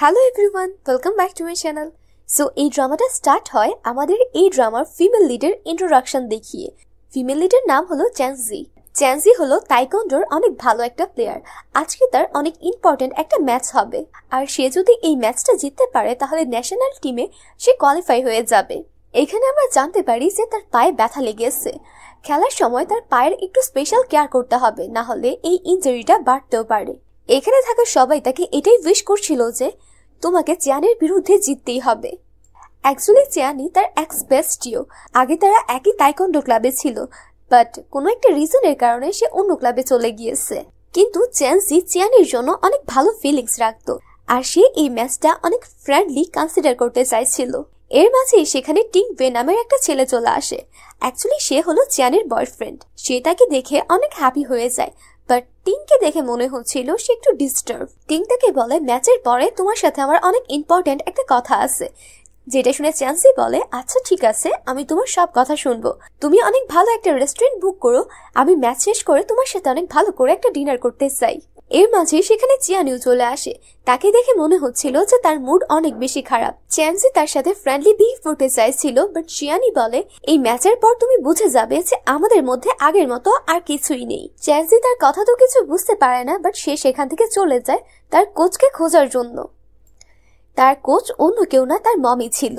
Hello everyone welcome back to my channel so এই ড্রামাটা start হয় আমাদের এই ড্রামার ফিমেল লিডের ইন্ট্রোডাকশন দেখিয়ে ফিমেল লিডের নাম হলো চ্যান্সি চ্যান্সি হলো তাইকন্ডোর অনেক ভালো একটা প্লেয়ার আজকে তার অনেক ইম্পর্টেন্ট একটা ম্যাচ হবে আর সে যদি এই ম্যাচটা জিততে পারে তাহলে ন্যাশনাল টিমে সে কোয়ালিফাই হয়ে যাবে এখানে আমরা জানতে পারি যে তার পায়ে ব্যথা লেগেছে খেলার সময় তার পায়ের একটু স্পেশাল কেয়ার করতে হবে না হলে এই ইঞ্জুরিটা বাড়তেও পারে এখানে থাকা সবাই তাকে এটাই উইশ করছিল যে তোমাকে চিয়ানের বিরুদ্ধে জিততেই হবে অ্যাকচুয়ালি চিয়ানি তার এক্স বেস্টিও আগে তারা একই তাইকন্ডো ক্লাবে ছিল বাট কোনো একটা রিজনের কারণে সে অন্য ক্লাবে চলে গিয়েছে কিন্তু চ্যান্সি চিয়ানির জন্য অনেক ভালো ফিলিংস রাখত আর সে এই ম্যাচটা অনেক ফ্রেন্ডলি কনসিডার করতে চাইছিল এর মাঝে সেখানে টিং বে নামের একটা ছেলে চলে আসে অ্যাকচুয়ালি সে হলো চিয়ানের বয়ফ্রেন্ড সে তাকে দেখে অনেক হ্যাপি হয়ে যায় টিংকে দেখে মনে হচ্ছিল সে একটু ডিস্টার্ব টিং তাকে বলে ম্যাচের পরে তোমার সাথে আমার অনেক ইম্পর্ট্যান্ট একটা কথা আছে যেটা শুনে চ্যান্সি বলে আচ্ছা ঠিক আছে আমি তোমার সব কথা শুনবো তুমি অনেক ভালো একটা রেস্টুরেন্ট বুক করো আমি ম্যাচ শেষ করে তোমার সাথে অনেক ভালো করে একটা ডিনার করতে চাই এর মাঝে সেখানে চিয়ানিও চলে আসে তাকে দেখে মনে হচ্ছিল যে তার মুড অনেক বেশি খারাপ চ্যানসি তার সাথে ফ্রেন্ডলি বিহেভ করতে চাইছিল বাট চিয়ানি বলে এই ম্যাচের পর তুমি বুঝে যাবে যে আমাদের মধ্যে আগের মতো আর কিছুই নেই চ্যানসি তার কথা তো কিছু বুঝতে পারে না বাট সে সেখান থেকে চলে যায় তার কোচকে খোঁজার জন্য তার কোচ অন্য কেউ না তার মমি ছিল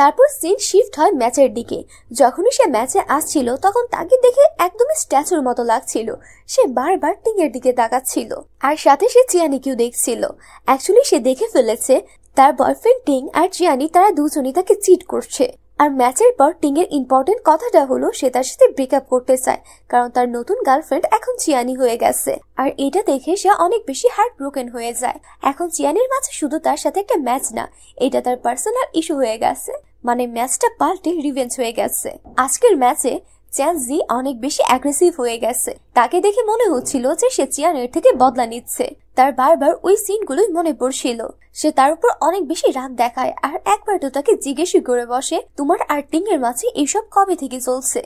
তারপর সিন শিফট হয় ম্যাচের দিকে যখনই সে ম্যাচে আসছিল তখন তাকে দেখে একদমই স্ট্যাচুর মতো লাগছিল সে বারবার টিং এর দিকে তাকাচ্ছিল আর সাথে সে চিয়ানিকেও দেখছিল অ্যাকচুয়ালি সে দেখে ফেলেছে তার বয়ফ্রেন্ড টিং আর চিয়ানি তারা দুজনই তাকে চিট করছে আর ম্যাচের পর টিংয়ের ইম্পর্টেন্ট কথাটা হলো সে তার সাথে ব্রেকআপ করতে চায় কারণ তার নতুন গার্লফ্রেন্ড এখন চিয়ানি হয়ে গেছে আর এটা দেখে সে অনেক বেশি হার্ট ব্রোকেন হয়ে যায় এখন চিয়ানির মাঝে শুধু তার সাথে একটা ম্যাচ না এটা তার পার্সোনাল ইস্যু হয়ে গেছে মানে ম্যাচটা পাল্টে রিভেঞ্জ হয়ে গেছে আজকের ম্যাচে চ্যানজি অনেক বেশি অ্যাগ্রেসিভ হয়ে গেছে তাকে দেখে মনে হচ্ছিল যে সে চিয়ানের থেকে বদলা নিচ্ছে তার বারবার ওই সিনগুলোই মনে পড়ছিল সে তার উপর অনেক বেশি রাগ দেখায় আর একবার তো তাকে জিজ্ঞেস করে বসে তোমার আর টিং এর মাঝে এইসব কবে থেকে চলছে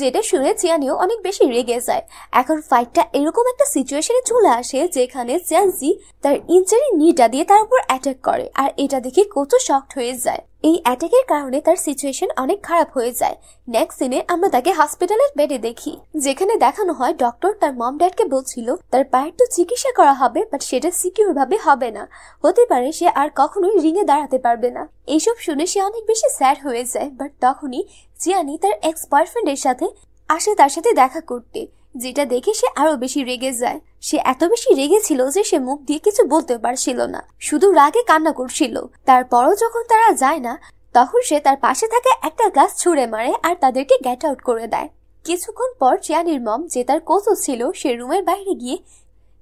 যেটা শুনে চিয়ানিও অনেক বেশি রেগে যায় এখন ফাইটটা এরকম একটা সিচুয়েশনে চলে আসে যেখানে জ্যানজি তার ইঞ্জারি নিটা দিয়ে তার উপর অ্যাটাক করে আর এটা দেখে কত শক্ট হয়ে যায় এই অ্যাটাকের কারণে তার সিচুয়েশন অনেক খারাপ হয়ে যায় নেক্সট দিনে আমরা তাকে হসপিটালের বেডে দেখি যেখানে দেখানো হয় ডক্টর তার মম ড্যাডকে বলছিল তার পায়ের তো চিকিৎসা করা হবে বাট সেটা সিকিউর ভাবে হবে না হতে পারে সে আর কখনোই রিঙে দাঁড়াতে পারবে না এইসব শুনে সে অনেক বেশি স্যাড হয়ে যায় বাট তখনই জিয়ানি তার এক্স বয়ফ্রেন্ডের সাথে আসে তার সাথে দেখা করতে যেটা দেখে সে আরো বেশি রেগে যায় সে এত বেশি রেগেছিল যে সে মুখ দিয়ে কিছু বলতে পারছিল না শুধু রাগে কান্না করছিল তারপরও যখন তারা যায় না তখন সে তার পাশে থাকা একটা গাছ ছুঁড়ে মারে আর তাদেরকে গেট আউট করে দেয় কিছুক্ষণ পর জিয়ানির মম যে তার কোচও ছিল সে রুমের বাইরে গিয়ে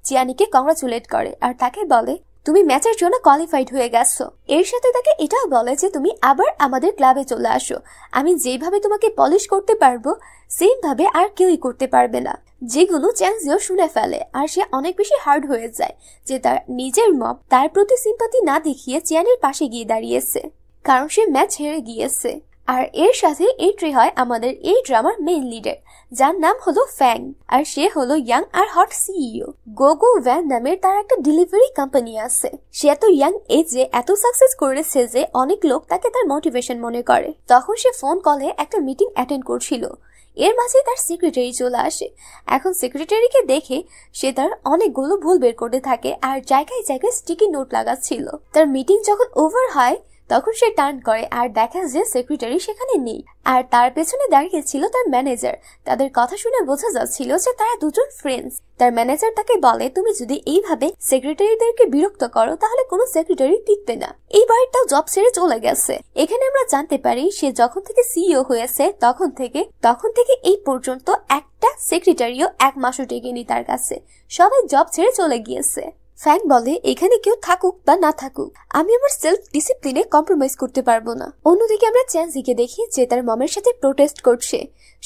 জিয়ানিকে কংগ্রাচুলেট করে আর তাকে বলে তুমি ম্যাচের জন্য কোয়ালিফাইড হয়ে গেছো এর সাথে তাকে এটাও বলে যে তুমি আবার আমাদের ক্লাবে চলে আসো আমি যেভাবে তোমাকে পলিশ করতে পারবো সেম ভাবে আর কেউই করতে পারবে না যেগুলো চ্যাংজিও শুনে ফেলে আর সে অনেক বেশি হার্ড হয়ে যায় যে তার নিজের মব তার প্রতি সিম্পাতি না দেখিয়ে চ্যানের পাশে গিয়ে দাঁড়িয়েছে কারণ সে ম্যাচ হেরে গিয়েছে আর এর সাথে এন্ট্রি হয় আমাদের এই ড্রামার মেইন লিডার যার নাম হলো ফ্যাং আর সে হলো ইয়াং আর হট সিইও গোগো ভ্যান নামের তার একটা ডেলিভারি কোম্পানি আছে সে এত ইয়াং এজে এত সাকসেস করেছে যে অনেক লোক তাকে তার মোটিভেশন মনে করে তখন সে ফোন কলে একটা মিটিং অ্যাটেন্ড করছিল এর মাঝে তার সেক্রেটারি চলে আসে এখন সেক্রেটারিকে দেখে সে তার অনেকগুলো ভুল বের করতে থাকে আর জায়গায় জায়গায় স্টিকি নোট লাগাচ্ছিল তার মিটিং যখন ওভার হয় তখন সে টার্ন করে আর দেখা যে সেক্রেটারি সেখানে নেই আর তার পেছনে দাঁড়িয়ে ছিল তার ম্যানেজার তাদের কথা শুনে বোঝা যাচ্ছিল যে তারা দুজন ফ্রেন্ডস তার ম্যানেজার তাকে বলে তুমি যদি এইভাবে সেক্রেটারিদেরকে বিরক্ত করো তাহলে কোনো সেক্রেটারি টিকবে না এই বাড়িটাও জব ছেড়ে চলে গেছে এখানে আমরা জানতে পারি সে যখন থেকে সিইও হয়েছে তখন থেকে তখন থেকে এই পর্যন্ত একটা সেক্রেটারিও এক মাসও টেকেনি তার কাছে সবাই জব ছেড়ে চলে গিয়েছে ফ্যান বলে এখানে কেউ থাকুক বা না থাকুক আমি আমার সেলফ ডিসিপ্লিনে কম্প্রোমাইজ করতে পারবো না অন্যদিকে আমরা চ্যান্সিকে দেখি যে তার মমের সাথে প্রোটেস্ট করছে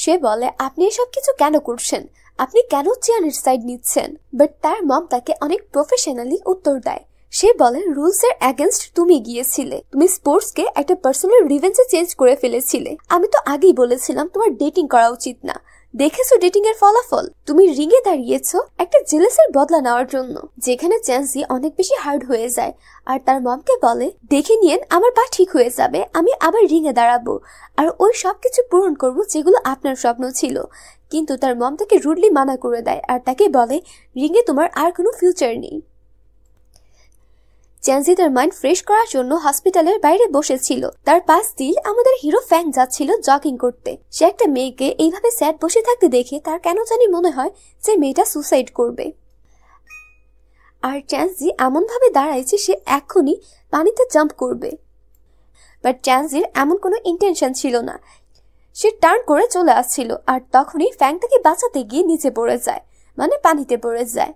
সে বলে আপনি এসব কিছু কেন করছেন আপনি কেন চেয়ারের সাইড নিচ্ছেন বাট তার মম তাকে অনেক প্রফেশনালি উত্তর দেয় সে বলে রুলস এর এগেনস্ট তুমি গিয়েছিলে তুমি স্পোর্টস কে একটা পার্সোনাল রিভেঞ্জে চেঞ্জ করে ফেলেছিলে আমি তো আগেই বলেছিলাম তোমার ডেটিং করা উচিত না দেখেছো ডেটিং এর ফলাফল তুমি রিঙে দাঁড়িয়েছো একটা জেলেসের বদলা নেওয়ার জন্য যেখানে চ্যান্সি অনেক বেশি হার্ড হয়ে যায় আর তার মমকে বলে দেখে নিয়েন আমার পা ঠিক হয়ে যাবে আমি আবার রিঙে দাঁড়াবো আর ওই সবকিছু পূরণ করব যেগুলো আপনার স্বপ্ন ছিল কিন্তু তার মম তাকে রুডলি মানা করে দেয় আর তাকে বলে রিঙে তোমার আর কোনো ফিউচার নেই চ্যান্সি তার মাইন্ড ফ্রেশ করার জন্য হসপিটালের বাইরে বসেছিল তার পাশ দিয়ে আমাদের হিরো ফ্যাং যাচ্ছিল জগিং করতে সে একটা মেয়েকে এইভাবে স্যাড বসে থাকতে দেখে তার কেন জানি মনে হয় যে মেয়েটা সুসাইড করবে আর চ্যান্সি এমনভাবে দাঁড়াইছে সে এখনই পানিতে জাম্প করবে বাট চ্যান্সির এমন কোনো ইন্টেনশন ছিল না সে টার্ন করে চলে আসছিল আর তখনই ফ্যাংটাকে বাঁচাতে গিয়ে নিচে পড়ে যায় মানে পানিতে পড়ে যায়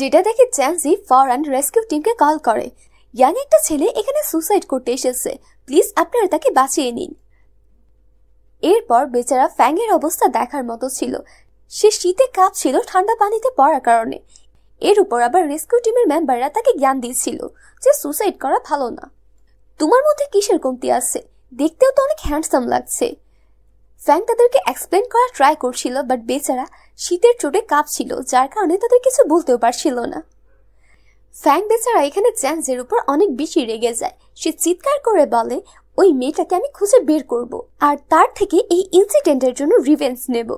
যেটা দেখে চ্যান্সি ফরান রেস্কিউ টিমকে কল করে ইয়াং একটা ছেলে এখানে সুসাইড করতে এসেছে প্লিজ আপনারা তাকে বাঁচিয়ে নিন এরপর বেচারা ফ্যাংয়ের অবস্থা দেখার মতো ছিল সে শীতে কাঁপছিল ঠান্ডা পানিতে পড়ার কারণে এর উপর আবার রেস্কিউ টিমের মেম্বাররা তাকে জ্ঞান দিয়েছিল যে সুসাইড করা ভালো না তোমার মধ্যে কিসের কমতি আছে দেখতেও তো অনেক হ্যান্ডসাম লাগছে ফ্যাং তাদেরকে এক্সপ্লেন করা ট্রাই করছিল বাট বেচারা শীতের চোটে কাঁপছিল যার কারণে তাদের কিছু বলতেও পারছিল না ফ্যাং বেচারা এখানে চ্যান্সের উপর অনেক বেশি রেগে যায় সে চিৎকার করে বলে ওই মেয়েটাকে আমি খুঁজে বের করব আর তার থেকে এই ইনসিডেন্টের জন্য রিভেন্স নেব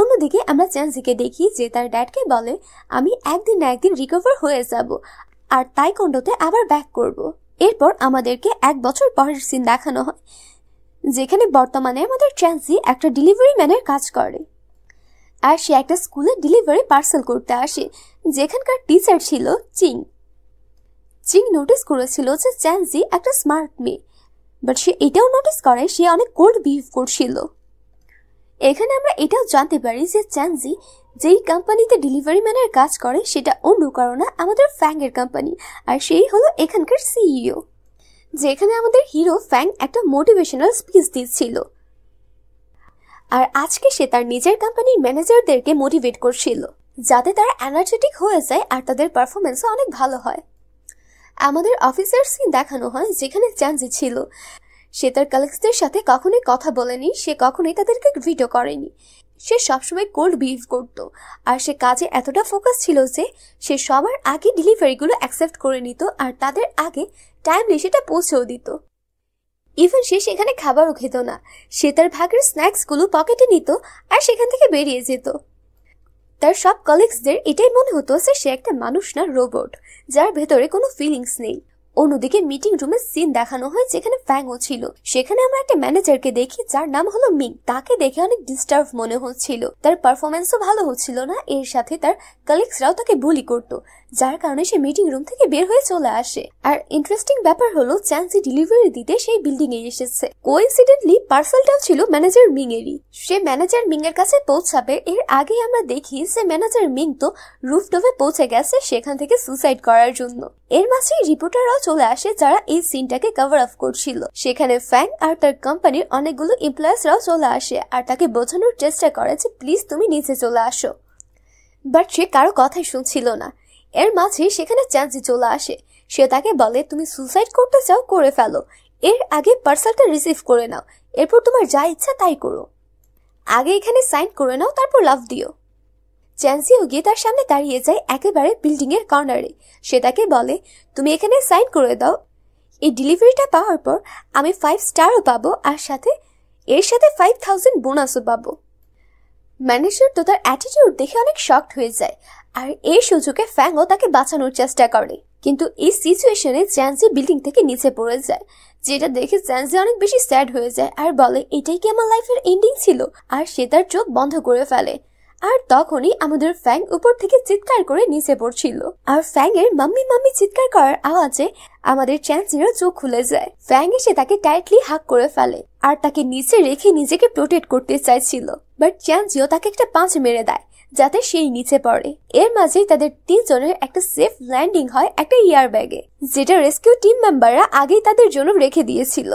অন্যদিকে আমরা চ্যান্সিকে দেখি যে তার ড্যাডকে বলে আমি একদিন না একদিন রিকভার হয়ে যাব আর তাই তাইকন্ডতে আবার ব্যাক করব। এরপর আমাদেরকে এক বছর পরের সিন দেখানো হয় যেখানে বর্তমানে আমাদের চ্যান্সি একটা ডেলিভারি ম্যানের কাজ করে আর সে একটা স্কুলে ডেলিভারি পার্সেল করতে আসে যেখানকার টিচার ছিল চিং চিং নোটিস করেছিল যে চ্যানজি একটা স্মার্ট মেয়ে বাট সে এটাও নোটিস করে সে অনেক কোল্ড বিহেভ করছিল এখানে আমরা এটাও জানতে পারি যে চ্যানজি যেই কোম্পানিতে ডেলিভারি ম্যানের কাজ করে সেটা অন্য কারণে আমাদের ফ্যাংয়ের কোম্পানি আর সেই হলো এখানকার সিইও e যেখানে আমাদের হিরো ফ্যাং একটা মোটিভেশনাল স্পিচ দিচ্ছিল আর আজকে সে তার নিজের কোম্পানির ম্যানেজারদেরকে মোটিভেট করছিল যাতে তারা এনার্জেটিক হয়ে যায় আর তাদের পারফরমেন্সও অনেক ভালো হয় আমাদের অফিসার সিন দেখানো হয় যেখানে চ্যান্সি ছিল সে তার কালিগসদের সাথে কখনোই কথা বলেনি সে কখনোই তাদেরকে ভিডিও করেনি সে সবসময় কোল্ড বিহেভ করত আর সে কাজে এতটা ফোকাস ছিল যে সে সবার আগে ডেলিভারিগুলো অ্যাকসেপ্ট করে নিত আর তাদের আগে টাইমলি সেটা পৌঁছেও দিত ইভেন সে সেখানে খাবারও খেত না সে তার ভাগের স্ন্যাক্সগুলো পকেটে নিত আর সেখান থেকে বেরিয়ে যেত তার সব কলিগসদের এটাই মনে হতো যে সে একটা মানুষ না রোবট যার ভেতরে কোনো ফিলিংস নেই অন্যদিকে মিটিং রুমে সিন দেখানো হয় যেখানে ফ্যাংও ছিল সেখানে আমরা একটা ম্যানেজারকে দেখি যার নাম হলো মিং তাকে দেখে অনেক ডিস্টার্ব মনে হচ্ছিল তার পারফরমেন্সও ভালো হচ্ছিল না এর সাথে তার কলিগসরাও তাকে বুলি করতো যার কারণে সে মিটিং রুম থেকে বের হয়ে চলে আসে আর ইন্টারেস্টিং ব্যাপার হলো চ্যান্সি ডেলিভারি দিতে সেই বিল্ডিং এ এসেছে কোইন্সিডেন্টলি পার্সেলটাও ছিল ম্যানেজার মিং এরই সে ম্যানেজার মিং এর কাছে পৌঁছাবে এর আগে আমরা দেখি যে ম্যানেজার মিং তো রুফটপে পৌঁছে গেছে সেখান থেকে সুসাইড করার জন্য এর মাঝে রিপোর্টাররাও চলে আসে যারা এই সিনটাকে কভার আপ করছিল সেখানে ফ্যাং আর তার কোম্পানির অনেকগুলো এমপ্লয়ার্সরাও চলে আসে আর তাকে বোঝানোর চেষ্টা করে যে প্লিজ তুমি নিচে চলে আসো বাট সে কারো কথাই শুনছিল না এর মাঝে সেখানে চান্সি চলে আসে সে তাকে বলে তুমি সুসাইড করতে চাও করে ফেলো এর আগে পার্সেলটা রিসিভ করে নাও এরপর তোমার যা ইচ্ছা তাই করো আগে এখানে সাইন করে নাও তারপর লাভ দিও চ্যান্সিও গিয়ে তার সামনে দাঁড়িয়ে যায় একেবারে বিল্ডিং এর কর্নারে সে তাকে বলে তুমি এখানে সাইন করে দাও এই ডেলিভারিটা পাওয়ার পর আমি ফাইভ স্টারও পাবো আর সাথে এর সাথে ফাইভ থাউজেন্ড বোনাসও পাবো ম্যানেজার তো তার অ্যাটিটিউড দেখে অনেক শকড হয়ে যায় আর এই সুযোগে ফ্যাংও তাকে বাঁচানোর চেষ্টা করে কিন্তু এই সিচুয়েশনে জ্যান্সি বিল্ডিং থেকে নিচে পড়ে যায় যেটা দেখে জ্যান্সি অনেক বেশি স্যাড হয়ে যায় আর বলে এটাই কি আমার লাইফের এন্ডিং ছিল আর সে তার চোখ বন্ধ করে ফেলে আর তখনই আমাদের ফ্যাং উপর থেকে চিৎকার করে নিচে পড়ছিল আর ফ্যাং এর মাম্মি মাম্মি চিৎকার করার আওয়াজে আমাদের চ্যান্সিরও চোখ খুলে যায় ফ্যাং এসে তাকে টাইটলি হাক করে ফেলে আর তাকে নিচে রেখে নিজেকে প্রোটেক্ট করতে চাইছিল বাট চ্যান্সিও তাকে একটা পাঁচ মেরে দেয় যাতে সেই নিচে পড়ে এর মাঝেই তাদের তিনজনের একটা সেফ ল্যান্ডিং হয় একটা ইয়ার ব্যাগে যেটা রেস্কিউ টিম মেম্বাররা আগেই তাদের জন্য রেখে দিয়েছিল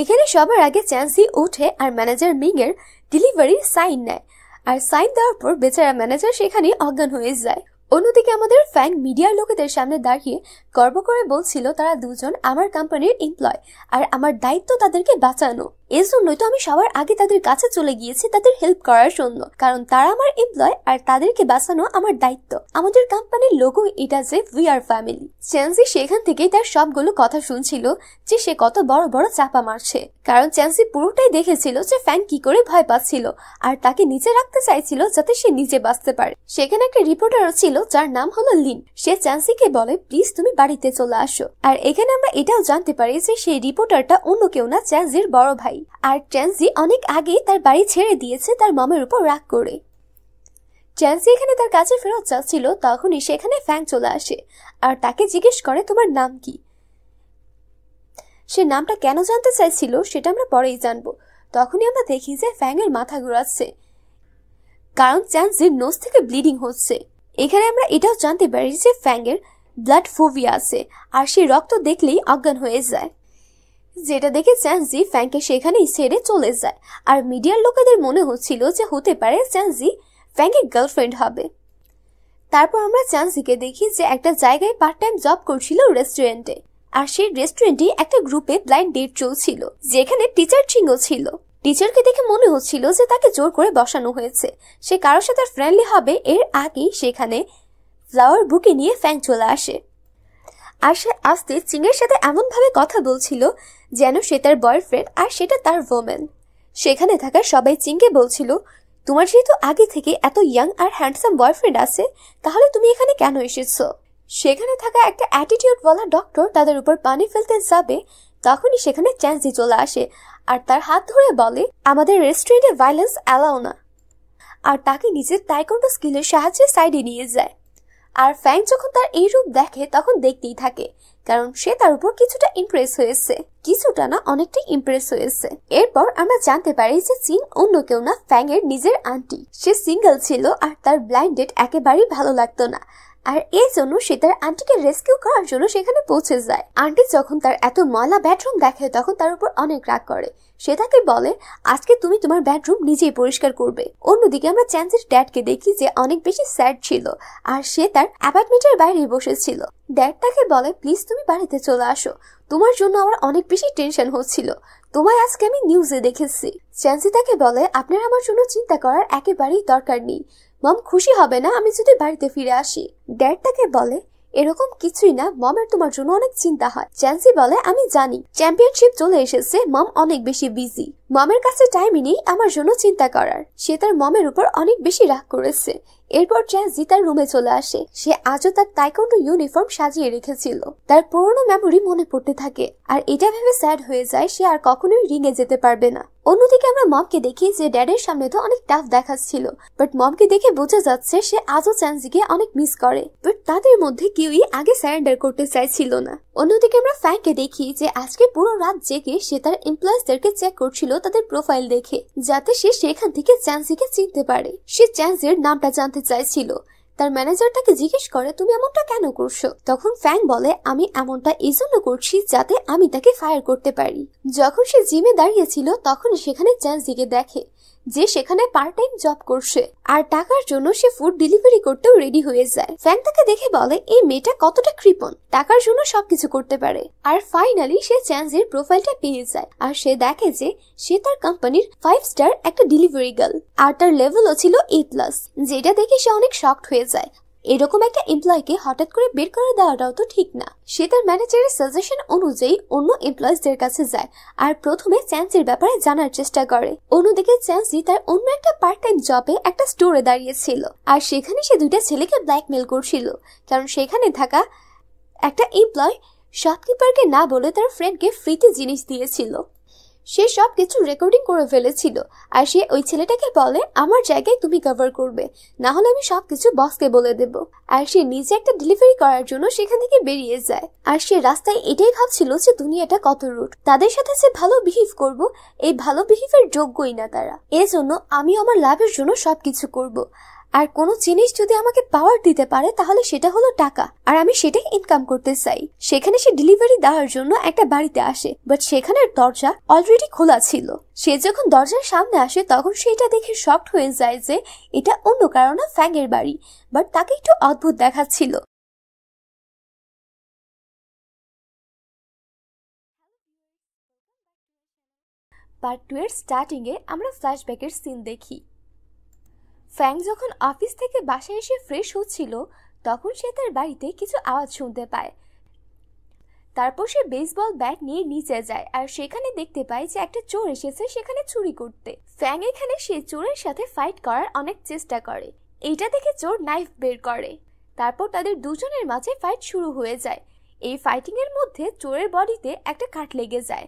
এখানে সবার আগে চ্যান্সি উঠে আর ম্যানেজার মিং এর ডেলিভারির সাইন নেয় আর সাইন দেওয়ার পর বেচারা ম্যানেজার সেখানে অজ্ঞান হয়ে যায় অন্যদিকে আমাদের ফ্যাং মিডিয়ার লোকেদের সামনে দাঁড়িয়ে গর্ব করে বলছিল তারা দুজন আমার কোম্পানির এমপ্লয় আর আমার দায়িত্ব তাদেরকে বাঁচানো এর জন্যই তো আমি সবার আগে তাদের কাছে চলে গিয়েছি তাদের হেল্প করার জন্য কারণ তারা আমার এমপ্লয় আর তাদেরকে বাঁচানো আমার দায়িত্ব আমাদের কোম্পানির লোগো এটা যে উই আর ফ্যামিলি চ্যান্সি সেখান থেকেই তার সবগুলো কথা শুনছিল যে সে কত বড় বড় চাপা মারছে কারণ চ্যান্সি পুরোটাই দেখেছিল যে ফ্যান কি করে ভয় পাচ্ছিল আর তাকে নিচে রাখতে চাইছিল যাতে সে নিজে বাঁচতে পারে সেখানে একটা রিপোর্টারও ছিল যার নাম হলো লিন সে চ্যান্সিকে বলে প্লিজ তুমি বাড়িতে চলে আসো আর এখানে আমরা এটাও জানতে পারি যে সেই রিপোর্টারটা অন্য কেউ না চ্যান্সির বড় ভাই যায় আর ট্যান্সি অনেক আগে তার বাড়ি ছেড়ে দিয়েছে তার মামের উপর রাগ করে ট্যান্সি এখানে তার কাছে ফেরত চাচ্ছিল তখনই সেখানে ফ্যাং চলে আসে আর তাকে জিজ্ঞেস করে তোমার নাম কি সে নামটা কেন জানতে চাইছিল সেটা আমরা পরেই জানবো তখনই আমরা দেখি যে এর মাথা ঘোরাচ্ছে কারণ চ্যান্সির নোজ থেকে ব্লিডিং হচ্ছে এখানে আমরা এটাও জানতে পারি যে এর ব্লাড ফোভিয়া আছে আর সে রক্ত দেখলেই অজ্ঞান হয়ে যায় যেটা দেখে চ্যান ফ্যাংকে সেখানেই ছেড়ে চলে যায় আর মিডিয়ার লোকেদের মনে হচ্ছিল যে হতে পারে চ্যান ফ্যাংকে ফ্যাংকের গার্লফ্রেন্ড হবে তারপর আমরা চান্সিকে দেখি যে একটা জায়গায় পার্ট টাইম জব করছিল রেস্টুরেন্টে আর সেই রেস্টুরেন্টে একটা গ্রুপে ব্লাইন্ড ডেট চলছিল যেখানে টিচার চিংও ছিল টিচারকে দেখে মনে হচ্ছিল যে তাকে জোর করে বসানো হয়েছে সে কারোর সাথে ফ্রেন্ডলি হবে এর আগেই সেখানে ফ্লাওয়ার বুকে নিয়ে ফ্যাং চলে আসে আর সে আস্তে চিংয়ের সাথে এমনভাবে কথা বলছিল যেন সে তার বয়ফ্রেন্ড আর সেটা তার ওমেন সেখানে থাকা সবাই চিংকে বলছিল তোমার যেহেতু আগে থেকে এত ইয়াং আর হ্যান্ডসাম বয়ফ্রেন্ড আছে তাহলে তুমি এখানে কেন এসেছো সেখানে থাকা একটা অ্যাটিটিউডওয়ালা ডক্টর তাদের উপর পানি ফেলতে যাবে তখনই সেখানে চ্যান্সি চলে আসে আর তার হাত ধরে বলে আমাদের রেস্টুরেন্টে ভায়োলেন্স অ্যালাও না আর তাকে নিজের তাইকোন্ডো স্কিলের সাহায্যে সাইডে নিয়ে যায় আর ফ্যাং যখন তার এই রূপ দেখে তখন দেখতেই থাকে কারণ সে তার উপর কিছুটা ইমপ্রেস হয়েছে কিছুটা না অনেকটাই ইমপ্রেস হয়েছে এরপর আমরা জানতে পারি যে সিং অন্য কেউ না ফ্যাং এর নিজের আন্টি সে সিঙ্গেল ছিল আর তার ব্লাইন্ডেড একেবারেই ভালো লাগতো না আর এই জন্য সে তার আন্টিকে রেস্কিউ করার জন্য সেখানে পৌঁছে যায় আন্টি যখন তার এত ময়লা বেডরুম দেখে তখন তার উপর অনেক রাগ করে সে তাকে বলে আজকে তুমি তোমার বেডরুম নিজেই পরিষ্কার করবে অন্যদিকে আমরা চ্যান্সের ড্যাডকে দেখি যে অনেক বেশি স্যাড ছিল আর সে তার অ্যাপার্টমেন্টের বাইরে বসেছিল ড্যাড তাকে বলে প্লিজ তুমি বাড়িতে চলে আসো তোমার জন্য আমার অনেক বেশি টেনশন হচ্ছিল তোমায় আজকে আমি নিউজে দেখেছি চ্যান্সি তাকে বলে আপনার আমার জন্য চিন্তা করার একেবারেই দরকার নেই মম খুশি হবে না আমি যদি বাড়িতে ফিরে আসি ড্যাড তাকে বলে এরকম কিছুই না মমের তোমার জন্য অনেক চিন্তা হয় চ্যান্সি বলে আমি জানি চ্যাম্পিয়নশিপ চলে এসেছে মম অনেক বেশি বিজি মমের কাছে টাইমই নেই আমার জন্য চিন্তা করার সে তার মমের উপর অনেক বেশি রাগ করেছে এরপর জি তার রুমে চলে আসে সে আজও তার তাইকন্ড ইউনিফর্ম সাজিয়ে রেখেছিল তার পুরনো মেমোরি মনে পড়তে থাকে আর এটা ভেবে স্যাড হয়ে যায় সে আর কখনোই রিঙে যেতে পারবে না অন্যদিকে আমরা মমকে দেখি যে ড্যাডের সামনে তো অনেক টাফ দেখাচ্ছিল বাট মমকে দেখে বোঝা যাচ্ছে সে আজও চ্যানজিকে অনেক মিস করে বাট তাদের মধ্যে কেউই আগে স্যারেন্ডার করতে চাইছিল না অন্যদিকে আমরা ফ্যাংকে দেখি যে আজকে পুরো রাত জেগে সে তার এমপ্লয়েজদেরকে চেক করছিল তাদের প্রোফাইল দেখে যাতে সে সেখান থেকে চ্যান্সিকে চিনতে পারে সে চ্যান্সির নামটা জানতে চাইছিল তার ম্যানেজার তাকে জিজ্ঞেস করে তুমি এমনটা কেন করছো তখন ফ্যাং বলে আমি এমনটা এই জন্য করছি যাতে আমি তাকে ফায়ার করতে পারি যখন সে জিমে দাঁড়িয়েছিল তখন সেখানে চ্যান্সিকে দেখে যে সেখানে পার্ট টাইম জব করছে আর টাকার জন্য সে ফুড ডেলিভারি করতেও রেডি হয়ে যায় ফ্যান তাকে দেখে বলে এই মেয়েটা কতটা কৃপন টাকার জন্য সবকিছু করতে পারে আর ফাইনালি সে চ্যান্সের প্রোফাইলটা পেয়ে যায় আর সে দেখে যে সে তার কোম্পানির ফাইভ স্টার একটা ডেলিভারি গার্ল আর তার লেভেলও ছিল এ প্লাস যেটা দেখে সে অনেক শক্ট হয়ে যায় এরকম একটা এমপ্লয়কে হঠাৎ করে বের করে দেওয়াটাও তো ঠিক না সে তার ম্যানেজারের সাজেশন অনুযায়ী অন্য এমপ্লয়িজদের কাছে যায় আর প্রথমে চ্যান্সির ব্যাপারে জানার চেষ্টা করে অন্যদিকে চ্যান্সি তার অন্য একটা পার্ট টাইম জবে একটা স্টোরে দাঁড়িয়েছিল আর সেখানে সে দুইটা ছেলেকে ব্ল্যাকমেল করছিল কারণ সেখানে থাকা একটা এমপ্লয় শপকিপারকে না বলে তার ফ্রেন্ডকে ফ্রিতে জিনিস দিয়েছিল সে সব কিছু রেকর্ডিং করে ফেলেছিল আর সে ওই ছেলেটাকে বলে আমার জায়গায় তুমি কভার করবে না হলে আমি সব কিছু বসকে বলে দেব আর সে নিজে একটা ডেলিভারি করার জন্য সেখান থেকে বেরিয়ে যায় আর সে রাস্তায় এটাই ভাবছিল যে দুনিয়াটা কত রুট তাদের সাথে সে ভালো বিহেভ করব এই ভালো বিহেভের যোগ্যই না তারা এজন্য আমি আমার লাভের জন্য সবকিছু করব আর কোনো জিনিস যদি আমাকে পাওয়ার দিতে পারে তাহলে সেটা হলো টাকা আর আমি সেটাই ইনকাম করতে চাই সেখানে সে ডেলিভারি দেওয়ার জন্য একটা বাড়িতে আসে বাট সেখানের দরজা অলরেডি খোলা ছিল সে যখন দরজার সামনে আসে তখন সে এটা দেখে শক্ট হয়ে যায় যে এটা অন্য কারণে ফ্যাংয়ের বাড়ি বাট তাকে একটু অদ্ভুত দেখাচ্ছিল পার্ট টু এর স্টার্টিংয়ে আমরা এর সিন দেখি ফ্যাং যখন অফিস থেকে বাসায় এসে ফ্রেশ হচ্ছিল তখন সে তার বাড়িতে কিছু আওয়াজ শুনতে পায় তারপর সে বেসবল ব্যাট নিয়ে নিচে যায় আর সেখানে দেখতে পায় যে একটা চোর এসেছে সেখানে চুরি করতে ফ্যাং এখানে সে চোরের সাথে ফাইট করার অনেক চেষ্টা করে এইটা দেখে চোর নাইফ বের করে তারপর তাদের দুজনের মাঝে ফাইট শুরু হয়ে যায় এই ফাইটিংয়ের মধ্যে চোরের বডিতে একটা কাট লেগে যায়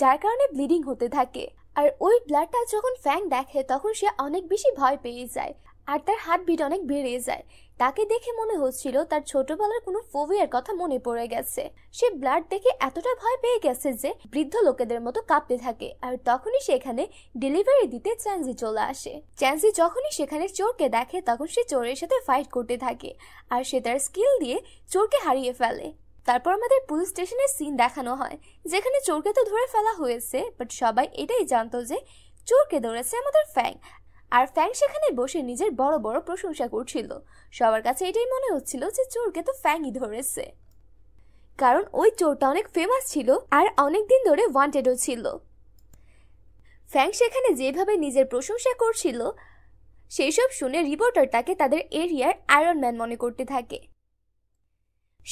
যার কারণে ব্লিডিং হতে থাকে আর ওই ব্লাডটা যখন ফ্যাং দেখে তখন সে অনেক বেশি ভয় পেয়ে যায় আর তার বিট অনেক বেড়ে যায় তাকে দেখে মনে হচ্ছিল তার ছোটবেলার কোনো ফোবিয়ার কথা মনে পড়ে গেছে সে ব্লাড দেখে এতটা ভয় পেয়ে গেছে যে বৃদ্ধ লোকেদের মতো কাঁপতে থাকে আর তখনই সেখানে ডেলিভারি দিতে চ্যান্সি চলে আসে চ্যান্সি যখনই সেখানে চোরকে দেখে তখন সে চোরের সাথে ফাইট করতে থাকে আর সে তার স্কিল দিয়ে চোরকে হারিয়ে ফেলে তারপর আমাদের পুলিশ স্টেশনের সিন দেখানো হয় যেখানে চোরকে তো ধরে ফেলা হয়েছে বাট সবাই এটাই জানতো যে চোরকে ধরেছে আমাদের ফ্যাং আর ফ্যাং সেখানে বসে নিজের বড় বড় প্রশংসা করছিল সবার কাছে এটাই মনে হচ্ছিল যে চোরকে তো ফ্যাংই ধরেছে কারণ ওই চোরটা অনেক ফেমাস ছিল আর অনেক দিন ধরে ওয়ান্টেডও ছিল ফ্যাং সেখানে যেভাবে নিজের প্রশংসা করছিল সেই সব শুনে রিপোর্টার তাকে তাদের এরিয়ার আয়রন ম্যান মনে করতে থাকে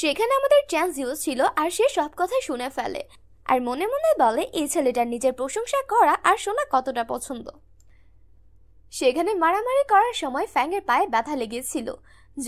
সেখানে আমাদের চ্যান্স ইউজ ছিল আর সে সব কথা শুনে ফেলে আর মনে মনে বলে এই ছেলেটার নিজের প্রশংসা করা আর শোনা কতটা পছন্দ সেখানে মারামারি করার সময় ফ্যাংয়ের পায়ে ব্যথা লেগেছিল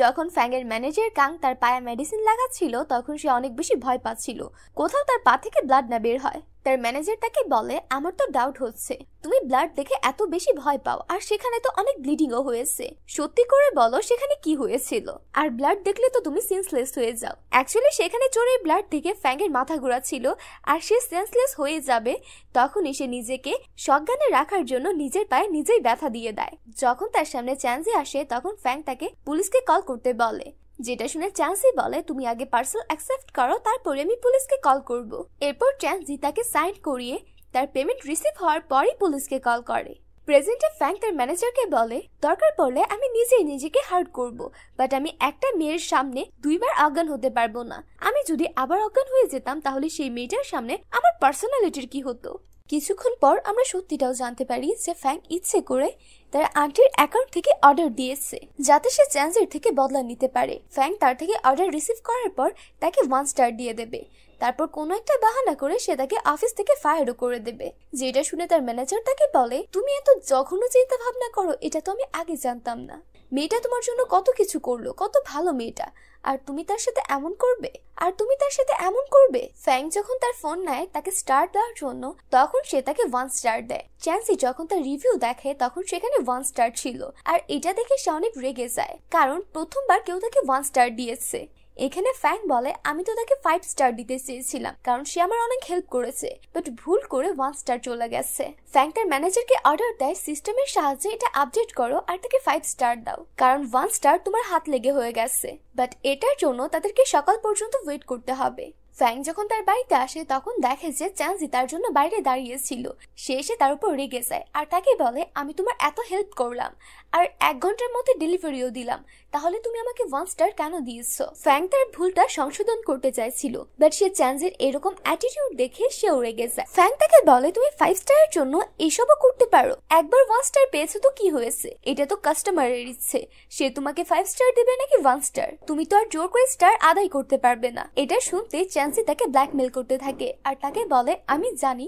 যখন ফ্যাংয়ের ম্যানেজার কাং তার পায়ে মেডিসিন লাগাচ্ছিল তখন সে অনেক বেশি ভয় পাচ্ছিল কোথাও তার পা থেকে ব্লাড না বের হয় তার ম্যানেজার তাকে বলে আমার তো ডাউট হচ্ছে তুমি ব্লাড দেখে এত বেশি ভয় পাও আর সেখানে তো অনেক ব্লিডিংও হয়েছে সত্যি করে বলো সেখানে কি হয়েছিল আর ব্লাড দেখলে তো তুমি সেন্সলেস হয়ে যাও অ্যাকচুয়ালি সেখানে চোরের ব্লাড থেকে ফ্যাঙ্গের মাথা ঘোরা ছিল আর সে সেন্সলেস হয়ে যাবে তখনই সে নিজেকে সজ্ঞানে রাখার জন্য নিজের পায়ে নিজেই ব্যথা দিয়ে দেয় যখন তার সামনে চ্যান্সে আসে তখন ফ্যাং তাকে পুলিশকে কল করতে বলে যেটা শুনে চ্যান্সি বলে তুমি আগে পার্সেল অ্যাকসেপ্ট করো তারপরে আমি পুলিশকে কল করব এরপর চ্যান্সি তাকে সাইন করিয়ে তার পেমেন্ট রিসিভ হওয়ার পরই পুলিশকে কল করে প্রেজেন্টে ফ্যাং তার ম্যানেজারকে বলে দরকার পড়লে আমি নিজেই নিজেকে হার্ট করব বাট আমি একটা মেয়ের সামনে দুইবার অজ্ঞান হতে পারবো না আমি যদি আবার অজ্ঞান হয়ে যেতাম তাহলে সেই মেয়েটার সামনে আমার পার্সোনালিটির কি হতো কিছুক্ষণ পর আমরা সত্যিটাও জানতে পারি যে ফ্যাং ইচ্ছে করে তার আন্টির অ্যাকাউন্ট থেকে অর্ডার দিয়েছে যাতে সে চ্যান্সের থেকে বদলা নিতে পারে ফ্যাং তার থেকে অর্ডার রিসিভ করার পর তাকে ওয়ান স্টার দিয়ে দেবে তারপর কোনো একটা বাহানা করে সে তাকে অফিস থেকে ফায়ারও করে দেবে যেটা শুনে তার ম্যানেজার তাকে বলে তুমি এত জঘন্য চিন্তা ভাবনা করো এটা তো আমি আগে জানতাম না মেয়েটা তোমার জন্য কত কিছু করলো কত ভালো মেয়েটা আর তুমি তার সাথে এমন করবে আর তুমি তার সাথে এমন করবে ফ্যাং যখন তার ফোন নেয় তাকে স্টার দেওয়ার জন্য তখন সে তাকে ওয়ান স্টার দেয় চ্যান্সি যখন তার রিভিউ দেখে তখন সেখানে ওয়ান স্টার ছিল আর এটা দেখে সে অনেক রেগে যায় কারণ প্রথমবার কেউ তাকে ওয়ান স্টার দিয়েছে এখানে ফ্যাং বলে আমি তো তাকে ফাইভ স্টার দিতে চেয়েছিলাম কারণ সে আমার অনেক হেল্প করেছে বাট ভুল করে ওয়ান স্টার চলে গেছে ফ্যাং তার ম্যানেজারকে অর্ডার দেয় সিস্টেমের সাহায্যে এটা আপডেট করো আর তাকে ফাইভ স্টার দাও কারণ ওয়ান স্টার তোমার হাত লেগে হয়ে গেছে বাট এটার জন্য তাদেরকে সকাল পর্যন্ত ওয়েট করতে হবে ফ্যাং যখন তার বাড়িতে আসে তখন দেখে যে চ্যান্সি তার জন্য বাইরে দাঁড়িয়েছিল সে এসে তার উপর রেগে যায় আর তাকে বলে আমি তোমার এত হেল্প করলাম আর এক ঘন্টার মধ্যে ডেলিভারিও দিলাম তাহলে তুমি আমাকে ওয়ান স্টার কেন দিয়েছ ফ্যাং তার ভুলটা সংশোধন করতে চাইছিল বাট সে চান্সের এরকম অ্যাটিটিউড দেখে সেও রেগে যায় ফ্যাং তাকে বলে তুমি ফাইভ স্টারের জন্য এসবও করতে পারো একবার ওয়ান স্টার পেয়েছো তো কি হয়েছে এটা তো কাস্টমারের ইচ্ছে সে তোমাকে ফাইভ স্টার দেবে নাকি ওয়ান স্টার তুমি তো আর জোর করে স্টার আদায় করতে পারবে না এটা শুনতে চ্যান্স ফ্যান্সি তাকে ব্ল্যাকমেল করতে থাকে আর তাকে বলে আমি জানি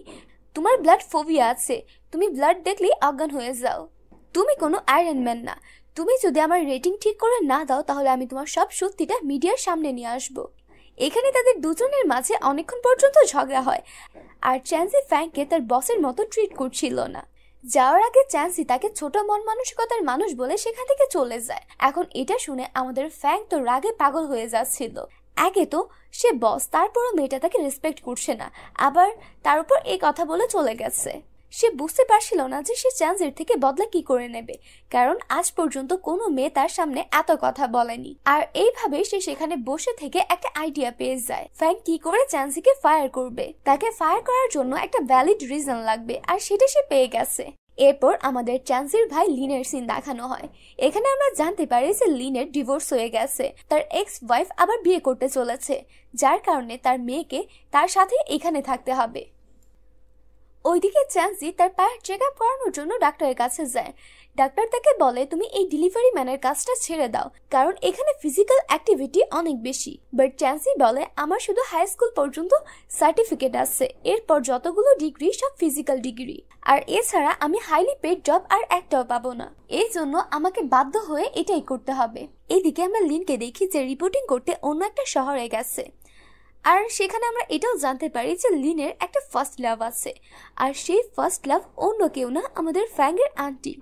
তোমার ব্লাড ফোবিয়া আছে তুমি ব্লাড দেখলেই অজ্ঞান হয়ে যাও তুমি কোনো আয়রন ম্যান না তুমি যদি আমার রেটিং ঠিক করে না দাও তাহলে আমি তোমার সব সত্যিটা মিডিয়ার সামনে নিয়ে আসব এখানে তাদের দুজনের মাঝে অনেকক্ষণ পর্যন্ত ঝগড়া হয় আর চ্যান্সি ফ্যাংকে তার বসের মতো ট্রিট করছিল না যাওয়ার আগে চ্যান্সি তাকে ছোট মন মানসিকতার মানুষ বলে সেখান থেকে চলে যায় এখন এটা শুনে আমাদের ফ্যাং তো রাগে পাগল হয়ে যাচ্ছিল একে তো সে বস তারপরও মেয়েটা তাকে রেসপেক্ট করছে না আবার তার উপর এই কথা বলে চলে গেছে সে বুঝতে পারছিল না যে সে চ্যান্সের থেকে বদলা কি করে নেবে কারণ আজ পর্যন্ত কোনো মেয়ে তার সামনে এত কথা বলেনি আর এইভাবে সে সেখানে বসে থেকে একটা আইডিয়া পেয়ে যায় ফ্যাং কি করে চান্সিকে ফায়ার করবে তাকে ফায়ার করার জন্য একটা ভ্যালিড রিজন লাগবে আর সেটা সে পেয়ে গেছে এরপর আমাদের চ্যান্সির ভাই লিনের সিন দেখানো হয় এখানে আমরা জানতে পারি যে লিনের ডিভোর্স হয়ে গেছে তার এক্স ওয়াইফ আবার বিয়ে করতে চলেছে যার কারণে তার মেয়েকে তার সাথে এখানে থাকতে হবে ওইদিকে চ্যান্সি তার পায়ের চেক আপ করানোর জন্য ডাক্তারের কাছে যায় ডাক্তার তাকে বলে তুমি এই ডেলিভারি ম্যানের কাজটা ছেড়ে দাও কারণ এখানে ফিজিক্যাল অ্যাক্টিভিটি অনেক বেশি বাট চ্যান্সি বলে আমার শুধু হাই স্কুল পর্যন্ত সার্টিফিকেট আছে এরপর যতগুলো ডিগ্রি সব ফিজিক্যাল ডিগ্রি আর এছাড়া আমি হাইলি পেড জব আর একটাও পাবো না এই জন্য আমাকে বাধ্য হয়ে এটাই করতে হবে এদিকে আমরা লিনকে দেখি যে রিপোর্টিং করতে অন্য একটা শহরে গেছে আর সেখানে আমরা এটাও জানতে পারি যে লিনের একটা ফার্স্ট লাভ আছে আর সেই ফার্স্ট লাভ অন্য কেউ না আমাদের ফ্যাঙ্গের আন্টি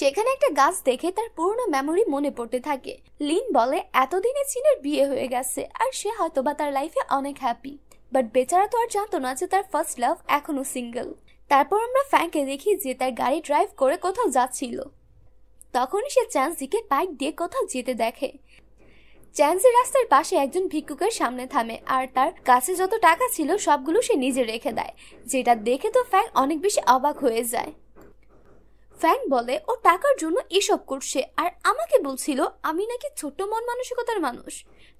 সেখানে একটা গাছ দেখে তার পুরনো মেমোরি মনে পড়তে থাকে লিন বলে এতদিনে চীনের বিয়ে হয়ে গেছে আর সে হয়তো বা তার লাইফে অনেক হ্যাপি বাট বেচারা তো আর জানতো না যে তার ফার্স্ট লাভ এখনো সিঙ্গেল তারপর আমরা ফ্যাঙ্কে দেখি যে তার গাড়ি ড্রাইভ করে কোথাও যাচ্ছিল তখনই সে চ্যান্সিকে বাইক দিয়ে কোথাও যেতে দেখে চ্যান্সি রাস্তার পাশে একজন ভিক্ষুকের সামনে থামে আর তার কাছে যত টাকা ছিল সবগুলো সে নিজে রেখে দেয় যেটা দেখে তো ফ্যাং অনেক বেশি অবাক হয়ে যায় ফ্যান বলে ও টাকার জন্য এসব করছে আর আমাকে বলছিল আমি নাকি ছোট মন মানসিকতার মানুষ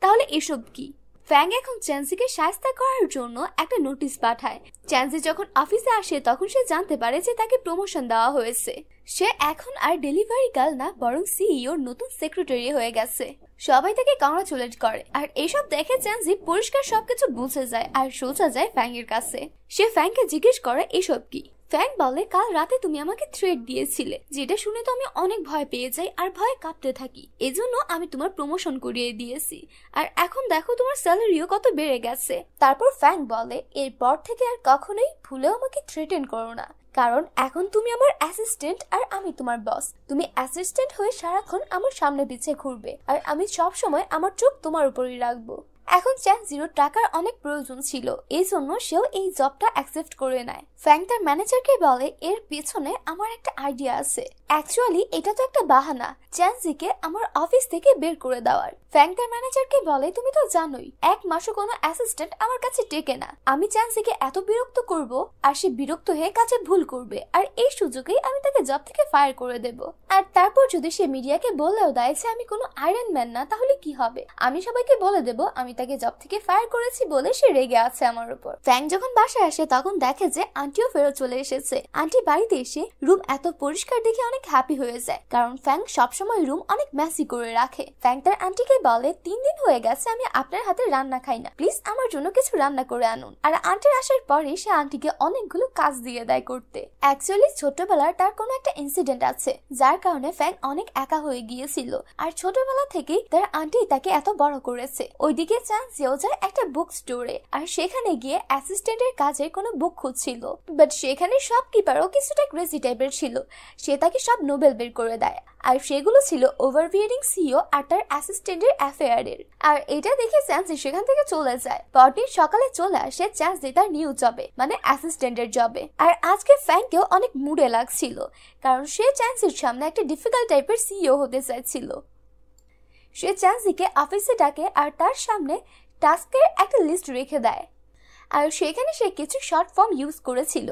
তাহলে এসব কি ফ্যাং এখন চ্যান্সিকে সায়স্তা করার জন্য একটা নোটিশ পাঠায় চ্যান্সি যখন অফিসে আসে তখন সে জানতে পারে যে তাকে প্রমোশন দেওয়া হয়েছে সে এখন আর ডেলিভারি গার্ল না বরং সিইওর নতুন সেক্রেটারি হয়ে গেছে সবাই তাকে কংগ্রাচুলেট করে আর এসব দেখে চ্যান্সি পরিষ্কার সবকিছু বুঝে যায় আর সোজা যায় ফ্যাংয়ের কাছে সে ফ্যাংকে জিজ্ঞেস করে এসব কি ফ্যান বলে কাল রাতে তুমি আমাকে থ্রেড দিয়েছিলে যেটা শুনে তো আমি অনেক ভয় পেয়ে যাই আর ভয়ে কাঁপতে থাকি এজন্য আমি তোমার প্রমোশন করিয়ে দিয়েছি আর এখন দেখো তোমার স্যালারিও কত বেড়ে গেছে তারপর ফ্যাং বলে এরপর থেকে আর কখনোই ভুলেও আমাকে থ্রেটেন করো না কারণ এখন তুমি আমার অ্যাসিস্ট্যান্ট আর আমি তোমার বস তুমি অ্যাসিস্ট্যান্ট হয়ে সারাক্ষণ আমার সামনে পিছে ঘুরবে আর আমি সব সময় আমার চোখ তোমার উপরই রাখবো এখন চ্যান জিরো টাকার অনেক প্রয়োজন ছিল এই জন্য সেও এই জবটা অ্যাকসেপ্ট করে নেয় ফ্যাং তার ম্যানেজারকে বলে এর পেছনে আমার একটা আইডিয়া আছে অ্যাকচুয়ালি এটা তো একটা বাহানা চ্যান্সিকে আমার অফিস থেকে বের করে দেওয়ার ফ্যাং তার ম্যানেজারকে বলে তুমি তো জানোই এক মাসও কোনো অ্যাসিস্ট্যান্ট আমার কাছে টেকে না আমি চ্যান্সিকে এত বিরক্ত করব আর সে বিরক্ত হয়ে কাজে ভুল করবে আর এই সুযোগেই আমি তাকে জব থেকে ফায়ার করে দেব আর তারপর যদি সে মিডিয়াকে বলেও দেয় যে আমি কোনো আয়রন ম্যান না তাহলে কি হবে আমি সবাইকে বলে দেব আমি তাকে জব থেকে ফায়ার করেছি বলে সে রেগে আছে আমার উপর ফ্যাং যখন বাসায় আসে তখন দেখে যে আন্টিও ফেরত চলে এসেছে আন্টি বাড়িতে এসে রুম এত পরিষ্কার দেখে অনেক হ্যাপি হয়ে যায় কারণ ফ্যাং সবসময় রুম অনেক ম্যাসি করে রাখে ফ্যাং তার আন্টিকে বলে তিন দিন হয়ে গেছে আমি আপনার হাতে রান্না খাই না প্লিজ আমার জন্য কিছু রান্না করে আনুন আর আন্টির আসার পরে সে আন্টিকে অনেকগুলো কাজ দিয়ে দেয় করতে অ্যাকচুয়ালি ছোটবেলার তার কোনো একটা ইনসিডেন্ট আছে যার কারণে ফ্যাং অনেক একা হয়ে গিয়েছিল আর ছোটবেলা থেকেই তার আন্টি তাকে এত বড় করেছে ওইদিকে চান্স যেও যায় একটা বুক স্টোরে আর সেখানে গিয়ে অ্যাসিস্ট্যান্টের কাজের কোনো বুক খুঁজছিল বাট সেখানে শপকিপারও কিছুটা ক্রেজি টাইপের ছিল সে তাকে সব নোবেল বের করে দেয় আর সেগুলো ছিল ওভারভিয়ারিং সিও e আর তার অ্যাসিস্ট্যান্টের অ্যাফেয়ারের আর এটা দেখে চ্যান্সি সেখান থেকে চলে যায় পরদিন সকালে চলে আসে চ্যান্স দিয়ে তার নিউ জবে মানে অ্যাসিস্ট্যান্টের জবে আর আজকে ফ্যাংকেও অনেক মুডে লাগছিল কারণ সে চ্যান্সির সামনে একটা ডিফিকাল্ট টাইপের সিও হতে চাইছিল সে চ্যান্সিকে অফিসে ডাকে আর তার সামনে টাস্কের একটা লিস্ট রেখে দেয় আর সেখানে সে কিছু শর্ট ফর্ম ইউজ করেছিল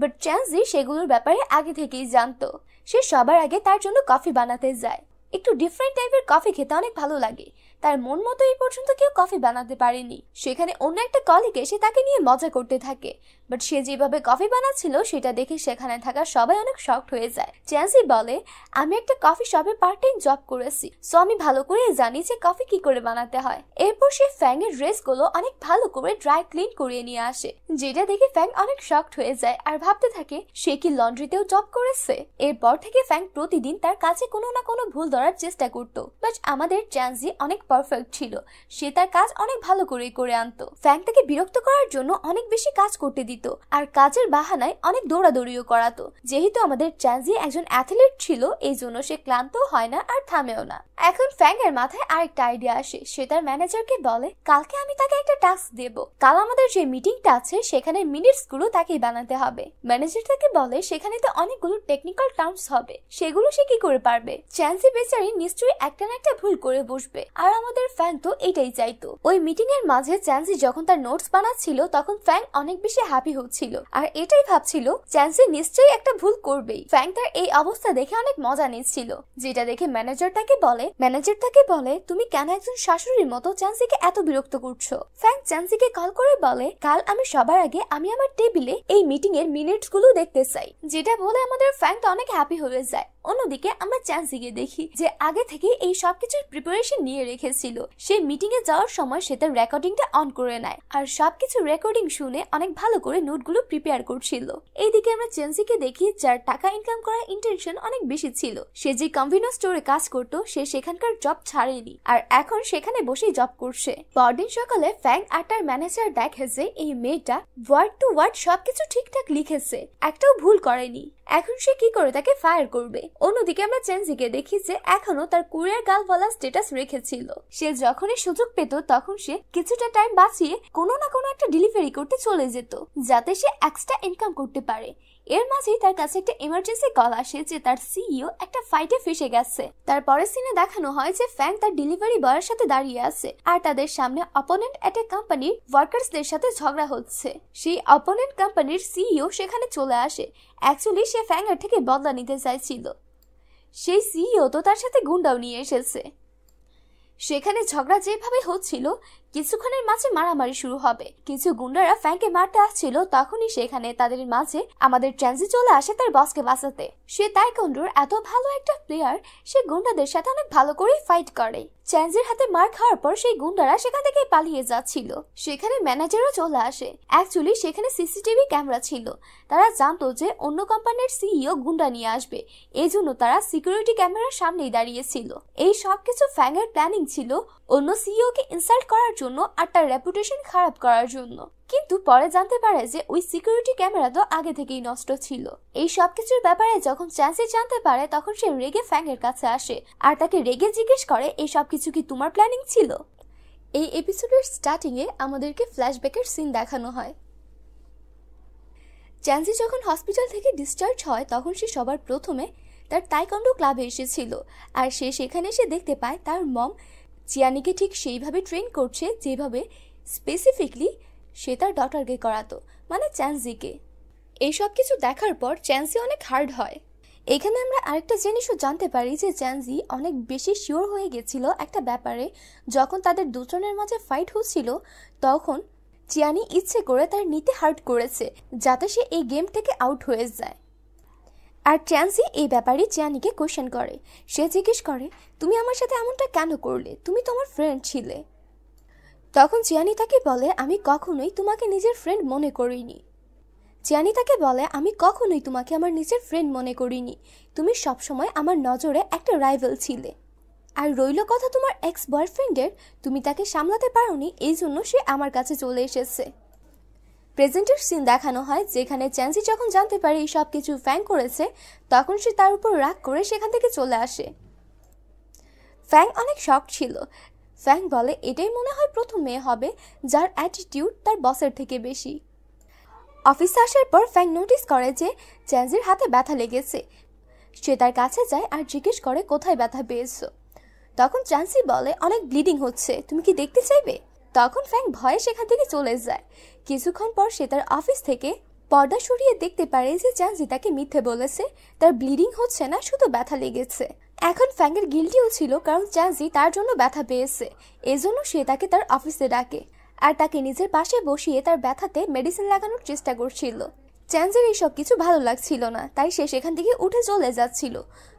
বাট চ্যান্সি সেগুলোর ব্যাপারে আগে থেকেই জানতো সে সবার আগে তার জন্য কফি বানাতে যায় একটু ডিফারেন্ট টাইপের কফি খেতে অনেক ভালো লাগে তার মন মতো এই পর্যন্ত কেউ কফি বানাতে পারেনি সেখানে অন্য একটা কলিগ এসে তাকে নিয়ে মজা করতে থাকে বাট সে যেভাবে কফি বানাচ্ছিল সেটা দেখে সেখানে থাকা সবাই অনেক শখ হয়ে যায় চ্যান্সি বলে আমি একটা কফি শপে পার্ট টাইম জব করেছি সো আমি ভালো করে জানি যে কফি কি করে বানাতে হয় এরপর সে ফ্যাং এর ড্রেস গুলো অনেক ভালো করে ড্রাই ক্লিন করিয়ে নিয়ে আসে যেটা দেখে ফ্যাং অনেক শক্ট হয়ে যায় আর ভাবতে থাকে সে কি লন্ড্রিতেও জব করেছে এরপর থেকে ফ্যাং প্রতিদিন তার কাছে কোনো না কোনো ভুল ধরার চেষ্টা করত বাট আমাদের চ্যান্সি অনেক পারফেক্ট ছিল সে তার কাজ অনেক ভালো করে করে আনতো ফ্যাং তাকে বিরক্ত করার জন্য অনেক বেশি কাজ করতে দিত দিত আর কাজের বাহানায় অনেক দৌড়াদৌড়িও করাতো যেহেতু আমাদের চ্যান্সি একজন অ্যাথলিট ছিল এই জন্য সে ক্লান্ত হয় না আর থামেও না এখন ফ্যাংয়ের মাথায় আরেকটা আইডিয়া আসে সে তার ম্যানেজারকে বলে কালকে আমি তাকে একটা টাস্ক দেব কাল আমাদের যে মিটিংটা আছে সেখানে মিনিটস গুলো তাকেই বানাতে হবে ম্যানেজার তাকে বলে সেখানে তো অনেকগুলো টেকনিক্যাল টার্মস হবে সেগুলো সে কি করে পারবে চ্যান্সি বেচারি নিশ্চয়ই একটা না একটা ভুল করে বসবে আর আমাদের ফ্যাং তো এটাই চাইতো ওই মিটিং এর মাঝে চ্যান্সি যখন তার নোটস বানাচ্ছিল তখন ফ্যাং অনেক বেশি হ্যাপি হাঁটাহাঁপি হচ্ছিল আর এটাই ভাবছিল চ্যান্সি নিশ্চয়ই একটা ভুল করবেই ফ্র্যাঙ্ক তার এই অবস্থা দেখে অনেক মজা নিচ্ছিল যেটা দেখে ম্যানেজার তাকে বলে ম্যানেজার তাকে বলে তুমি কেন একজন শাশুড়ির মতো চ্যান্সিকে এত বিরক্ত করছো ফ্র্যাঙ্ক চ্যান্সিকে কল করে বলে কাল আমি সবার আগে আমি আমার টেবিলে এই মিটিং এর মিনিটস গুলো দেখতে চাই যেটা বলে আমাদের ফ্র্যাঙ্ক অনেক হ্যাপি হয়ে যায় অন্যদিকে আমরা চ্যান্সিকে দেখি যে আগে থেকে এই সবকিছুর প্রিপারেশন নিয়ে রেখেছিল সে মিটিং এ যাওয়ার সময় সে তার রেকর্ডিংটা অন করে নেয় আর সবকিছু রেকর্ডিং শুনে অনেক ভালো করে নোটগুলো প্রিপেয়ার করছিল এইদিকে আমরা চেন্সিকে দেখি যার টাকা ইনকাম করার ইন্টেনশন অনেক বেশি ছিল সে যে কনভেনিয়েন্স স্টোরে কাজ করত সে সেখানকার জব ছাড়েনি আর এখন সেখানে বসেই জব করছে পরদিন সকালে ফ্যাং আর তার ম্যানেজার দেখে যে এই মেয়েটা ওয়ার্ড টু ওয়ার্ড সবকিছু ঠিকঠাক লিখেছে একটাও ভুল করেনি এখন সে কি করে তাকে ফায়ার করবে অন্যদিকে আমরা চেনজিকে দেখি যে এখনো তার কুরিয়ার গাল বলা স্টেটাস রেখেছিল সে যখনই সুযোগ পেত তখন সে কিছুটা টাইম বাঁচিয়ে কোনো না কোনো একটা ডেলিভারি করতে চলে যেত যাতে সে এক্সট্রা ইনকাম করতে পারে এর মাঝেই তার কাছে একটা ইমার্জেন্সি কল আসে যে তার সিইও e একটা ফাইটে ফেসে গেছে তারপরের সিনে দেখানো হয় যে ফ্যাং তার ডেলিভারি বয়ের সাথে দাঁড়িয়ে আছে আর তাদের সামনে অপোনেন্ট একটা কোম্পানির ওয়ার্কার্সদের সাথে ঝগড়া হচ্ছে সেই অপোনেন্ট কোম্পানির সিইও সেখানে চলে আসে অ্যাকচুয়ালি সে ফ্যাঙ্গার থেকে বদলা নিতে চাইছিল সেই সিইও e তো তার সাথে গুন্ডাও নিয়ে এসেছে সেখানে ঝগড়া যেভাবে হচ্ছিল কিছুক্ষণের মাঝে মারামারি শুরু হবে কিছু গুন্ডারা ফ্যাংকে মারতে আসছিল তখনই সেখানে তাদের মাঝে আমাদের ট্রানজি চলে আসে তার বসকে বাঁচাতে সে তাইকন্ডোর এত ভালো একটা প্লেয়ার সে গুন্ডাদের সাথে অনেক ভালো করে ফাইট করে চ্যান্সের হাতে মার খাওয়ার পর সেই গুন্ডারা সেখান থেকে পালিয়ে যাচ্ছিল সেখানে ম্যানেজারও চলে আসে অ্যাকচুয়ালি সেখানে সিসিটিভি ক্যামেরা ছিল তারা জানতো যে অন্য কোম্পানির সিইও e গুন্ডা নিয়ে আসবে এই জন্য তারা সিকিউরিটি ক্যামেরার সামনেই দাঁড়িয়েছিল এই সব কিছু ফ্যাঙের প্ল্যানিং ছিল অন্য সিইও e কে ইনসাল্ট করার জন্য আর তার রেপুটেশন খারাপ করার জন্য কিন্তু পরে জানতে পারে যে ওই সিকিউরিটি ক্যামেরা তো আগে থেকেই নষ্ট ছিল এই সব কিছুর ব্যাপারে যখন চ্যান্সি জানতে পারে তখন সে রেগে ফ্যাংয়ের কাছে আসে আর তাকে রেগে জিজ্ঞেস করে এই সব কিছু কি তোমার প্ল্যানিং ছিল এই এপিসোডের স্টার্টিংয়ে আমাদেরকে ফ্ল্যাশব্যাকের সিন দেখানো হয় চ্যান্সি যখন হসপিটাল থেকে ডিসচার্জ হয় তখন সে সবার প্রথমে তার তাইকন্ড ক্লাবে এসেছিল আর সে সেখানে এসে দেখতে পায় তার মম চিয়ানিকে ঠিক সেইভাবে ট্রেন করছে যেভাবে স্পেসিফিকলি সে তার ডটারকে করাতো মানে চ্যান্সিকে এইসব কিছু দেখার পর চ্যান্সি অনেক হার্ড হয় এখানে আমরা আরেকটা জিনিসও জানতে পারি যে চ্যান্সি অনেক বেশি শিওর হয়ে গেছিল একটা ব্যাপারে যখন তাদের দুজনের মাঝে ফাইট হচ্ছিল তখন চিয়ানি ইচ্ছে করে তার নিতে হার্ট করেছে যাতে সে এই গেম থেকে আউট হয়ে যায় আর চ্যান্সি এই ব্যাপারে চিয়ানিকে কোশ্চেন করে সে জিজ্ঞেস করে তুমি আমার সাথে এমনটা কেন করলে তুমি তোমার ফ্রেন্ড ছিলে তখন চিয়ানি তাকে বলে আমি কখনোই তোমাকে নিজের ফ্রেন্ড মনে করিনি চিয়ানি তাকে বলে আমি কখনোই তোমাকে আমার নিজের ফ্রেন্ড মনে করিনি তুমি সবসময় আমার নজরে একটা রাইভেল ছিলে আর রইল কথা তোমার এক্স বয়ফ্রেন্ডের তুমি তাকে সামলাতে পারোনি এই জন্য সে আমার কাছে চলে এসেছে প্রেজেন্টের সিন দেখানো হয় যেখানে চ্যান্সি যখন জানতে পারে এই সব কিছু ফ্যাং করেছে তখন সে তার উপর রাগ করে সেখান থেকে চলে আসে ফ্যাং অনেক শখ ছিল ফ্যাং বলে এটাই মনে হয় প্রথম মেয়ে হবে যার অ্যাটিটিউড তার বসের থেকে বেশি অফিসে আসার পর ফ্যাং নোটিস করে যে চ্যাঞ্জির হাতে ব্যথা লেগেছে সে তার কাছে যায় আর জিজ্ঞেস করে কোথায় ব্যথা পেয়েছ তখন চ্যান্সি বলে অনেক ব্লিডিং হচ্ছে তুমি কি দেখতে চাইবে তখন ফ্যাং ভয়ে সেখান থেকে চলে যায় কিছুক্ষণ পর সে তার অফিস থেকে পর্দা সরিয়ে দেখতে পারে যে চ্যান্সি তাকে মিথ্যে বলেছে তার ব্লিডিং হচ্ছে না শুধু ব্যথা লেগেছে এখন ফ্যাঙ্গের গিলটিও ছিল কারণ চ্যাজি তার জন্য ব্যথা পেয়েছে এজন্য সে তাকে তার অফিসে ডাকে আর তাকে নিজের পাশে বসিয়ে তার ব্যথাতে মেডিসিন লাগানোর চেষ্টা করছিল চ্যান্সের এইসব কিছু ভালো লাগছিল না তাই সে সেখান থেকে উঠে চলে যাচ্ছিল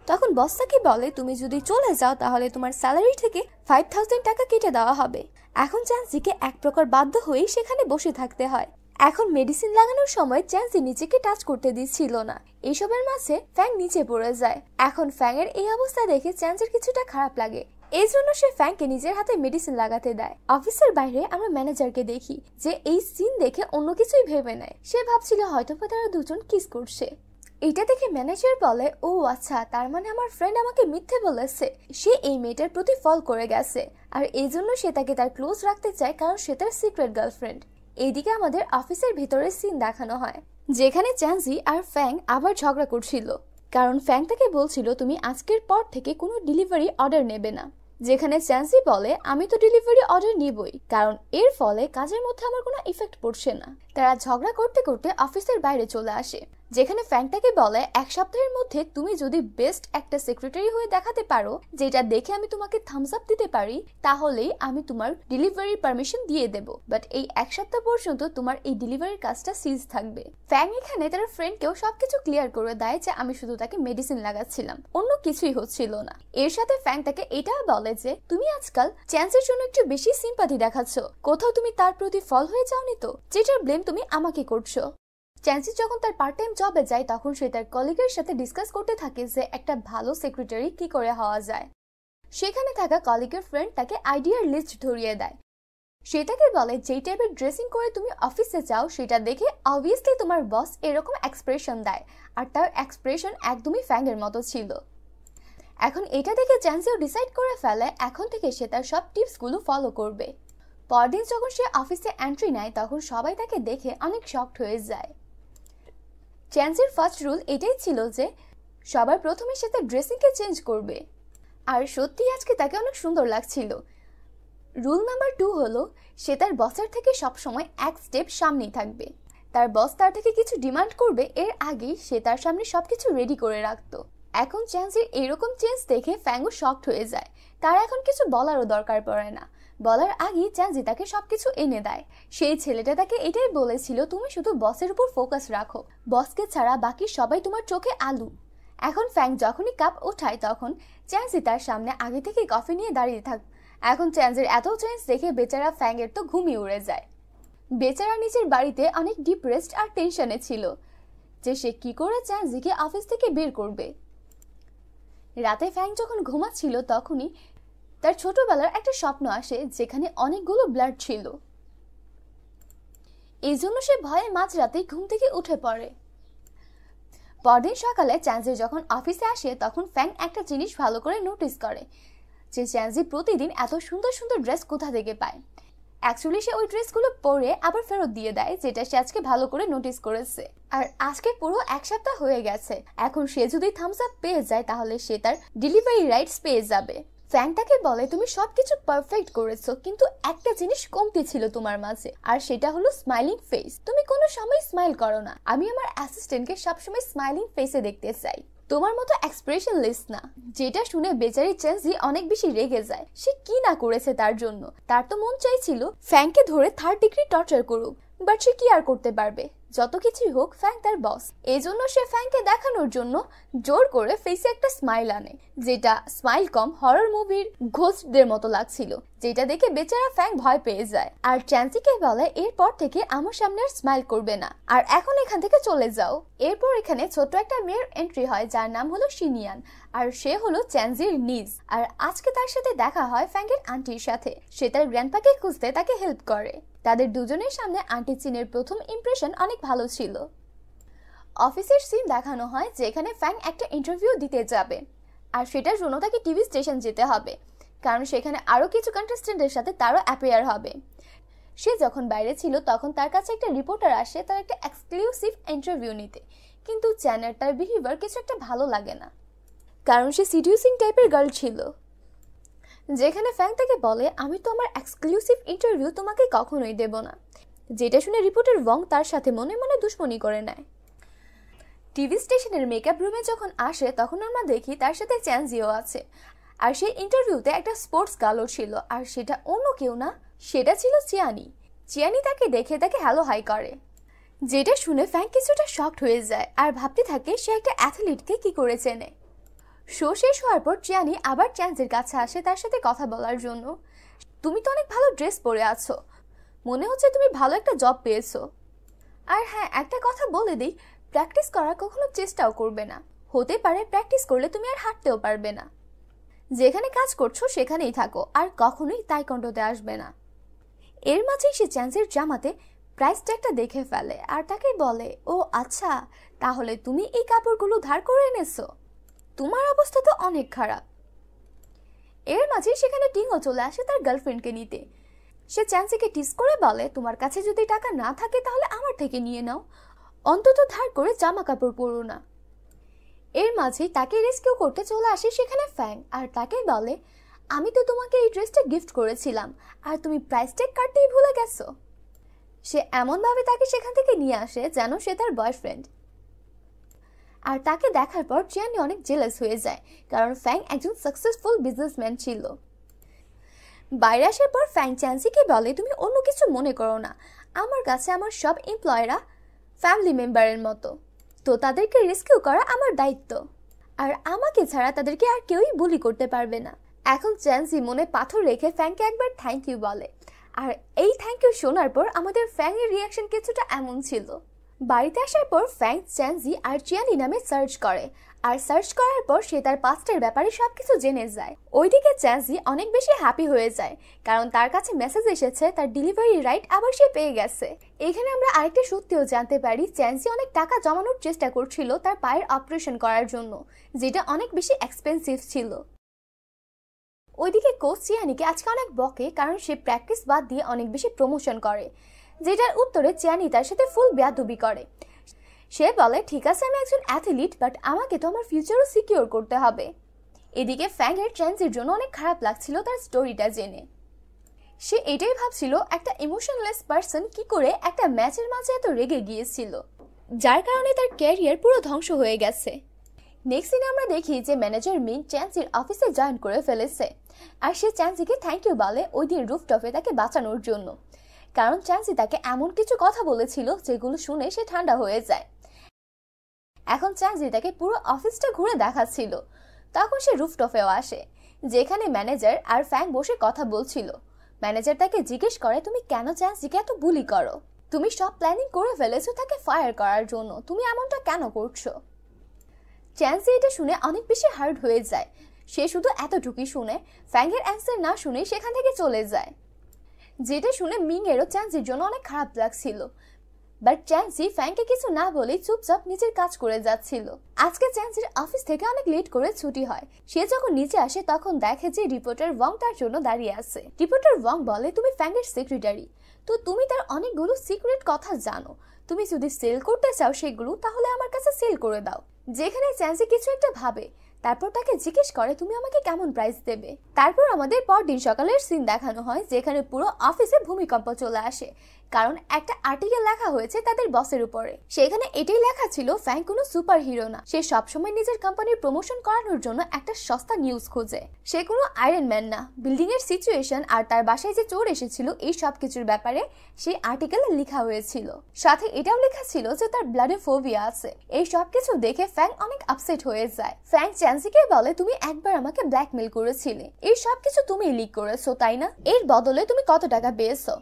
তখন বস তাকে বলে তুমি যদি চলে যাও তাহলে তোমার স্যালারি থেকে ফাইভ থাউজেন্ড টাকা কেটে দেওয়া হবে এখন চ্যান্সিকে এক প্রকার বাধ্য হয়েই সেখানে বসে থাকতে হয় এখন মেডিসিন লাগানোর সময় চ্যান্সি নিজেকে টাচ করতে দিচ্ছিল না এসবের মাঝে ফ্যাং নিচে পড়ে যায় এখন ফ্যাংয়ের এই অবস্থা দেখে চ্যান্সের কিছুটা খারাপ লাগে এই জন্য সে ফ্যাংকে নিজের হাতে মেডিসিন লাগাতে দেয় অফিসের বাইরে আমরা ম্যানেজারকে দেখি যে এই সিন দেখে অন্য কিছুই ভেবে নেয় সে ভাবছিল হয়তো তারা দুজন কিস করছে এটা দেখে ম্যানেজার বলে ও আচ্ছা তার মানে আমার ফ্রেন্ড আমাকে মিথ্যে বলেছে সে এই মেয়েটার প্রতি ফল করে গেছে আর এই জন্য সে তাকে তার ক্লোজ রাখতে চায় কারণ সে তার সিক্রেট গার্লফ্রেন্ড এইদিকে আমাদের অফিসের ভেতরের সিন দেখানো হয় যেখানে চ্যানজি আর ফ্যাং আবার ঝগড়া করছিল কারণ ফ্যাং তাকে বলছিল তুমি আজকের পর থেকে কোনো ডেলিভারি অর্ডার নেবে না যেখানে চ্যান্সি বলে আমি তো ডেলিভারি অর্ডার নিবই কারণ এর ফলে কাজের মধ্যে আমার কোনো ইফেক্ট পড়ছে না তারা ঝগড়া করতে করতে অফিসের বাইরে চলে আসে যেখানে ফ্যাংটাকে বলে এক সপ্তাহের মধ্যে তুমি যদি বেস্ট একটা সেক্রেটারি হয়ে দেখাতে পারো যেটা দেখে আমি তোমাকে থামস আপ দিতে পারি তাহলেই আমি তোমার ডেলিভারি পারমিশন দিয়ে দেব বাট এই এক সপ্তাহ পর্যন্ত তোমার এই ডেলিভারির কাজটা সিজ থাকবে ফ্যাং এখানে তার ফ্রেন্ডকেও সবকিছু ক্লিয়ার করে দেয় যে আমি শুধু তাকে মেডিসিন লাগাচ্ছিলাম অন্য কিছুই হচ্ছিল না এর সাথে ফ্যাং তাকে এটাও বলে যে তুমি আজকাল চ্যান্সের জন্য একটু বেশি সিম্পাথি দেখাচ্ছ কোথাও তুমি তার প্রতি ফল হয়ে যাওনি তো যেটার ব্লেম তুমি আমাকে করছো চ্যান্সি যখন তার পার্ট টাইম জবে যায় তখন সে তার কলিগের সাথে ডিসকাস করতে থাকে যে একটা ভালো সেক্রেটারি কি করে হওয়া যায় সেখানে থাকা কলিগের ফ্রেন্ড তাকে আইডিয়ার লিস্ট ধরিয়ে দেয় সে তাকে বলে যেই টাইপের ড্রেসিং করে তুমি অফিসে যাও সেটা দেখে অবভিয়াসলি তোমার বস এরকম এক্সপ্রেশন দেয় আর তার এক্সপ্রেশন একদমই ফ্যাংয়ের মতো ছিল এখন এটা দেখে চ্যান্সিও ডিসাইড করে ফেলে এখন থেকে সে তার সব টিপসগুলো ফলো করবে পরদিন যখন সে অফিসে এন্ট্রি নেয় তখন সবাই তাকে দেখে অনেক শক্ট হয়ে যায় চ্যান্সের ফার্স্ট রুল এটাই ছিল যে সবার প্রথমে সে তার ড্রেসিংকে চেঞ্জ করবে আর সত্যি আজকে তাকে অনেক সুন্দর লাগছিল রুল নাম্বার টু হলো সে তার বসের থেকে সবসময় এক স্টেপ সামনেই থাকবে তার বস তার থেকে কিছু ডিমান্ড করবে এর আগেই সে তার সামনে সব কিছু রেডি করে রাখত এখন চ্যান্সের এরকম চেঞ্জ দেখে ফ্যাঙ্গু শক্ট হয়ে যায় তার এখন কিছু বলারও দরকার পড়ে না বলার আগেই চাঁজি তাকে সবকিছু এনে দেয় সেই ছেলেটা তাকে এটাই বলেছিল তুমি শুধু বসের উপর ফোকাস রাখো বসকে ছাড়া বাকি সবাই তোমার চোখে আলু এখন ফ্যাং যখনই কাপ ওঠায় তখন চ্যাঞ্জি তার সামনে আগে থেকে কফি নিয়ে দাঁড়িয়ে থাক এখন চ্যাঞ্জের এত চেঞ্জ দেখে বেচারা ফ্যাংয়ের তো ঘুমি উড়ে যায় বেচারা নিজের বাড়িতে অনেক ডিপ্রেসড আর টেনশনে ছিল যে সে কি করে চ্যাঞ্জিকে অফিস থেকে বের করবে রাতে ফ্যাং যখন ঘুমাচ্ছিল তখনই তার ছোটবেলার একটা স্বপ্ন আসে যেখানে অনেকগুলো ব্লাড ছিল এই জন্য সে ভয়ে মাঝরাতে ঘুম থেকে উঠে পড়ে পরদিন সকালে চ্যান্সি যখন অফিসে আসে তখন ফ্যাং একটা জিনিস ভালো করে নোটিস করে যে চ্যান্সি প্রতিদিন এত সুন্দর সুন্দর ড্রেস কোথা থেকে পায় অ্যাকচুয়ালি সে ওই ড্রেসগুলো পরে আবার ফেরত দিয়ে দেয় যেটা সে আজকে ভালো করে নোটিস করেছে আর আজকে পুরো এক সপ্তাহ হয়ে গেছে এখন সে যদি থামস আপ পেয়ে যায় তাহলে সে তার ডেলিভারি রাইটস পেয়ে যাবে ফ্যানটাকে বলে তুমি সবকিছু পারফেক্ট করেছো কিন্তু একটা জিনিস কমতি ছিল তোমার মাঝে আর সেটা হলো স্মাইলিং ফেস তুমি কোনো সময় স্মাইল করো না আমি আমার অ্যাসিস্ট্যান্টকে সবসময় স্মাইলিং ফেসে দেখতে চাই তোমার মতো এক্সপ্রেশন লেস না যেটা শুনে বেচারি চেন্সি অনেক বেশি রেগে যায় সে কি না করেছে তার জন্য তার তো মন চাইছিল ফ্যানকে ধরে থার্ড ডিগ্রি টর্চার করুক বাট সে কি আর করতে পারবে যত কিছুই হোক ফ্যাং তার বস এই জন্য সে ফ্যাংকে দেখানোর জন্য জোর করে ফেসে একটা স্মাইল আনে যেটা স্মাইল কম হরর মুভির ঘোষদের মতো লাগছিল যেটা দেখে বেচারা ফ্যাং ভয় পেয়ে যায় আর চ্যান্সিকে বলে এরপর থেকে আমার সামনে আর স্মাইল করবে না আর এখন এখান থেকে চলে যাও এরপর এখানে ছোট্ট একটা মেয়ের এন্ট্রি হয় যার নাম হলো সিনিয়ান আর সে হলো চ্যান্সির নিজ আর আজকে তার সাথে দেখা হয় ফ্যাংয়ের আন্টির সাথে সে তার গ্র্যান্ডপাকে খুঁজতে তাকে হেল্প করে তাদের দুজনের সামনে আন্টি চিনের প্রথম ইমপ্রেশন অনেক ভালো ছিল অফিসের সিন দেখানো হয় যেখানে ফ্যাং একটা ইন্টারভিউ দিতে যাবে আর সেটার জন্য তাকে টিভি স্টেশন যেতে হবে কারণ সেখানে আরও কিছু কন্টেস্টেন্টের সাথে তারও অ্যাপেয়ার হবে সে যখন বাইরে ছিল তখন তার কাছে একটা রিপোর্টার আসে তার একটা এক্সক্লুসিভ ইন্টারভিউ নিতে কিন্তু চ্যানেলটার বিহেভিয়ার কিছু একটা ভালো লাগে না কারণ সে সিডিউসিং টাইপের গার্ল ছিল যেখানে ফ্যাং তাকে বলে আমি তো আমার এক্সক্লুসিভ ইন্টারভিউ তোমাকে কখনোই দেব না যেটা শুনে রিপোর্টার ওয়ং তার সাথে মনে মনে দুশ্মনী করে নেয় টিভি স্টেশনের মেকআপ রুমে যখন আসে তখন আমরা দেখি তার সাথে চ্যানজিও আছে আর সেই ইন্টারভিউতে একটা স্পোর্টস গালও ছিল আর সেটা অন্য কেউ না সেটা ছিল চিয়ানি চিয়ানি তাকে দেখে তাকে হ্যালো হাই করে যেটা শুনে ফ্যাং কিছুটা শক্ট হয়ে যায় আর ভাবতে থাকে সে একটা অ্যাথলিটকে কি করে চেনে শো শেষ হওয়ার পর চিয়ানি আবার চ্যান্সের কাছে আসে তার সাথে কথা বলার জন্য তুমি তো অনেক ভালো ড্রেস পরে আছো মনে হচ্ছে তুমি ভালো একটা জব পেয়েছো আর হ্যাঁ একটা কথা বলে দিই প্র্যাকটিস করার কখনো চেষ্টাও করবে না হতে পারে প্র্যাকটিস করলে তুমি আর হাঁটতেও পারবে না যেখানে কাজ করছো সেখানেই থাকো আর কখনোই তাই কণ্ঠতে আসবে না এর মাঝেই সে চ্যান্সের জামাতে প্রাইস ট্যাগটা দেখে ফেলে আর তাকে বলে ও আচ্ছা তাহলে তুমি এই কাপড়গুলো ধার করে এনেছো তোমার অবস্থা তো অনেক খারাপ এর মাঝে সেখানে টিংও চলে আসে তার গার্লফ্রেন্ডকে নিতে সে চ্যান্সিকে টিস করে বলে তোমার কাছে যদি টাকা না থাকে তাহলে আমার থেকে নিয়ে নাও অন্তত ধার করে জামা কাপড় পরো না এর মাঝে তাকে রেস্কিউ করতে চলে আসে সেখানে ফ্যাং আর তাকে বলে আমি তো তোমাকে এই ড্রেসটা গিফট করেছিলাম আর তুমি প্রাইস টেক কাটতেই ভুলে গেছো সে এমনভাবে তাকে সেখান থেকে নিয়ে আসে যেন সে তার বয়ফ্রেন্ড আর তাকে দেখার পর চিয়ানি অনেক জেলাস হয়ে যায় কারণ ফ্যাং একজন সাকসেসফুল বিজনেসম্যান ছিল বাইরে আসার পর ফ্যাং চ্যান্সিকে বলে তুমি অন্য কিছু মনে করো না আমার কাছে আমার সব এমপ্লয়রা ফ্যামিলি মেম্বারের মতো তো তাদেরকে রেস্কিউ করা আমার দায়িত্ব আর আমাকে ছাড়া তাদেরকে আর কেউই বলি করতে পারবে না এখন চ্যান্সি মনে পাথর রেখে ফ্যাংকে একবার থ্যাংক ইউ বলে আর এই থ্যাংক ইউ শোনার পর আমাদের ফ্যাংয়ের রিয়াকশন কিছুটা এমন ছিল বাড়িতে আসার পর ফ্যাং চ্যানজি আর চিয়ানি নামে সার্চ করে আর সার্চ করার পর সে তার পাস্টের ব্যাপারে সব কিছু জেনে যায় ওইদিকে চ্যানজি অনেক বেশি হ্যাপি হয়ে যায় কারণ তার কাছে মেসেজ এসেছে তার ডেলিভারি রাইট আবার সে পেয়ে গেছে এখানে আমরা আরেকটা সত্যিও জানতে পারি চ্যানজি অনেক টাকা জমানোর চেষ্টা করছিল তার পায়ের অপারেশন করার জন্য যেটা অনেক বেশি এক্সপেন্সিভ ছিল ওইদিকে কোচ চিয়ানিকে আজকে অনেক বকে কারণ সে প্র্যাকটিস বাদ দিয়ে অনেক বেশি প্রমোশন করে যেটার উত্তরে চ্যানি তার সাথে ফুল ব্যাধবি করে সে বলে ঠিক আছে আমি একজন অ্যাথলিট বাট আমাকে তো আমার ফিউচারও সিকিওর করতে হবে এদিকে ফ্যাংয়ের চ্যান্সের জন্য অনেক খারাপ লাগছিল তার স্টোরিটা জেনে সে এটাই ভাবছিল একটা ইমোশনলেস পার্সন কি করে একটা ম্যাচের মাঝে এত রেগে গিয়েছিল যার কারণে তার ক্যারিয়ার পুরো ধ্বংস হয়ে গেছে নেক্সট দিনে আমরা দেখি যে ম্যানেজার মিন চ্যান্সির অফিসে জয়েন করে ফেলেছে আর সে চ্যান্সিকে থ্যাংক ইউ বলে ওই দিন রুফটপে তাকে বাঁচানোর জন্য কারণ চ্যান্সি তাকে এমন কিছু কথা বলেছিল যেগুলো শুনে সে ঠান্ডা হয়ে যায় এখন চ্যান্সি তাকে পুরো অফিসটা ঘুরে দেখাচ্ছিল তখন সে রুফটফেও আসে যেখানে ম্যানেজার আর ফ্যাং বসে কথা বলছিল ম্যানেজার তাকে জিজ্ঞেস করে তুমি কেন চ্যান্সিকে এত বুলি করো তুমি সব প্ল্যানিং করে ফেলেছো তাকে ফায়ার করার জন্য তুমি এমনটা কেন করছো চ্যান্সি এটা শুনে অনেক বেশি হার্ড হয়ে যায় সে শুধু এতটুকুই শুনে ফ্যাংয়ের অ্যান্সার না শুনে সেখান থেকে চলে যায় যেটা শুনে মিংয়েরও চ্যান্সির জন্য অনেক খারাপ লাগছিল বাট চ্যান্সি ফ্যাংকে কিছু না বলেই চুপচাপ নিজের কাজ করে যাচ্ছিল আজকে চ্যান্সির অফিস থেকে অনেক লেট করে ছুটি হয় সে যখন নিচে আসে তখন দেখে যে রিপোর্টার ওয়াং তার জন্য দাঁড়িয়ে আছে রিপোর্টার ওয়াং বলে তুমি ফ্যাংয়ের সেক্রেটারি তো তুমি তার অনেকগুলো সিক্রেট কথা জানো তুমি যদি সেল করতে চাও সেগুলো তাহলে আমার কাছে সেল করে দাও যেখানে চ্যান্সি কিছু একটা ভাবে তারপর তাকে জিজ্ঞেস করে তুমি আমাকে কেমন প্রাইস দেবে তারপর আমাদের পরদিন সকালের সিন দেখানো হয় যেখানে পুরো অফিসে ভূমিকম্প চলে আসে কারণ একটা আর্টিকেল লেখা হয়েছে তাদের বসের উপরে সেখানে এটাই লেখা ছিল ফ্যাং কোনো সুপার হিরো না সে সবসময় নিজের কোম্পানির প্রমোশন করানোর জন্য একটা সস্তা নিউজ খোঁজে সে কোনো আয়রন ম্যান না বিল্ডিং এর সিচুয়েশন আর তার বাসায় যে চোর এসেছিল এই সব কিছুর ব্যাপারে সেই আর্টিকেল লেখা হয়েছিল সাথে এটাও লেখা ছিল যে তার ব্লাডে ফোবিয়া আছে এই সব কিছু দেখে ফ্যাং অনেক আপসেট হয়ে যায় ফ্যাং চ্যান্সিকে বলে তুমি একবার আমাকে ব্ল্যাকমেল করেছিলে এই সব কিছু তুমি লিক করেছো তাই না এর বদলে তুমি কত টাকা পেয়েছো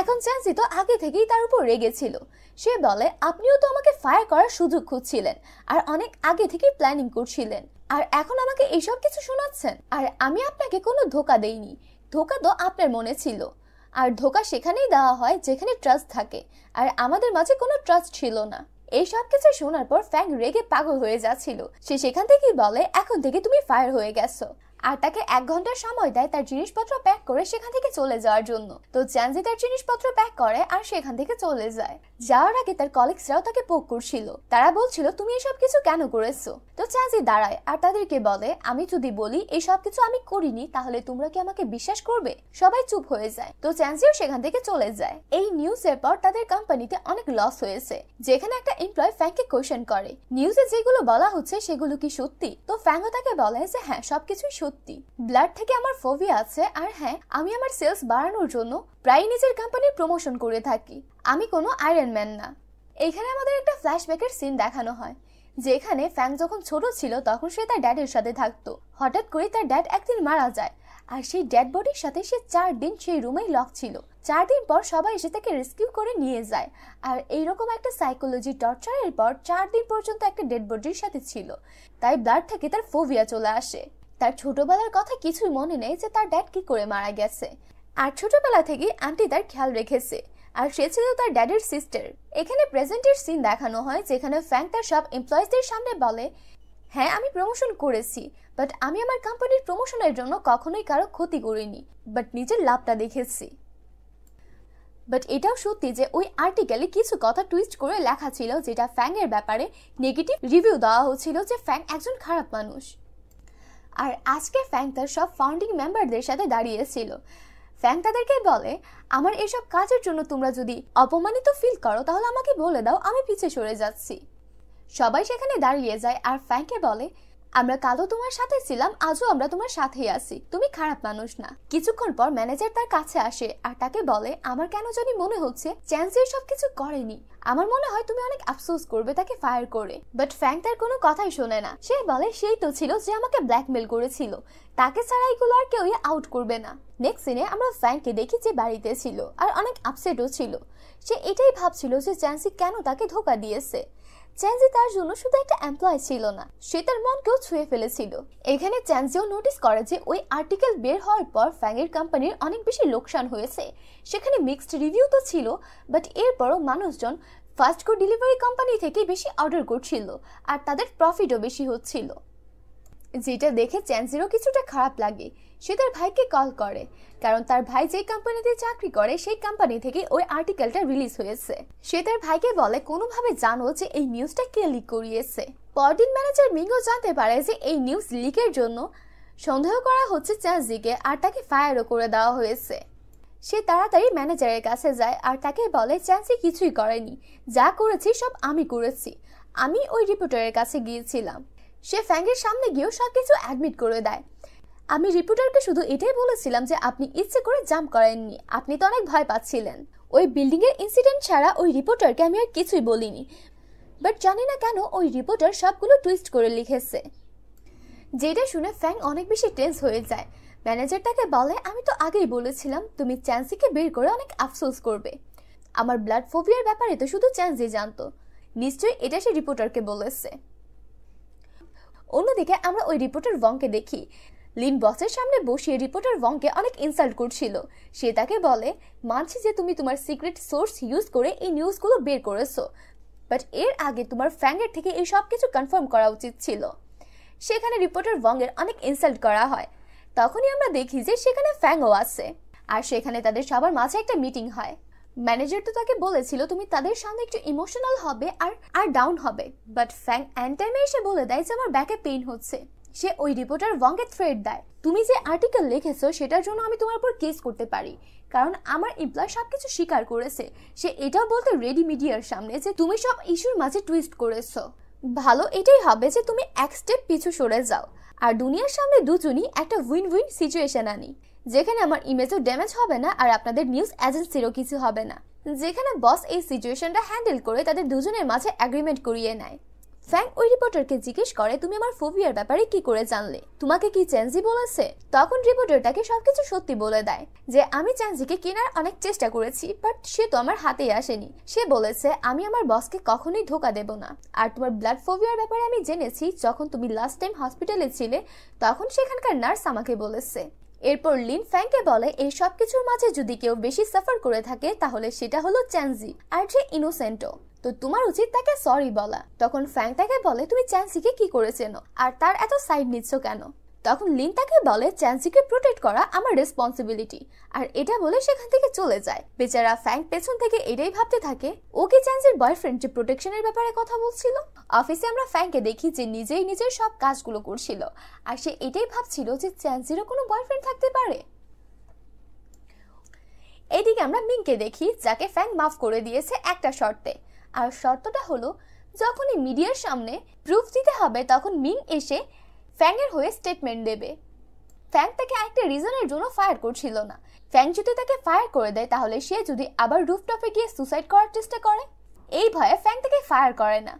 এখন চ্যান্সি তো আগে থেকেই তার উপর রেগেছিল সে বলে আপনিও তো আমাকে ফায়ার করার সুযোগ খুঁজছিলেন আর অনেক আগে থেকেই প্ল্যানিং করছিলেন আর এখন আমাকে এইসব কিছু শোনাচ্ছেন আর আমি আপনাকে কোনো ধোকা দেইনি ধোকা তো আপনার মনে ছিল আর ধোকা সেখানেই দেওয়া হয় যেখানে ট্রাস্ট থাকে আর আমাদের মাঝে কোনো ট্রাস্ট ছিল না এই সব কিছু শোনার পর ফ্যাং রেগে পাগল হয়ে যাচ্ছিল সে সেখান থেকেই বলে এখন থেকে তুমি ফায়ার হয়ে গেছো আর তাকে এক ঘন্টার সময় দেয় তার জিনিসপত্র প্যাক করে সেখান থেকে চলে যাওয়ার জন্য তো চ্যানজি তার জিনিসপত্র প্যাক করে আর সেখান থেকে চলে যায় যাওয়ার আগে তার কলিগসরাও তাকে পোক করছিল তারা বলছিল তুমি এসব কিছু কেন করেছো তো চ্যানজি দাঁড়ায় আর তাদেরকে বলে আমি যদি বলি এই সব কিছু আমি করিনি তাহলে তোমরা কি আমাকে বিশ্বাস করবে সবাই চুপ হয়ে যায় তো চ্যানজিও সেখান থেকে চলে যায় এই নিউজ এর পর তাদের কোম্পানিতে অনেক লস হয়েছে যেখানে একটা এমপ্লয় ফ্যাংকে কোয়েশন করে নিউজে যেগুলো বলা হচ্ছে সেগুলো কি সত্যি তো ফ্যাংও তাকে বলে যে হ্যাঁ সবকিছুই সত্যি ব্লাড থেকে আমার ফোবিয়া আছে আর হ্যাঁ আমি আমার সেলস বাড়ানোর জন্য প্রায় নিজের কোম্পানির প্রমোশন করে থাকি আমি কোনো আয়রন ম্যান না এখানে আমাদের একটা ফ্ল্যাশব্যাকের সিন দেখানো হয় যেখানে ফ্যাং যখন ছোট ছিল তখন সে তার ড্যাডের সাথে থাকতো হঠাৎ করে তার ড্যাড একদিন মারা যায় আর সেই ড্যাড বডির সাথে সে চার দিন সেই রুমেই লক ছিল চার দিন পর সবাই এসে তাকে রেস্কিউ করে নিয়ে যায় আর এইরকম একটা সাইকোলজি টর্চারের পর চার দিন পর্যন্ত একটা ডেড বডির সাথে ছিল তাই ব্লাড থেকে তার ফোভিয়া চলে আসে তার ছোটবেলার কথা কিছুই মনে নেই যে তার ড্যাড কি করে মারা গেছে আর ছোটবেলা থেকে আন্টি তার খেয়াল রেখেছে আর সে ছিল তার ড্যাডের সিস্টার এখানে প্রেজেন্টের সিন দেখানো হয় যেখানে ফ্যাঙ্ক তার সব এমপ্লয়িজদের সামনে বলে হ্যাঁ আমি প্রমোশন করেছি বাট আমি আমার কোম্পানির প্রমোশনের জন্য কখনোই কারো ক্ষতি করিনি বাট নিজের লাভটা দেখেছি বাট এটাও সত্যি যে ওই আর্টিকেলে কিছু কথা টুইস্ট করে লেখা ছিল যেটা ফ্যাংয়ের ব্যাপারে নেগেটিভ রিভিউ দেওয়া হচ্ছিল যে ফ্যাং একজন খারাপ মানুষ আর আজকে ফ্যাং তার সব ফাউন্ডিং মেম্বারদের সাথে দাঁড়িয়েছিল ফ্যাং তাদেরকে বলে আমার এসব কাজের জন্য তোমরা যদি অপমানিত ফিল করো তাহলে আমাকে বলে দাও আমি পিছিয়ে সরে যাচ্ছি সবাই সেখানে দাঁড়িয়ে যায় আর ফ্যাংকে বলে আমরা কালও তোমার সাথে ছিলাম আজও আমরা তোমার সাথেই আছি তুমি খারাপ মানুষ না কিছুক্ষণ পর ম্যানেজার তার কাছে আসে আর তাকে বলে আমার কেন জানি মনে হচ্ছে সব কিছু করেনি আমার মনে হয় তুমি অনেক আফসোস করবে তাকে ফায়ার করে বাট ফ্যাং তার কোনো কথাই শোনে না সে বলে সেই তো ছিল যে আমাকে ব্ল্যাকমেল করেছিল তাকে ছাড়া এগুলো আর কেউই আউট করবে না নেক্সট সিনে আমরা ফ্যাংকে দেখি যে বাড়িতে ছিল আর অনেক আপসেটও ছিল সে এটাই ভাবছিল যে চ্যান্সি কেন তাকে ধোকা দিয়েছে চ্যানজি তার জন্য শুধু একটা এমপ্লয় ছিল না সে তার মনকেও ছুঁয়ে ফেলেছিল এখানে চ্যানজিও নোটিস করে যে ওই আর্টিকেল বের হওয়ার পর ফ্যাংয়ের কোম্পানির অনেক বেশি লোকসান হয়েছে সেখানে মিক্সড রিভিউ তো ছিল বাট এরপরও মানুষজন ফাস্ট ফুড ডেলিভারি কোম্পানি থেকে বেশি অর্ডার করছিল আর তাদের প্রফিটও বেশি হচ্ছিল যেটা দেখে চ্যান্সিরও কিছুটা খারাপ লাগে সে তার ভাইকে কল করে কারণ তার ভাই যে কোম্পানিতে চাকরি করে সেই কোম্পানি থেকে ওই আর্টিকেলটা রিলিজ হয়েছে সে তার ভাইকে বলে কোনোভাবে জানো যে এই নিউজটা কে লিক করিয়েছে পরদিন ম্যানেজার মিঙ্গো জানতে পারে যে এই নিউজ লিকের জন্য সন্দেহ করা হচ্ছে চ্যান্সিকে আর তাকে ফায়ারও করে দেওয়া হয়েছে সে তাড়াতাড়ি ম্যানেজারের কাছে যায় আর তাকে বলে চ্যান্সি কিছুই করেনি যা করেছি সব আমি করেছি আমি ওই রিপোর্টারের কাছে গিয়েছিলাম সে ফ্যাংয়ের সামনে গিয়েও সব কিছু অ্যাডমিট করে দেয় আমি রিপোর্টারকে শুধু এটাই বলেছিলাম যে আপনি ইচ্ছে করে জাম্প করেননি আপনি তো অনেক ভয় পাচ্ছিলেন ওই বিল্ডিংয়ের ইনসিডেন্ট ছাড়া ওই রিপোর্টারকে আমি আর কিছুই বলিনি বাট জানি না কেন ওই রিপোর্টার সবগুলো টুইস্ট করে লিখেছে যেটা শুনে ফ্যাং অনেক বেশি টেন্স হয়ে যায় ম্যানেজার তাকে বলে আমি তো আগেই বলেছিলাম তুমি চ্যান্সিকে বের করে অনেক আফসোস করবে আমার ব্লাড ফোবিয়ার ব্যাপারে তো শুধু চ্যান্সি জানতো নিশ্চয়ই এটা সে রিপোর্টারকে বলেছে অন্যদিকে আমরা ওই রিপোর্টার ওয়ংকে দেখি লিন বসের সামনে বসিয়ে রিপোর্টার ওয়ংকে অনেক ইনসাল্ট করছিল সে তাকে বলে মানছি যে তুমি তোমার সিক্রেট সোর্স ইউজ করে এই নিউজগুলো বের করেছো বাট এর আগে তোমার ফ্যাঙ্গের থেকে এই সব কিছু কনফার্ম করা উচিত ছিল সেখানে রিপোর্টার ওয়ংয়ের অনেক ইনসাল্ট করা হয় তখনই আমরা দেখি যে সেখানে ফ্যাংও আছে আর সেখানে তাদের সবার মাঝে একটা মিটিং হয় ম্যানেজার তো তাকে বলেছিল তুমি তাদের সামনে একটু ইমোশনাল হবে আর আর ডাউন হবে বাট ফ্যাং অ্যান টাইমে এসে বলে দেয় যে আমার ব্যাকে পেইন হচ্ছে সে ওই রিপোর্টার ওয়াংকে থ্রেড দেয় তুমি যে আর্টিকেল লিখেছো সেটার জন্য আমি তোমার উপর কেস করতে পারি কারণ আমার এমপ্লয় সব কিছু স্বীকার করেছে সে এটাও বলতে রেডি মিডিয়ার সামনে যে তুমি সব ইস্যুর মাঝে টুইস্ট করেছো ভালো এটাই হবে যে তুমি এক স্টেপ পিছু সরে যাও আর দুনিয়ার সামনে দুজনই একটা উইন উইন সিচুয়েশন আনি যেখানে আমার ইমেজও ড্যামেজ হবে না আর আপনাদের নিউজ এজেন্সিরও কিছু হবে না যেখানে বস এই সিচুয়েশনটা হ্যান্ডেল করে তাদের দুজনের মাঝে অ্যাগ্রিমেন্ট করিয়ে নেয় ফ্যাং ওই রিপোর্টারকে জিজ্ঞেস করে তুমি আমার ফোবিয়ার ব্যাপারে কি করে জানলে তোমাকে কি চ্যানজি বলেছে তখন রিপোর্টার তাকে সবকিছু সত্যি বলে দেয় যে আমি চ্যানজিকে কেনার অনেক চেষ্টা করেছি বাট সে তো আমার হাতেই আসেনি সে বলেছে আমি আমার বসকে কখনোই ধোকা দেব না আর তোমার ব্লাড ফোবিয়ার ব্যাপারে আমি জেনেছি যখন তুমি লাস্ট টাইম হসপিটালে ছিলে তখন সেখানকার নার্স আমাকে বলেছে এরপর লিন ফ্যাংকে বলে এই সব কিছুর মাঝে যদি কেউ বেশি সাফার করে থাকে তাহলে সেটা হলো চ্যানজি আর যে ইনোসেন্টো তো তোমার উচিত তাকে সরি বলা তখন ফ্যাং তাকে বলে তুমি চ্যান্সিকে কি করেছেন আর তার এত সাইড নিচ্ছ কেন তখন লিন তাকে বলে চ্যান্সিকে প্রোটেক্ট করা আমার রেসপন্সিবিলিটি আর এটা বলে সেখান থেকে চলে যায় বেচারা ফ্যাং পেছন থেকে এটাই ভাবতে থাকে ও কি চ্যান্সির বয়ফ্রেন্ড যে প্রোটেকশনের ব্যাপারে কথা বলছিল অফিসে আমরা ফ্যাংকে দেখি যে নিজেই নিজের সব কাজগুলো করছিল আর সে এটাই ভাবছিল যে চ্যান্সিরও কোনো বয়ফ্রেন্ড থাকতে পারে এদিকে আমরা মিংকে দেখি যাকে ফ্যাং মাফ করে দিয়েছে একটা শর্তে আর শর্তটা হলো যখনই মিডিয়ার সামনে প্রুফ দিতে হবে তখন মিং এসে ফ্যাংয়ের হয়ে স্টেটমেন্ট দেবে ফ্যাং তাকে একটা রিজনের জন্য ফায়ার করছিল না ফ্যাং যদি তাকে ফায়ার করে দেয় তাহলে সে যদি আবার রুফটপে গিয়ে সুসাইড করার চেষ্টা করে এই ভয়ে ফ্যাং তাকে ফায়ার করে না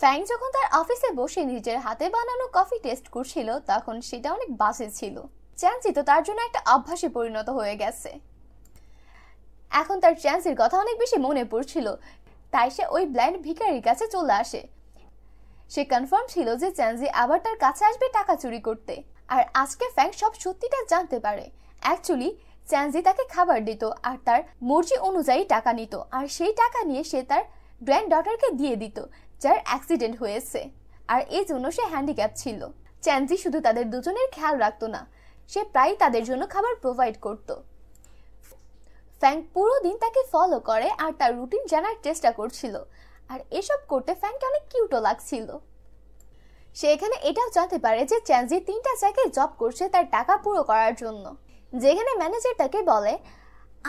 ফ্যাং যখন তার অফিসে বসে নিজের হাতে বানানো কফি টেস্ট করছিল তখন সেটা অনেক বাসে ছিল চ্যান্সি তো তার জন্য একটা অভ্যাসে পরিণত হয়ে গেছে এখন তার চ্যান্সির কথা অনেক বেশি মনে পড়ছিল তাই সে ওই ব্ল্যান্ড ভিকারির কাছে চলে আসে সে কনফার্ম ছিল যে চ্যানজি আবার তার কাছে আসবে টাকা চুরি করতে আর আজকে ফ্যাং সব সত্যিটা জানতে পারে অ্যাকচুয়ালি চ্যানজি তাকে খাবার দিত আর তার মর্জি অনুযায়ী টাকা নিত আর সেই টাকা নিয়ে সে তার গ্র্যান্ড ডটারকে দিয়ে দিত যার অ্যাক্সিডেন্ট হয়েছে আর এই জন্য সে হ্যান্ডিক্যাপ ছিল চ্যানজি শুধু তাদের দুজনের খেয়াল রাখতো না সে প্রায় তাদের জন্য খাবার প্রোভাইড করত ফ্যাং পুরো দিন তাকে ফলো করে আর তার রুটিন জানার চেষ্টা করছিল আর এসব করতে ফ্যানকে অনেক কিউটও লাগছিল সে এখানে এটাও জানতে পারে যে চ্যানজি তিনটা জায়গায় জব করছে তার টাকা পুরো করার জন্য যেখানে ম্যানেজার তাকে বলে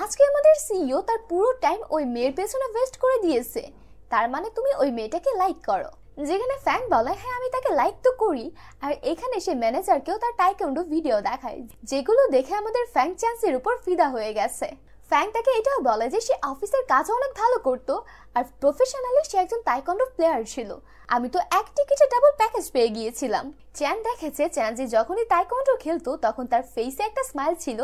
আজকে আমাদের সিইও e তার পুরো টাইম ওই মেয়ের পেছনে ওয়েস্ট করে দিয়েছে তার মানে তুমি ওই মেয়েটাকে লাইক করো যেখানে ফ্যান বলে হ্যাঁ আমি তাকে লাইক তো করি আর এখানে সে ম্যানেজারকেও তার টাইকাউন্ডো ভিডিও দেখায় যেগুলো দেখে আমাদের ফ্যাং চ্যান্সের উপর ফিদা হয়ে গেছে ফ্যাং তাকে এটাও বলে যে সে অফিসের কাজ অনেক ভালো করতো আর প্রফেশনালি সে একজন তাইকন্ডো প্লেয়ার ছিল আমি তো এক টিকিটে ডাবল প্যাকেজ পেয়ে গিয়েছিলাম চ্যান দেখেছে চ্যান যে যখনই তাইকন্ডো খেলতো তখন তার ফেসে একটা স্মাইল ছিল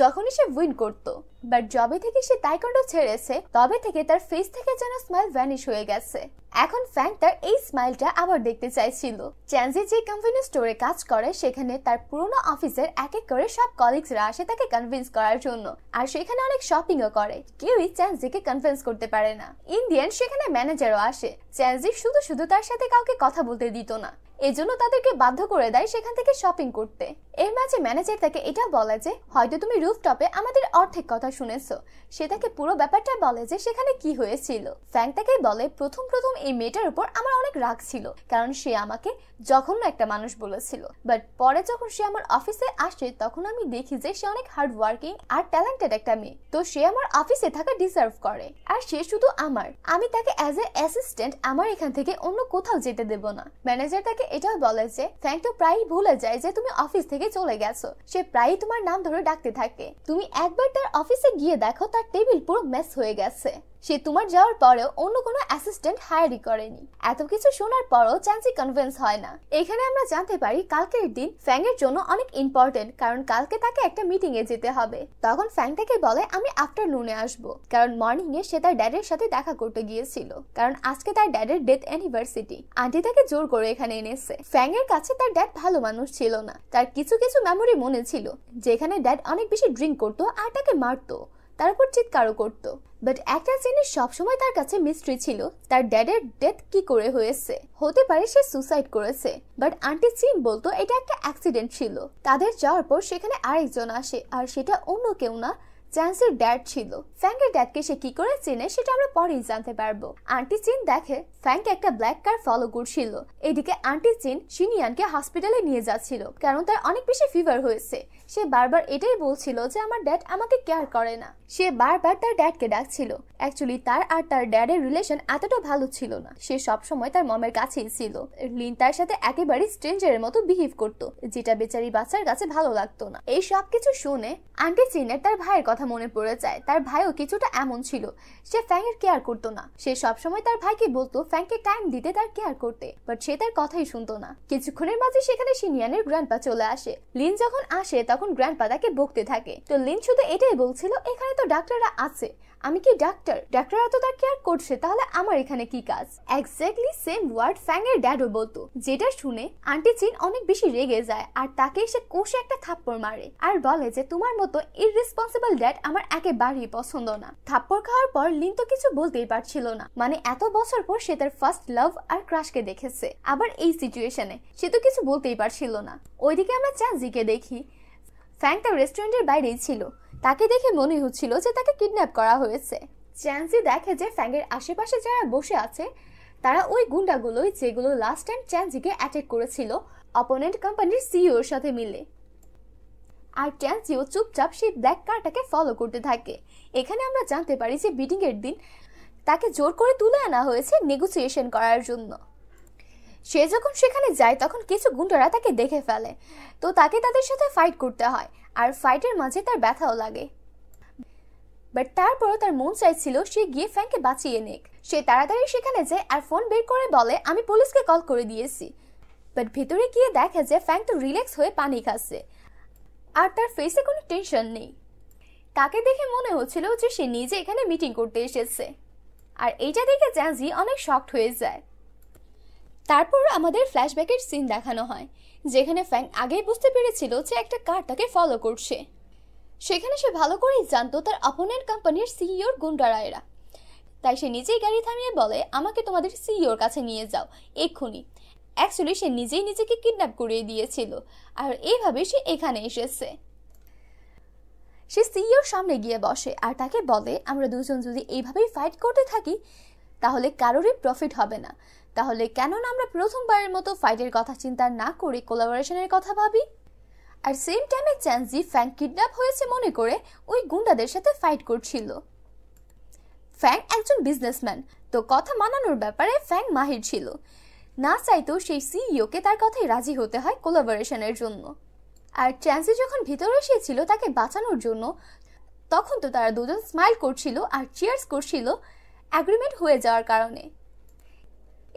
যখনই সে উইন করত বাট জবে থেকে সে তাইকন্ডো ছেড়েছে তবে থেকে তার ফেস থেকে যেন স্মাইল ভ্যানিশ হয়ে গেছে এখন ফ্যাং তার এই স্মাইলটা আবার দেখতে চাইছিল চ্যানজি যে কোম্পানি স্টোরে কাজ করে সেখানে তার পুরনো অফিসের এক এক করে সব কলিগসরা আসে তাকে কনভিন্স করার জন্য আর সেখানে অনেক শপিংও করে কেউই চ্যানজিকে কনভিন্স করতে পারে না ইন ইন্ডিয়ান সেখানে ম্যানেজারও আসে চ্যান্সজি শুধু শুধু তার সাথে কাউকে কথা বলতে দিত না এজন্য তাদেরকে বাধ্য করে দেয় সেখান থেকে শপিং করতে এর মাঝে ম্যানেজার তাকে এটা বলে যে হয়তো তুমি রুফটপে আমাদের অর্ধেক কথা শুনেছো সে তাকে পুরো ব্যাপারটা বলে যে সেখানে কি হয়েছিল ফ্যাং তাকে বলে প্রথম প্রথম এই মেয়েটার উপর আমার অনেক রাগ ছিল কারণ সে আমাকে জঘন্য একটা মানুষ বলেছিল বাট পরে যখন সে আমার অফিসে আসে তখন আমি দেখি যে সে অনেক হার্ড ওয়ার্কিং আর ট্যালেন্টেড একটা মেয়ে তো সে আমার অফিসে থাকা ডিজার্ভ করে আর সে শুধু আমার আমি তাকে অ্যাজ এ অ্যাসিস্ট্যান্ট আমার এখান থেকে অন্য কোথাও যেতে দেব না ম্যানেজার তাকে এটাও বলে যে ফ্যাং তো প্রায়ই ভুলে যায় যে তুমি অফিস থেকে চলে গেছো সে প্রায়ই তোমার নাম ধরে ডাকতে থাকে তুমি একবার তার অফিসে গিয়ে দেখো তার টেবিল পুরো মেস হয়ে গেছে সে তোমার যাওয়ার পরেও অন্য কোনো অ্যাসিস্ট্যান্ট হায়ারি করেনি এত কিছু শোনার পরও চ্যান্সি কনভিন্স হয় না এখানে আমরা জানতে পারি কালকের দিন ফ্যাংয়ের জন্য অনেক ইম্পর্টেন্ট কারণ কালকে তাকে একটা মিটিং এ যেতে হবে তখন ফ্যাং তাকে বলে আমি আফটারনুনে আসবো কারণ মর্নিং এ সে তার ড্যাডের সাথে দেখা করতে গিয়েছিল কারণ আজকে তার ড্যাডের ডেথ অ্যানিভার্সিটি আন্টি তাকে জোর করে এখানে এনেছে ফ্যাং এর কাছে তার ড্যাড ভালো মানুষ ছিল না তার কিছু কিছু মেমোরি মনে ছিল যেখানে ড্যাড অনেক বেশি ড্রিঙ্ক করতো আর তাকে মারতো তার উপর চিৎকারও করতো বাট একটা জিনিস সবসময় তার কাছে মিস্ট্রি ছিল তার ড্যাডের ডেথ কি করে হয়েছে হতে পারে সে সুসাইড করেছে বাট আন্টি চিন বলতো এটা একটা অ্যাক্সিডেন্ট ছিল তাদের যাওয়ার পর সেখানে আরেকজন আসে আর সেটা অন্য কেউ না চ্যান্সের ড্যাড ছিল ফ্যাংকের ড্যাডকে সে কি করে চেনে সেটা আমরা পরেই জানতে পারবো আন্টি চিন দেখে ফ্যাংক একটা ব্ল্যাক কার ফলো করছিল এদিকে আন্টি চিন সিনিয়ানকে হসপিটালে নিয়ে যাচ্ছিল কারণ তার অনেক বেশি ফিভার হয়েছে সে বারবার এটাই বলছিল যে আমার ড্যাড আমাকে কেয়ার করে না সে বারবার তার ড্যাডকে ডাকছিল অ্যাকচুয়ালি তার আর তার ড্যাডের রিলেশন এতটা ভালো ছিল না সে সব সময় তার মমের কাছেই ছিল লিন তার সাথে একেবারে স্ট্রেঞ্জারের মতো বিহেভ করত যেটা বেচারি বাচ্চার কাছে ভালো লাগতো না এই সব কিছু শুনে আন্টি চিনের তার ভাইয়ের কথা মনে পড়ে যায় তার ভাইও কিছুটা এমন ছিল সে ফ্যাংয়ের কেয়ার করতো না সে সবসময় তার ভাইকে বলতো ফ্যাংকে টাইম দিতে তার কেয়ার করতে বাট সে তার কথাই শুনতো না কিছুক্ষণের মাঝে সেখানে সিনিয়ানের গ্র্যান্ডপা চলে আসে লিন যখন আসে তখন তখন গ্র্যান্ডপা তাকে বকতে থাকে তো লিন শুধু এটাই বলছিল এখানে তো ডাক্তাররা আছে আমি কি ডাক্তার ডাক্তাররা তো তার কেয়ার করছে তাহলে আমার এখানে কি কাজ এক্স্যাক্টলি সেম ওয়ার্ড ফ্যাং এর ড্যাডও বলতো যেটা শুনে আন্টি চিন অনেক বেশি রেগে যায় আর তাকে সে কোষে একটা থাপ্পড় মারে আর বলে যে তোমার মতো ইররেসপন্সিবল ড্যাড আমার একেবারেই পছন্দ না থাপ্পড় খাওয়ার পর লিন তো কিছু বলতেই পারছিল না মানে এত বছর পর সে তার ফার্স্ট লাভ আর ক্রাশকে দেখেছে আবার এই সিচুয়েশনে সে তো কিছু বলতেই পারছিল না ওইদিকে আমরা চাঞ্জিকে দেখি ফ্র্যাঙ্ক তার রেস্টুরেন্টের বাইরেই ছিল তাকে দেখে মনে হচ্ছিল যে তাকে কিডন্যাপ করা হয়েছে চ্যান্সি দেখে যে ফ্যাংয়ের আশেপাশে যারা বসে আছে তারা ওই গুন্ডাগুলোই যেগুলো লাস্ট টাইম চ্যান্সিকে অ্যাটেক করেছিল অপোনেন্ট কোম্পানির সিইওর সাথে মিলে আর চ্যান্সিও চুপচাপ সেই ব্ল্যাক কারটাকে ফলো করতে থাকে এখানে আমরা জানতে পারি যে বিডিংয়ের দিন তাকে জোর করে তুলে আনা হয়েছে নেগোসিয়েশন করার জন্য সে যখন সেখানে যায় তখন কিছু গুন্ডারা তাকে দেখে ফেলে তো তাকে তাদের সাথে ফাইট করতে হয় আর ফাইটের মাঝে তার ব্যথাও লাগে বাট তারপরও তার মন চাইছিল সে গিয়ে ফ্যাংকে বাঁচিয়ে নেক সে তাড়াতাড়ি সেখানে যায় আর ফোন বের করে বলে আমি পুলিশকে কল করে দিয়েছি বাট ভেতরে গিয়ে দেখে যে ফ্যাং তো রিল্যাক্স হয়ে পানি খাচ্ছে আর তার ফেসে কোনো টেনশন নেই তাকে দেখে মনে হচ্ছিল যে সে নিজে এখানে মিটিং করতে এসেছে আর এইটা দেখে জ্যাজি অনেক শক্ট হয়ে যায় তারপর আমাদের ফ্ল্যাশব্যাকের সিন দেখানো হয় যেখানে ফ্যাং আগেই বুঝতে পেরেছিল যে একটা কার তাকে ফলো করছে সেখানে সে ভালো করেই জানতো তার অপোনেন্ট কোম্পানির সিইওর গুন্ডা এরা তাই সে নিজেই গাড়ি থামিয়ে বলে আমাকে তোমাদের সিইওর কাছে নিয়ে যাও এক্ষুনি অ্যাকচুয়ালি সে নিজেই নিজেকে কিডন্যাপ করিয়ে দিয়েছিল আর এইভাবে সে এখানে এসেছে সে সিইওর সামনে গিয়ে বসে আর তাকে বলে আমরা দুজন যদি এইভাবেই ফাইট করতে থাকি তাহলে কারোরই প্রফিট হবে না তাহলে কেননা আমরা প্রথমবারের মতো ফাইটের কথা চিন্তা না করে কোলাবোরেশনের কথা ভাবি আর সেম টাইমে চ্যানজি ফ্যাং কিডন্যাপ হয়েছে মনে করে ওই গুন্ডাদের সাথে ফাইট করছিল ফ্যাং একজন বিজনেসম্যান তো কথা মানানোর ব্যাপারে ফ্যাং মাহির ছিল না চাইতো সেই সিইওকে তার কথায় রাজি হতে হয় কোলাবোরেশনের জন্য আর চ্যান্সি যখন ভিতরে এসেছিল তাকে বাঁচানোর জন্য তখন তো তারা দুজন স্মাইল করছিল আর চিয়ার্স করছিল অ্যাগ্রিমেন্ট হয়ে যাওয়ার কারণে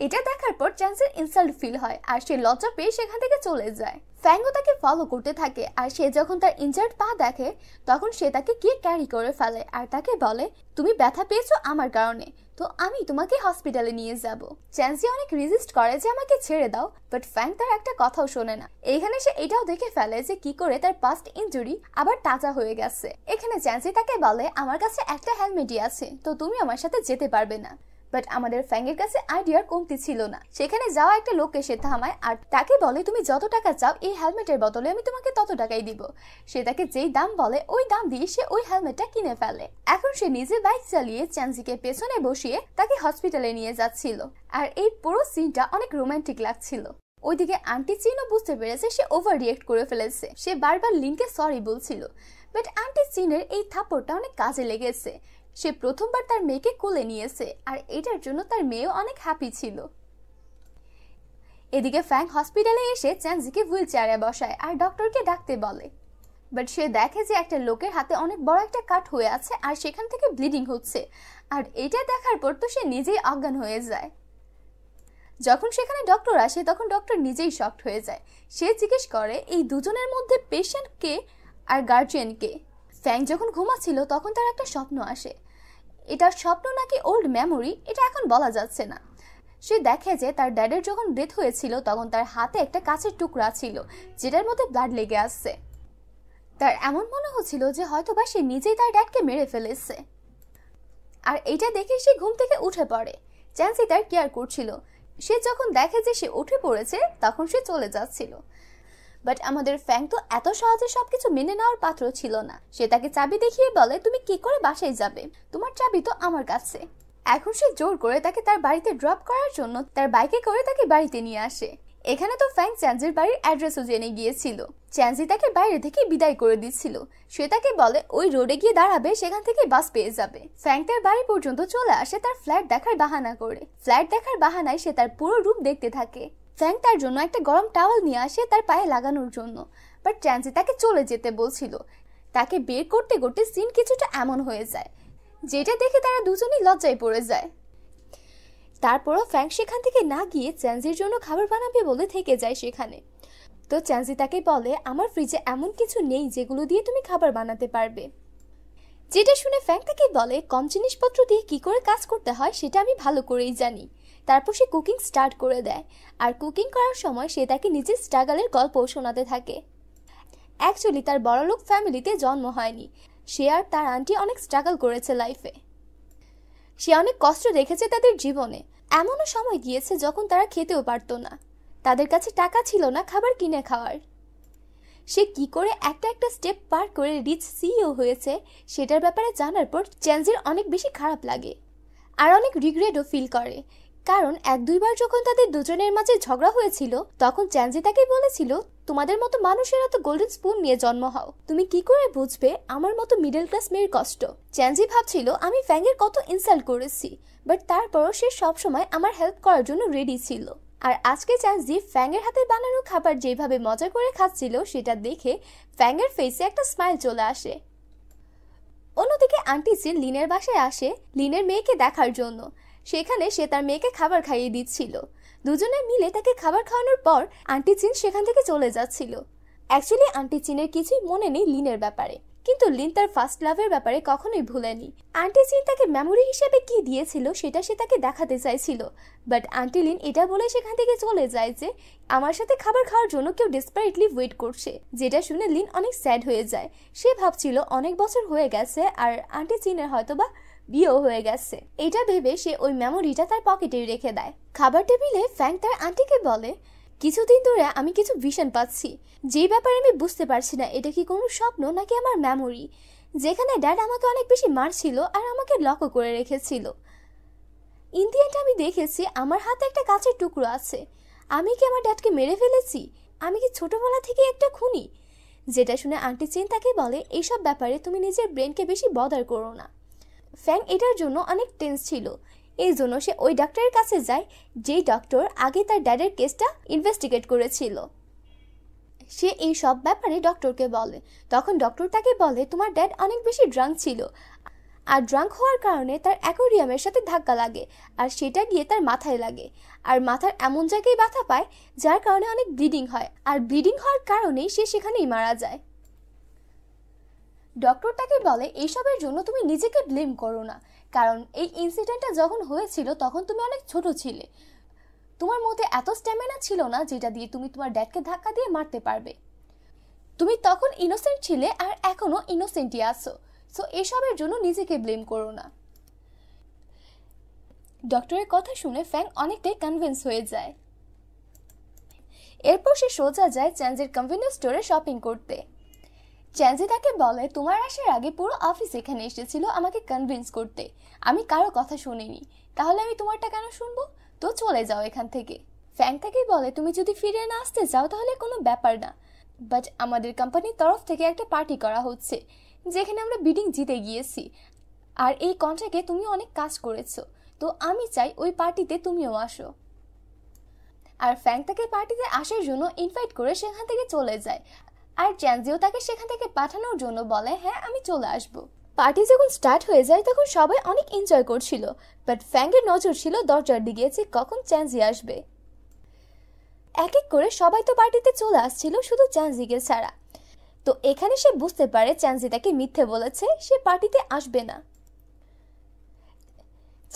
এটা দেখার পর চ্যান্সের ইনসাল্ট ফিল হয় আর সে লজ্জা পেয়ে সেখান থেকে চলে যায় ফ্যাঙ্গো তাকে ফলো করতে থাকে আর সে যখন তার ইনজার্ড পা দেখে তখন সে তাকে গিয়ে ক্যারি করে ফেলে আর তাকে বলে তুমি ব্যথা পেয়েছো আমার কারণে তো আমি তোমাকে হসপিটালে নিয়ে যাব চ্যান্সি অনেক রেজিস্ট করে যে আমাকে ছেড়ে দাও বাট ফ্যাং তার একটা কথাও শোনে না এখানে সে এটাও দেখে ফেলে যে কি করে তার পাস্ট ইঞ্জুরি আবার তাজা হয়ে গেছে এখানে চ্যান্সি তাকে বলে আমার কাছে একটা হেলমেটই আছে তো তুমি আমার সাথে যেতে পারবে না বাট আমাদের ফ্যাংয়ের কাছে আইডিয়ার কমতি ছিল না সেখানে যাওয়া একটা লোক এসে থামায় আর তাকে বলে তুমি যত টাকা চাও এই হেলমেটের বদলে আমি তোমাকে তত টাকাই দিব সে তাকে যেই দাম বলে ওই দাম দিয়ে সে ওই হেলমেটটা কিনে ফেলে এখন সে নিজে বাইক চালিয়ে চ্যানজিকে পেছনে বসিয়ে তাকে হসপিটালে নিয়ে যাচ্ছিল আর এই পুরো সিনটা অনেক রোমান্টিক লাগছিল ওইদিকে আন্টি চিনও বুঝতে পেরেছে সে ওভার রিয়েক্ট করে ফেলেছে সে বারবার লিঙ্কে সরি বলছিল বাট আন্টি চিনের এই থাপড়টা অনেক কাজে লেগেছে সে প্রথমবার তার মেয়েকে কোলে নিয়েছে আর এটার জন্য তার মেয়েও অনেক হ্যাপি ছিল এদিকে ফ্যাং হসপিটালে এসে চ্যানজিকে হুইল চেয়ারে বসায় আর ডক্টরকে ডাকতে বলে বাট সে দেখে যে একটা লোকের হাতে অনেক বড় একটা কাট হয়ে আছে আর সেখান থেকে ব্লিডিং হচ্ছে আর এটা দেখার পর তো সে নিজেই অজ্ঞান হয়ে যায় যখন সেখানে ডক্টর আসে তখন ডক্টর নিজেই শক্ট হয়ে যায় সে জিজ্ঞেস করে এই দুজনের মধ্যে পেশেন্ট কে আর গার্জিয়ান কে ফ্যাং যখন ঘুমাচ্ছিল তখন তার একটা স্বপ্ন আসে এটা স্বপ্ন নাকি ওল্ড মেমোরি এটা এখন বলা যাচ্ছে না সে দেখে যে তার ড্যাডের যখন ডেথ হয়েছিল তখন তার হাতে একটা কাঁচের টুকরা ছিল যেটার মধ্যে ব্লাড লেগে আসছে তার এমন মনে হচ্ছিল যে হয়তোবা সে নিজেই তার ড্যাডকে মেরে ফেলেছে আর এটা দেখে সে ঘুম থেকে উঠে পড়ে চ্যান্সি তার কেয়ার করছিল সে যখন দেখে যে সে উঠে পড়েছে তখন সে চলে যাচ্ছিল বাট আমাদের ফ্যাং তো এত সহজে সবকিছু মেনে নেওয়ার পাত্র ছিল না সে তাকে চাবি দেখিয়ে বলে তুমি কি করে বাসায় যাবে তোমার চাবি তো আমার কাছে এখন সে জোর করে তাকে তার বাড়িতে ড্রপ করার জন্য তার বাইকে করে তাকে বাড়িতে নিয়ে আসে এখানে তো ফ্যাং চ্যানজির বাড়ির অ্যাড্রেসও জেনে গিয়েছিল চ্যানজি তাকে বাইরে থেকে বিদায় করে দিচ্ছিল সে তাকে বলে ওই রোডে গিয়ে দাঁড়াবে সেখান থেকে বাস পেয়ে যাবে ফ্যাং তার বাড়ি পর্যন্ত চলে আসে তার ফ্ল্যাট দেখার বাহানা করে ফ্ল্যাট দেখার বাহানায় সে তার পুরো রূপ দেখতে থাকে ফ্যাং তার জন্য একটা গরম টাওয়াল নিয়ে আসে তার পায়ে লাগানোর জন্য বাট ট্যান্সি তাকে চলে যেতে বলছিল তাকে বের করতে করতে সিন কিছুটা এমন হয়ে যায় যেটা দেখে তারা দুজনই লজ্জায় পড়ে যায় তারপরও ফ্যাং সেখান থেকে না গিয়ে চ্যান্সির জন্য খাবার বানাবে বলে থেকে যায় সেখানে তো চ্যান্সি তাকে বলে আমার ফ্রিজে এমন কিছু নেই যেগুলো দিয়ে তুমি খাবার বানাতে পারবে যেটা শুনে ফ্যাং তাকে বলে কম জিনিসপত্র দিয়ে কি করে কাজ করতে হয় সেটা আমি ভালো করেই জানি তারপর সে কুকিং স্টার্ট করে দেয় আর কুকিং করার সময় সে তাকে নিজের স্ট্রাগলের গল্প শোনাতে থাকে অ্যাকচুয়ালি তার বড়লোক ফ্যামিলিতে জন্ম হয়নি সে আর তার আন্টি অনেক স্ট্রাগল করেছে লাইফে সে অনেক কষ্ট রেখেছে তাদের জীবনে এমনও সময় গিয়েছে যখন তারা খেতেও পারত না তাদের কাছে টাকা ছিল না খাবার কিনে খাওয়ার সে কি করে একটা একটা স্টেপ পার করে রিচ সিইও e হয়েছে সেটার ব্যাপারে জানার পর চেঞ্জের অনেক বেশি খারাপ লাগে আর অনেক রিগ্রেটও ফিল করে কারণ এক দুইবার যখন তাদের দুজনের মাঝে ঝগড়া হয়েছিল তখন চ্যানজি তাকে বলেছিল তোমাদের মতো মানুষেরা তো গোল্ডেন স্পুন নিয়ে জন্ম হও তুমি কি করে বুঝবে আমার মতো মিডল ক্লাস মেয়ের কষ্ট চ্যানজি ভাবছিল আমি ফ্যাংয়ের কত ইনসাল্ট করেছি বাট তারপরও সে সবসময় আমার হেল্প করার জন্য রেডি ছিল আর আজকে চ্যানজি ফ্যাংয়ের হাতে বানানো খাবার যেভাবে মজা করে খাচ্ছিল সেটা দেখে ফ্যাংয়ের ফেসে একটা স্মাইল চলে আসে অন্যদিকে আন্টি লিনের বাসায় আসে লিনের মেয়েকে দেখার জন্য সেখানে সে তার মেয়েকে খাবার খাইয়ে দিচ্ছিল দুজনে মিলে তাকে খাবার খাওয়ানোর পর আন্টি চিন সেখান থেকে চলে যাচ্ছিল অ্যাকচুয়ালি আন্টি চিনের কিছুই মনে নেই লিনের ব্যাপারে কিন্তু লিন তার ফার্স্ট লাভের ব্যাপারে কখনোই ভুলেনি আন্টি চিন তাকে মেমোরি হিসেবে কি দিয়েছিল সেটা সে তাকে দেখাতে চাইছিল বাট আন্টি লিন এটা বলে সেখান থেকে চলে যায় যে আমার সাথে খাবার খাওয়ার জন্য কেউ ডেসপারেটলি ওয়েট করছে যেটা শুনে লিন অনেক স্যাড হয়ে যায় সে ভাবছিল অনেক বছর হয়ে গেছে আর আন্টি চিনের হয়তোবা বিয়েও হয়ে গেছে এটা ভেবে সে ওই মেমোরিটা তার পকেটে রেখে দেয় খাবার টেবিলে ফ্যাং তার আন্টিকে বলে কিছুদিন ধরে আমি কিছু ভিশন পাচ্ছি যে ব্যাপারে আমি বুঝতে পারছি না এটা কি কোনো স্বপ্ন নাকি আমার মেমোরি যেখানে ড্যাড আমাকে অনেক বেশি মারছিল আর আমাকে লক্ষ্য করে রেখেছিল ইন্ডিয়ানটা আমি দেখেছি আমার হাতে একটা কাঁচের টুকরো আছে আমি কি আমার ড্যাডকে মেরে ফেলেছি আমি কি ছোটোবেলা থেকে একটা খুনি যেটা শুনে আন্টি চিন্তাকে বলে এইসব ব্যাপারে তুমি নিজের ব্রেনকে বেশি বদার করো না ফ্যাং এটার জন্য অনেক টেন্স ছিল এই জন্য সে ওই ডাক্তারের কাছে যায় যেই ডক্টর আগে তার ড্যাডের কেসটা ইনভেস্টিগেট করেছিল সে এই সব ব্যাপারে ডক্টরকে বলে তখন ডক্টর তাকে বলে তোমার ড্যাড অনেক বেশি ড্রাঙ্ক ছিল আর ড্রাঙ্ক হওয়ার কারণে তার অ্যাকোরিয়ামের সাথে ধাক্কা লাগে আর সেটা গিয়ে তার মাথায় লাগে আর মাথার এমন জায়গায় ব্যথা পায় যার কারণে অনেক ব্লিডিং হয় আর ব্লিডিং হওয়ার কারণেই সে সেখানেই মারা যায় ডক্টর তাকে বলে এইসবের জন্য তুমি নিজেকে ব্লেম করো না কারণ এই ইনসিডেন্টটা যখন হয়েছিল তখন তুমি অনেক ছোট ছিলে তোমার মধ্যে এত স্ট্যামিনা ছিল না যেটা দিয়ে তুমি তোমার ড্যাডকে ধাক্কা দিয়ে মারতে পারবে তুমি তখন ইনোসেন্ট ছিলে আর এখনও ইনোসেন্টই আছো সো এসবের জন্য নিজেকে ব্লেম করো না ডক্টরের কথা শুনে ফ্যাং অনেকটাই কনভিন্স হয়ে যায় এরপর সে সোজা যায় চ্যান্সের কনভিনিয়েন্স স্টোরে শপিং করতে চ্যান্সি তাকে বলে তোমার আসার আগে পুরো অফিস এখানে এসেছিল আমাকে কনভিন্স করতে আমি কারো কথা শুনিনি তাহলে আমি তোমারটা কেন শুনবো তো চলে যাও এখান থেকে ফ্যাং তাকেই বলে তুমি যদি ফিরে না আসতে যাও তাহলে কোনো ব্যাপার না বাট আমাদের কোম্পানির তরফ থেকে একটা পার্টি করা হচ্ছে যেখানে আমরা বিডিং জিতে গিয়েছি আর এই কন্ট্রাক্টে তুমি অনেক কাজ করেছো তো আমি চাই ওই পার্টিতে তুমিও আসো আর ফ্যাং তাকে পার্টিতে আসার জন্য ইনভাইট করে সেখান থেকে চলে যায় আর জ্যানজিও তাকে সেখান থেকে পাঠানোর জন্য বলে হ্যাঁ আমি চলে আসব পার্টি যখন স্টার্ট হয়ে যায় তখন সবাই অনেক এনজয় করছিল বাট ফ্যাঙ্গের নজর ছিল দরজার দিকে যে কখন চ্যানজি আসবে এক এক করে সবাই তো পার্টিতে চলে আসছিল শুধু চ্যানজিকে ছাড়া তো এখানে সে বুঝতে পারে চ্যানজি তাকে মিথ্যে বলেছে সে পার্টিতে আসবে না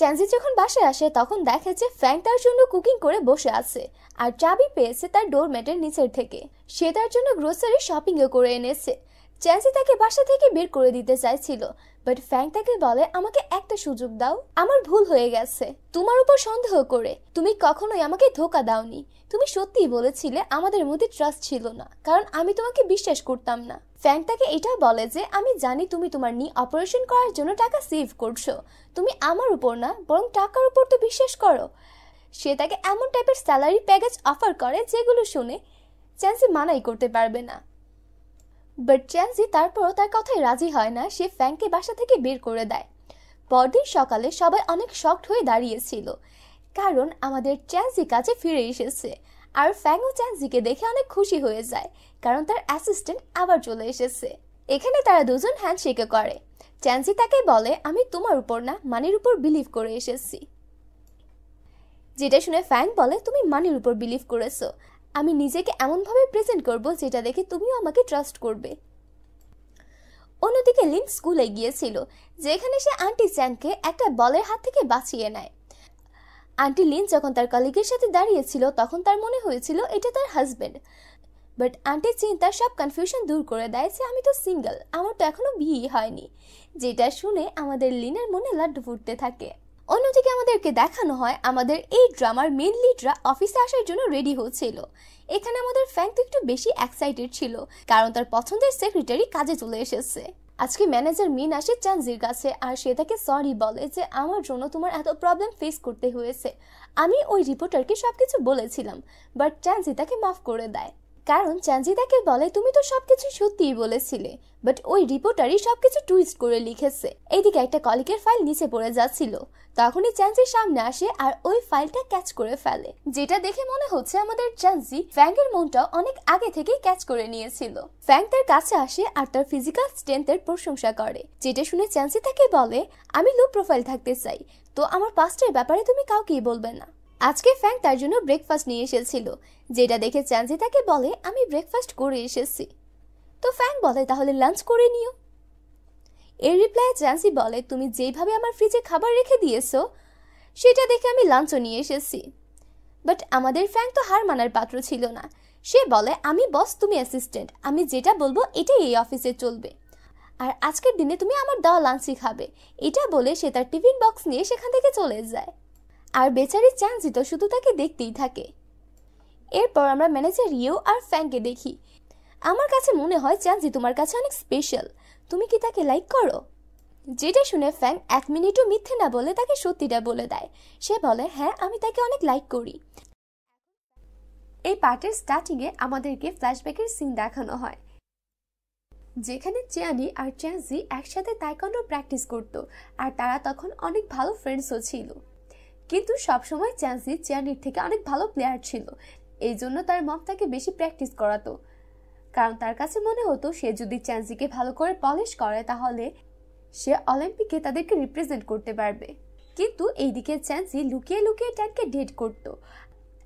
চ্যান্সি যখন বাসায় আসে তখন দেখে যে ফ্যাং তার জন্য কুকিং করে বসে আছে আর চাবি পেয়েছে তার ডোরম্যাটের নিচের থেকে সে তার জন্য গ্রোসারি শপিংও করে এনেছে চ্যান্সি তাকে বাসা থেকে বের করে দিতে চাইছিল বাট ফ্যাং তাকে বলে আমাকে একটা সুযোগ দাও আমার ভুল হয়ে গেছে তোমার উপর সন্দেহ করে তুমি কখনোই আমাকে ধোকা দাওনি তুমি সত্যিই বলেছিলে আমাদের মধ্যে ট্রাস্ট ছিল না কারণ আমি তোমাকে বিশ্বাস করতাম না ফ্যাং তাকে এটা বলে যে আমি জানি তুমি তোমার নি অপারেশন করার জন্য টাকা সেভ করছো তুমি আমার উপর না বরং টাকার উপর তো বিশ্বাস করো সে তাকে এমন টাইপের স্যালারি প্যাকেজ অফার করে যেগুলো শুনে চ্যান্সি মানাই করতে পারবে না বাট চ্যান্সি তারপরও তার কথায় রাজি হয় না সে ফ্যাংকে বাসা থেকে বের করে দেয় পরদিন সকালে সবাই অনেক শক্ট হয়ে দাঁড়িয়েছিল কারণ আমাদের চ্যান্সি কাছে ফিরে এসেছে আর ফ্যাংও চ্যান্সিকে দেখে অনেক খুশি হয়ে যায় কারণ তার অ্যাসিস্ট্যান্ট আবার চলে এসেছে এখানে তারা দুজন হ্যান্ডশেকে করে চ্যান্সি তাকে বলে আমি তোমার উপর না মানির উপর বিলিভ করে এসেছি যেটা শুনে ফ্যাং বলে তুমি মানির উপর বিলিভ করেছো আমি নিজেকে এমনভাবে প্রেজেন্ট করব যেটা দেখে তুমিও আমাকে ট্রাস্ট করবে অন্যদিকে লিন স্কুলে গিয়েছিল যেখানে সে আন্টি চ্যাংকে একটা বলের হাত থেকে বাঁচিয়ে নেয় আন্টি লিন যখন তার কলিগের সাথে দাঁড়িয়েছিল তখন তার মনে হয়েছিল এটা তার হাজব্যান্ড বাট আন্টি চিন্তার সব কনফিউশন দূর করে দেয় যে আমি তো সিঙ্গেল আমার তো এখনও বিয়ে হয়নি যেটা শুনে আমাদের লিনের মনে লাড্ডু ফুটতে থাকে অন্যদিকে আমাদেরকে দেখানো হয় আমাদের এই ড্রামার মেন লিডরা অফিসে আসার জন্য রেডি হচ্ছিল এখানে আমাদের ফ্যাং তো একটু বেশি এক্সাইটেড ছিল কারণ তার পছন্দের সেক্রেটারি কাজে চলে এসেছে আজকে ম্যানেজার মিন আসে চানজির কাছে আর সে তাকে সরি বলে যে আমার জন্য তোমার এত প্রবলেম ফেস করতে হয়েছে আমি ওই রিপোর্টারকে সব কিছু বলেছিলাম বাট চানজি তাকে মাফ করে দেয় কারণ চাঞ্জিদাকে বলে তুমি তো সবকিছু সত্যিই বলেছিলে বাট ওই রিপোর্টারই সবকিছু টুইস্ট করে লিখেছে এইদিকে একটা কলিকের ফাইল নিচে পড়ে যাচ্ছিল তখনই চাঞ্জি সামনে আসে আর ওই ফাইলটা ক্যাচ করে ফেলে যেটা দেখে মনে হচ্ছে আমাদের চাঞ্জি ফ্যাংয়ের মনটা অনেক আগে থেকেই ক্যাচ করে নিয়েছিল ফ্যাং তার কাছে আসে আর তার ফিজিক্যাল স্ট্রেংথের প্রশংসা করে যেটা শুনে চাঞ্জি তাকে বলে আমি লো প্রোফাইল থাকতে চাই তো আমার পাস্টের ব্যাপারে তুমি কাউকেই বলবে না আজকে ফ্যাং তার জন্য ব্রেকফাস্ট নিয়ে এসেছিল যেটা দেখে চাঞ্জি তাকে বলে আমি ব্রেকফাস্ট করে এসেছি তো ফ্যাং বলে তাহলে লাঞ্চ করে নিও এর রিপ্লাই চান্সি বলে তুমি যেইভাবে আমার ফ্রিজে খাবার রেখে দিয়েছ সেটা দেখে আমি লাঞ্চও নিয়ে এসেছি বাট আমাদের ফ্যাং তো হার মানার পাত্র ছিল না সে বলে আমি বস তুমি অ্যাসিস্ট্যান্ট আমি যেটা বলবো এটাই এই অফিসে চলবে আর আজকের দিনে তুমি আমার দেওয়া লাঞ্চই খাবে এটা বলে সে তার টিফিন বক্স নিয়ে সেখান থেকে চলে যায় আর বেচারি চান্সই তো শুধু তাকে দেখতেই থাকে এরপর আমরা ম্যানেজার রিও আর ফ্যাংকে দেখি আমার কাছে মনে হয় চান্সি তোমার কাছে অনেক স্পেশাল তুমি কি তাকে লাইক করো যেটা শুনে ফ্যাং এক মিনিটও মিথ্যে না বলে তাকে সত্যিটা বলে দেয় সে বলে হ্যাঁ আমি তাকে অনেক লাইক করি এই পার্টের স্টার্টিংয়ে আমাদেরকে ফ্ল্যাশব্যাকের সিন দেখানো হয় যেখানে চেয়ানি আর চ্যান্সি একসাথে তাইকন্ড প্র্যাকটিস করত আর তারা তখন অনেক ভালো ফ্রেন্ডসও ছিল কিন্তু সবসময় চ্যান্সি চ্যানির থেকে অনেক ভালো প্লেয়ার ছিল এই জন্য তার মম তাকে বেশি প্র্যাকটিস করাতো কারণ তার কাছে মনে হতো সে যদি চ্যান্সিকে ভালো করে পলিশ করে তাহলে সে অলিম্পিকে তাদেরকে রিপ্রেজেন্ট করতে পারবে কিন্তু এইদিকে চ্যান্সি লুকিয়ে লুকিয়ে ট্যানকে ডেট করত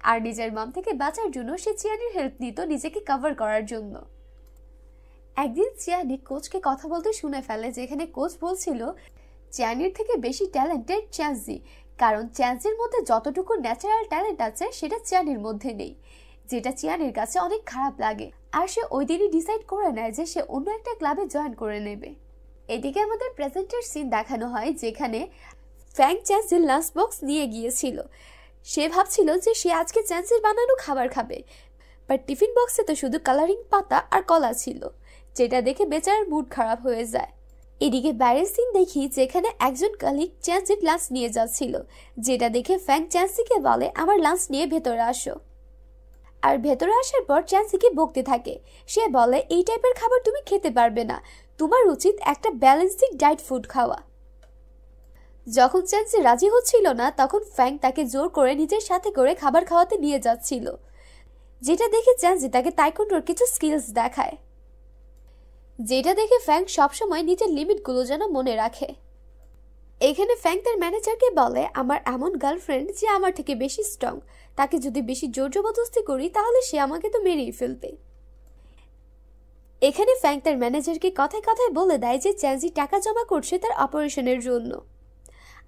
আর নিজের মাম থেকে বাঁচার জন্য সে চিয়ানির হেল্প নিত নিজেকে কভার করার জন্য একদিন চিয়ানি কোচকে কথা বলতে শুনে ফেলে যেখানে কোচ বলছিল চিয়ানির থেকে বেশি ট্যালেন্টেড চ্যান্সি কারণ চ্যান্সের মধ্যে যতটুকু ন্যাচারাল ট্যালেন্ট আছে সেটা চিয়ানির মধ্যে নেই যেটা চিয়ানির কাছে অনেক খারাপ লাগে আর সে ওই দিনই ডিসাইড করে নেয় যে সে অন্য একটা ক্লাবে জয়েন করে নেবে এদিকে আমাদের প্রেজেন্টের সিন দেখানো হয় যেখানে ফ্র্যাঙ্ক চ্যান্সের লাঞ্চ বক্স নিয়ে গিয়েছিল সে ভাবছিল যে সে আজকে চ্যান্সের বানানো খাবার খাবে বাট টিফিন বক্সে তো শুধু কালারিং পাতা আর কলা ছিল যেটা দেখে বেচার মুড খারাপ হয়ে যায় এদিকে ব্যারের সিন দেখি যেখানে একজন কালিক চ্যান্সির লাঞ্চ নিয়ে যাচ্ছিল যেটা দেখে ফ্যাং চ্যান্সিকে বলে আমার লাঞ্চ নিয়ে ভেতরে আসো আর ভেতরে আসার পর চ্যান্সিকে বকতে থাকে সে বলে এই টাইপের খাবার তুমি খেতে পারবে না তোমার উচিত একটা ব্যালেন্সিং ডায়েট ফুড খাওয়া যখন চ্যান্সি রাজি হচ্ছিল না তখন ফ্যাং তাকে জোর করে নিজের সাথে করে খাবার খাওয়াতে নিয়ে যাচ্ছিল যেটা দেখে চ্যান্সি তাকে তাইকুন্ডোর কিছু স্কিলস দেখায় যেটা দেখে ফ্যাং সবসময় নিজের লিমিটগুলো যেন মনে রাখে এখানে ফ্যাং তার ম্যানেজারকে বলে আমার এমন গার্লফ্রেন্ড যে আমার থেকে বেশি স্ট্রং তাকে যদি বেশি জোর জবরদস্তি করি তাহলে সে আমাকে তো মেরেই ফেলবে এখানে ফ্যাং তার ম্যানেজারকে কথায় কথায় বলে দেয় যে চ্যানজি টাকা জমা করছে তার অপারেশনের জন্য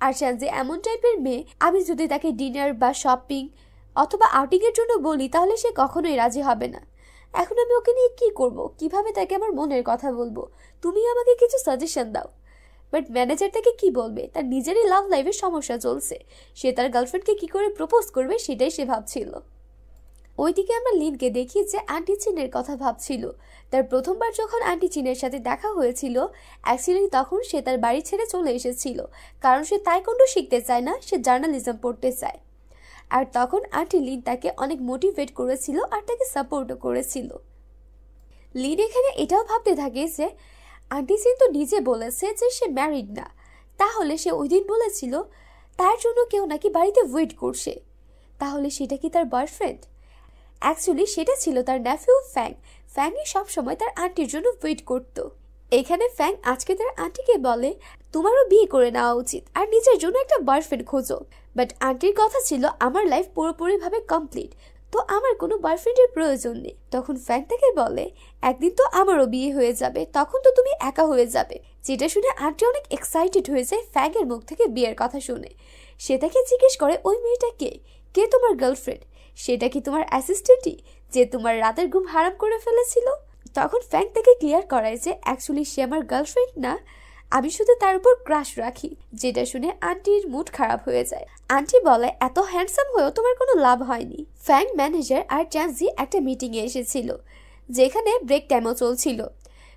আর চ্যানজি এমন টাইপের মেয়ে আমি যদি তাকে ডিনার বা শপিং অথবা আউটিংয়ের জন্য বলি তাহলে সে কখনোই রাজি হবে না এখন আমি ওকে নিয়ে কী করব কিভাবে তাকে আমার মনের কথা বলবো তুমি আমাকে কিছু সাজেশন দাও বাট ম্যানেজার তাকে কী বলবে তার নিজেরই লাভ লাইফের সমস্যা চলছে সে তার গার্লফ্রেন্ডকে কী করে প্রপোজ করবে সেটাই সে ভাবছিল ওইদিকে আমরা লিনকে দেখি যে আন্টি চিনের কথা ভাবছিল তার প্রথমবার যখন আন্টি চিনের সাথে দেখা হয়েছিল অ্যাকচুয়ালি তখন সে তার বাড়ি ছেড়ে চলে এসেছিল কারণ সে তাইকন্ড শিখতে চায় না সে জার্নালিজম পড়তে চায় আর তখন আন্টি লিন তাকে অনেক মোটিভেট করেছিল আর তাকে সাপোর্টও করেছিল লিন এখানে এটাও ভাবতে থাকে যে আন্টি তো নিজে বলেছে যে সে ম্যারিড না তাহলে সে ওই দিন বলেছিল তার জন্য কেউ নাকি বাড়িতে ওয়েট করছে তাহলে সেটা কি তার বয়ফ্রেন্ড অ্যাকচুয়ালি সেটা ছিল তার ন্যাফিউ ফ্যাং ফ্যাংই সবসময় তার আন্টির জন্য ওয়েট করতো এখানে ফ্যাং আজকে তার আন্টিকে বলে তোমারও বিয়ে করে নেওয়া উচিত আর নিজের জন্য একটা বয়ফ্রেন্ড খোঁজো বাট আন্টির কথা ছিল আমার লাইফ পুরোপুরিভাবে কমপ্লিট তো আমার কোনো বয়ফ্রেন্ডের প্রয়োজন নেই তখন ফ্র্যাঙ্ক তাকে বলে একদিন তো আমারও বিয়ে হয়ে যাবে তখন তো তুমি একা হয়ে যাবে যেটা শুনে আন্টি অনেক এক্সাইটেড হয়ে যায় ফ্যাঙ্কের মুখ থেকে বিয়ের কথা শুনে সে তাকে জিজ্ঞেস করে ওই মেয়েটা কে কে তোমার গার্লফ্রেন্ড সেটা কি তোমার অ্যাসিস্ট্যান্টই যে তোমার রাতের ঘুম হারাম করে ফেলেছিল তখন ফ্যাং তাকে ক্লিয়ার করায় যে অ্যাকচুয়ালি সে আমার গার্লফ্রেন্ড না আমি শুধু তার উপর ক্রাশ রাখি যেটা শুনে আন্টির মুড খারাপ হয়ে যায় আন্টি বলে এত হ্যান্ডসাম হয়েও তোমার কোনো লাভ হয়নি ফ্যাং ম্যানেজার আর চ্যান্সজি একটা মিটিংয়ে এসেছিল যেখানে ব্রেক টাইমও চলছিল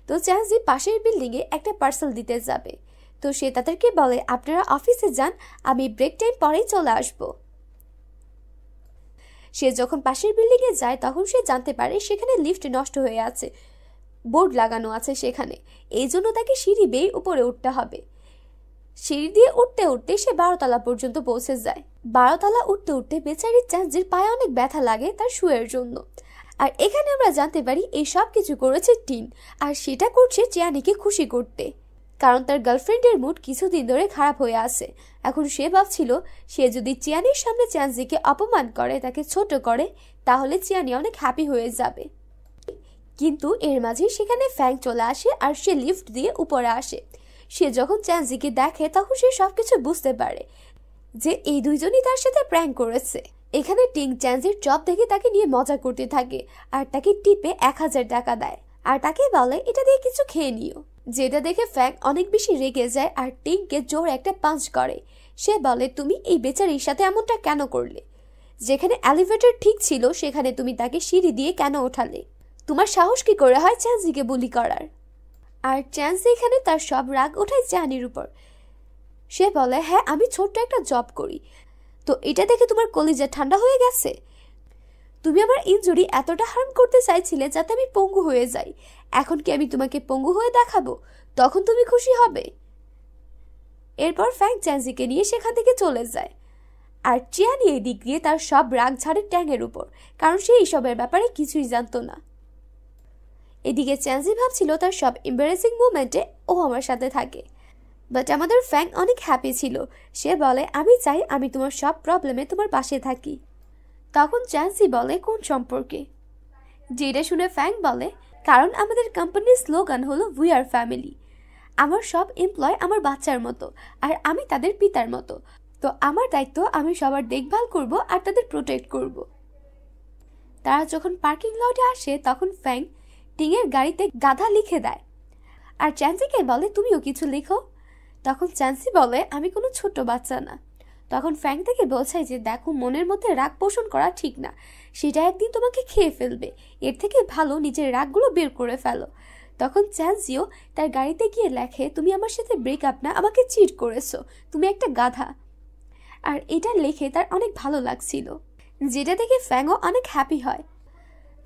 তো চ্যান্সজি পাশের বিল্ডিংয়ে একটা পার্সেল দিতে যাবে তো সে তাদেরকে বলে আপনারা অফিসে যান আমি ব্রেক টাইম পরেই চলে আসবো সে যখন পাশের বিল্ডিংয়ে যায় তখন সে জানতে পারে সেখানে লিফট নষ্ট হয়ে আছে বোর্ড লাগানো আছে সেখানে এই জন্য তাকে সিঁড়ি বেয়ে উপরে উঠতে হবে সিঁড়ি দিয়ে উঠতে উঠতে সে বারোতলা পর্যন্ত পৌঁছে যায় বারোতলা উঠতে উঠতে বেচারির চাঁদের পায়ে অনেক ব্যথা লাগে তার শুয়ের জন্য আর এখানে আমরা জানতে পারি এই সব কিছু করেছে টিন আর সেটা করছে চিয়ানিকে খুশি করতে কারণ তার গার্লফ্রেন্ডের মুড কিছুদিন ধরে খারাপ হয়ে আছে এখন সে ভাবছিল সে যদি চিয়ানির সামনে চান্সজিকে অপমান করে তাকে ছোট করে তাহলে চিয়ানি অনেক হ্যাপি হয়ে যাবে কিন্তু এর মাঝে সেখানে ফ্যাং চলে আসে আর সে লিফট দিয়ে উপরে আসে সে যখন চ্যানজিকে দেখে তখন সে সবকিছু বুঝতে পারে যে এই দুইজনই তার সাথে প্র্যাঙ্ক করেছে এখানে টিং চ্যানজির চপ দেখে তাকে নিয়ে মজা করতে থাকে আর তাকে টিপে এক হাজার টাকা দেয় আর তাকে বলে এটা দিয়ে কিছু খেয়ে নিও যেটা দেখে ফ্যাং অনেক বেশি রেগে যায় আর টিংকে জোর একটা পাঞ্চ করে সে বলে তুমি এই বেচারির সাথে এমনটা কেন করলে যেখানে এলিভেটর ঠিক ছিল সেখানে তুমি তাকে সিঁড়ি দিয়ে কেন ওঠালে তোমার সাহস কি করে হয় চ্যান্সিকে বলি করার আর চ্যান্সি এখানে তার সব রাগ ওঠায় জানির উপর সে বলে হ্যাঁ আমি ছোট্ট একটা জব করি তো এটা দেখে তোমার কলিজা ঠান্ডা হয়ে গেছে তুমি আমার ইঞ্জুরি এতটা হার্ম করতে চাইছিলে যাতে আমি পঙ্গু হয়ে যাই এখন কি আমি তোমাকে পঙ্গু হয়ে দেখাবো তখন তুমি খুশি হবে এরপর ফ্যাঙ্ক চ্যান্সিকে নিয়ে সেখান থেকে চলে যায় আর চিয়ানি এই দিক দিয়ে তার সব রাগ ঝাড়ে ট্যাঙের উপর কারণ সে এইসবের ব্যাপারে কিছুই জানতো না এদিকে চ্যান্সি ভাবছিল তার সব এম্বারেসিং মুমেন্টে ও আমার সাথে থাকে বাট আমাদের ফ্যাং অনেক হ্যাপি ছিল সে বলে আমি চাই আমি তোমার সব প্রবলেমে তোমার পাশে থাকি তখন চ্যান্সি বলে কোন সম্পর্কে যেটা শুনে ফ্যাং বলে কারণ আমাদের কোম্পানির স্লোগান হলো উই আর ফ্যামিলি আমার সব এমপ্লয় আমার বাচ্চার মতো আর আমি তাদের পিতার মতো তো আমার দায়িত্ব আমি সবার দেখভাল করব আর তাদের প্রোটেক্ট করব তারা যখন পার্কিং লটে আসে তখন ফ্যাং টিংয়ের গাড়িতে গাধা লিখে দেয় আর চ্যান্সিকে বলে তুমিও কিছু লিখো তখন চ্যান্সি বলে আমি কোনো ছোট বাচ্চা না তখন ফ্যাং থেকে বলছে যে দেখো মনের মধ্যে রাগ পোষণ করা ঠিক না সেটা একদিন তোমাকে খেয়ে ফেলবে এর থেকে ভালো নিজের রাগগুলো বের করে ফেলো তখন চ্যান্সিও তার গাড়িতে গিয়ে লেখে তুমি আমার সাথে আপ না আমাকে চিট করেছো তুমি একটা গাধা আর এটা লেখে তার অনেক ভালো লাগছিল যেটা দেখে ফ্যাংও অনেক হ্যাপি হয়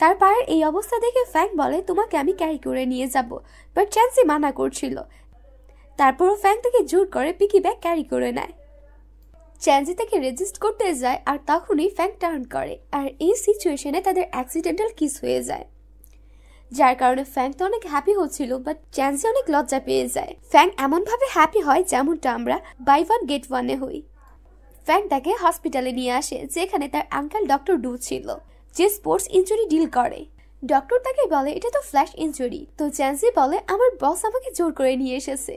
তার পায়ের এই অবস্থা দেখে ফ্যাং বলে তোমাকে আমি ক্যারি করে নিয়ে যাব বাট চ্যান্সি মানা করছিল তারপরও ফ্যাং তাকে জোর করে পিকি ব্যাগ ক্যারি করে নেয় চ্যান্সি তাকে রেজিস্ট করতে যায় আর তখনই ফ্যাং টার্ন করে আর এই সিচুয়েশনে তাদের অ্যাক্সিডেন্টাল কিস হয়ে যায় যার কারণে ফ্যাং তো অনেক হ্যাপি হচ্ছিল বাট চ্যান্সি অনেক লজ্জা পেয়ে যায় ফ্যাং এমনভাবে হ্যাপি হয় যেমনটা আমরা বাই ওয়ান গেট ওয়ানে হই ফ্যাং তাকে হসপিটালে নিয়ে আসে যেখানে তার আঙ্কাল ডক্টর ডু ছিল যে স্পোর্টস ইঞ্জুরি ডিল করে ডক্টর তাকে বলে এটা তো ফ্ল্যাশ ইঞ্জুরি তো চ্যান্সি বলে আমার বস আমাকে জোর করে নিয়ে এসেছে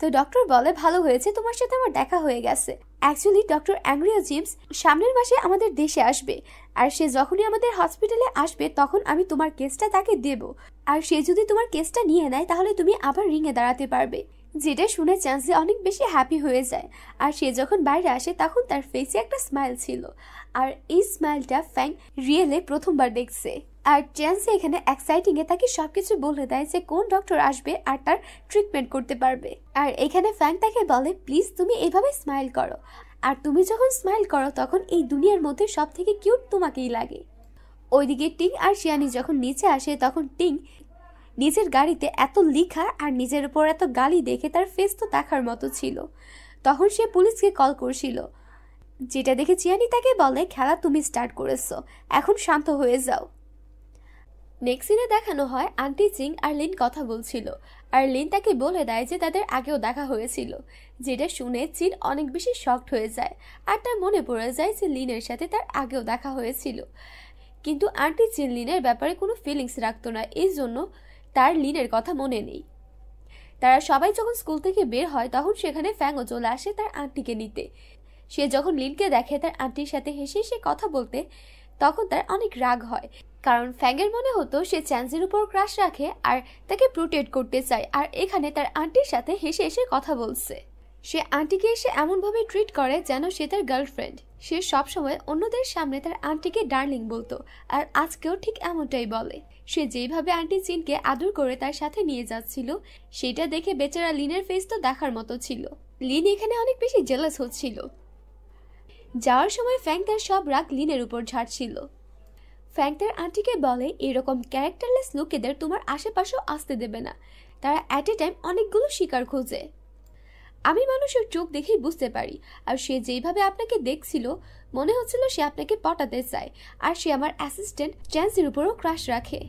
তো ডক্টর বলে ভালো হয়েছে তোমার সাথে আমার দেখা হয়ে গেছে অ্যাকচুয়ালি ডক্টর অ্যাংরিয়া জিমস সামনের মাসে আমাদের দেশে আসবে আর সে যখনই আমাদের হসপিটালে আসবে তখন আমি তোমার কেসটা তাকে দেব আর সে যদি তোমার কেসটা নিয়ে নেয় তাহলে তুমি আবার রিংয়ে দাঁড়াতে পারবে যেটা শুনে চান্সি অনেক বেশি হ্যাপি হয়ে যায় আর সে যখন বাইরে আসে তখন তার ফেসে একটা স্মাইল ছিল আর এই স্মাইলটা ফ্যাং রিয়েলে প্রথমবার দেখছে আর চ্যান্সে এখানে এক্সাইটিংয়ে তাকে সবকিছু বলে দেয় যে কোন ডক্টর আসবে আর তার ট্রিটমেন্ট করতে পারবে আর এখানে ফ্যাং তাকে বলে প্লিজ তুমি এভাবে স্মাইল করো আর তুমি যখন স্মাইল করো তখন এই দুনিয়ার মধ্যে সব থেকে কিউট তোমাকেই লাগে ওইদিকে টিং আর শিয়ানি যখন নিচে আসে তখন টিং নিজের গাড়িতে এত লিখা আর নিজের উপর এত গালি দেখে তার ফেস তো দেখার মতো ছিল তখন সে পুলিশকে কল করছিল যেটা দেখে চিয়ানি তাকে বলে খেলা তুমি স্টার্ট করেছো এখন শান্ত হয়ে যাও নেক্সট সিনে দেখানো হয় আন্টি চিং আর লিন কথা বলছিল আর লিন তাকে বলে দেয় যে তাদের আগেও দেখা হয়েছিল যেটা শুনে চিন অনেক বেশি শক্ট হয়ে যায় আর তার মনে পড়ে যায় যে লিনের সাথে তার আগেও দেখা হয়েছিল কিন্তু আন্টি চিন লিনের ব্যাপারে কোনো ফিলিংস রাখতো না এই জন্য তার লিনের কথা মনে নেই তারা সবাই যখন স্কুল থেকে বের হয় তখন সেখানে ফ্যাংও চলে আসে তার আন্টিকে নিতে সে যখন লিনকে দেখে তার আন্টির সাথে হেসে সে কথা বলতে তখন তার অনেক রাগ হয় কারণ ফ্যাঙ্গের মনে হতো সে চ্যান্সের উপর ক্রাশ রাখে আর তাকে প্রোটেক্ট করতে চায় আর এখানে তার আন্টির সাথে হেসে এসে কথা বলছে সে আন্টিকে এসে এমনভাবে ট্রিট করে যেন সে তার গার্লফ্রেন্ড সে সবসময় অন্যদের সামনে তার আন্টিকে ডার্লিং বলতো আর আজকেও ঠিক এমনটাই বলে সে যেভাবে আন্টি চিনকে আদর করে তার সাথে নিয়ে যাচ্ছিল সেটা দেখে বেচারা লিনের ফেস তো দেখার মতো ছিল লিন এখানে অনেক বেশি জেলাস হচ্ছিল যাওয়ার সময় ফ্যাঙ্ক তার সব রাগ লিনের উপর ঝাড়ছিল ফ্যাঙ্ক তার আন্টিকে বলে এরকম ক্যারেক্টারলেস লোকেদের তোমার আশেপাশেও আসতে দেবে না তারা অ্যাট এ টাইম অনেকগুলো শিকার খোঁজে আমি মানুষের চোখ দেখেই বুঝতে পারি আর সে যেইভাবে আপনাকে দেখছিল মনে হচ্ছিল সে আপনাকে পটাতে চায় আর সে আমার অ্যাসিস্ট্যান্ট চ্যান্সের উপরও ক্রাশ রাখে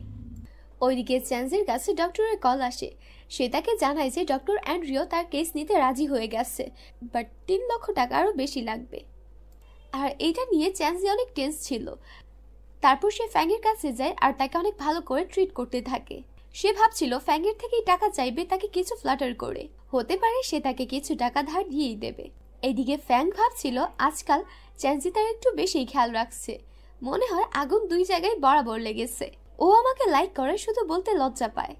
ওইদিকে চ্যান্সের কাছে ডক্টরের কল আসে সে তাকে জানায় যে ডক্টর অ্যান্ড্রিও তার কেস নিতে রাজি হয়ে গেছে বাট তিন লক্ষ টাকা আরও বেশি লাগবে আর এইটা নিয়ে চ্যান্সি অনেক টেন্স ছিল তারপর সে ফ্যাঙ্গের কাছে যায় আর তাকে অনেক ভালো করে ট্রিট করতে থাকে সে ভাবছিল ফ্যাংয়ের থেকেই টাকা চাইবে তাকে কিছু ফ্লাটার করে হতে পারে সে তাকে কিছু টাকা ধার দিয়েই দেবে এদিকে ফ্যাং ভাবছিল আজকাল চ্যান্সি তার একটু বেশি খেয়াল রাখছে মনে হয় আগুন দুই জায়গায় বরাবর লেগেছে ও আমাকে লাইক করে শুধু বলতে লজ্জা পায়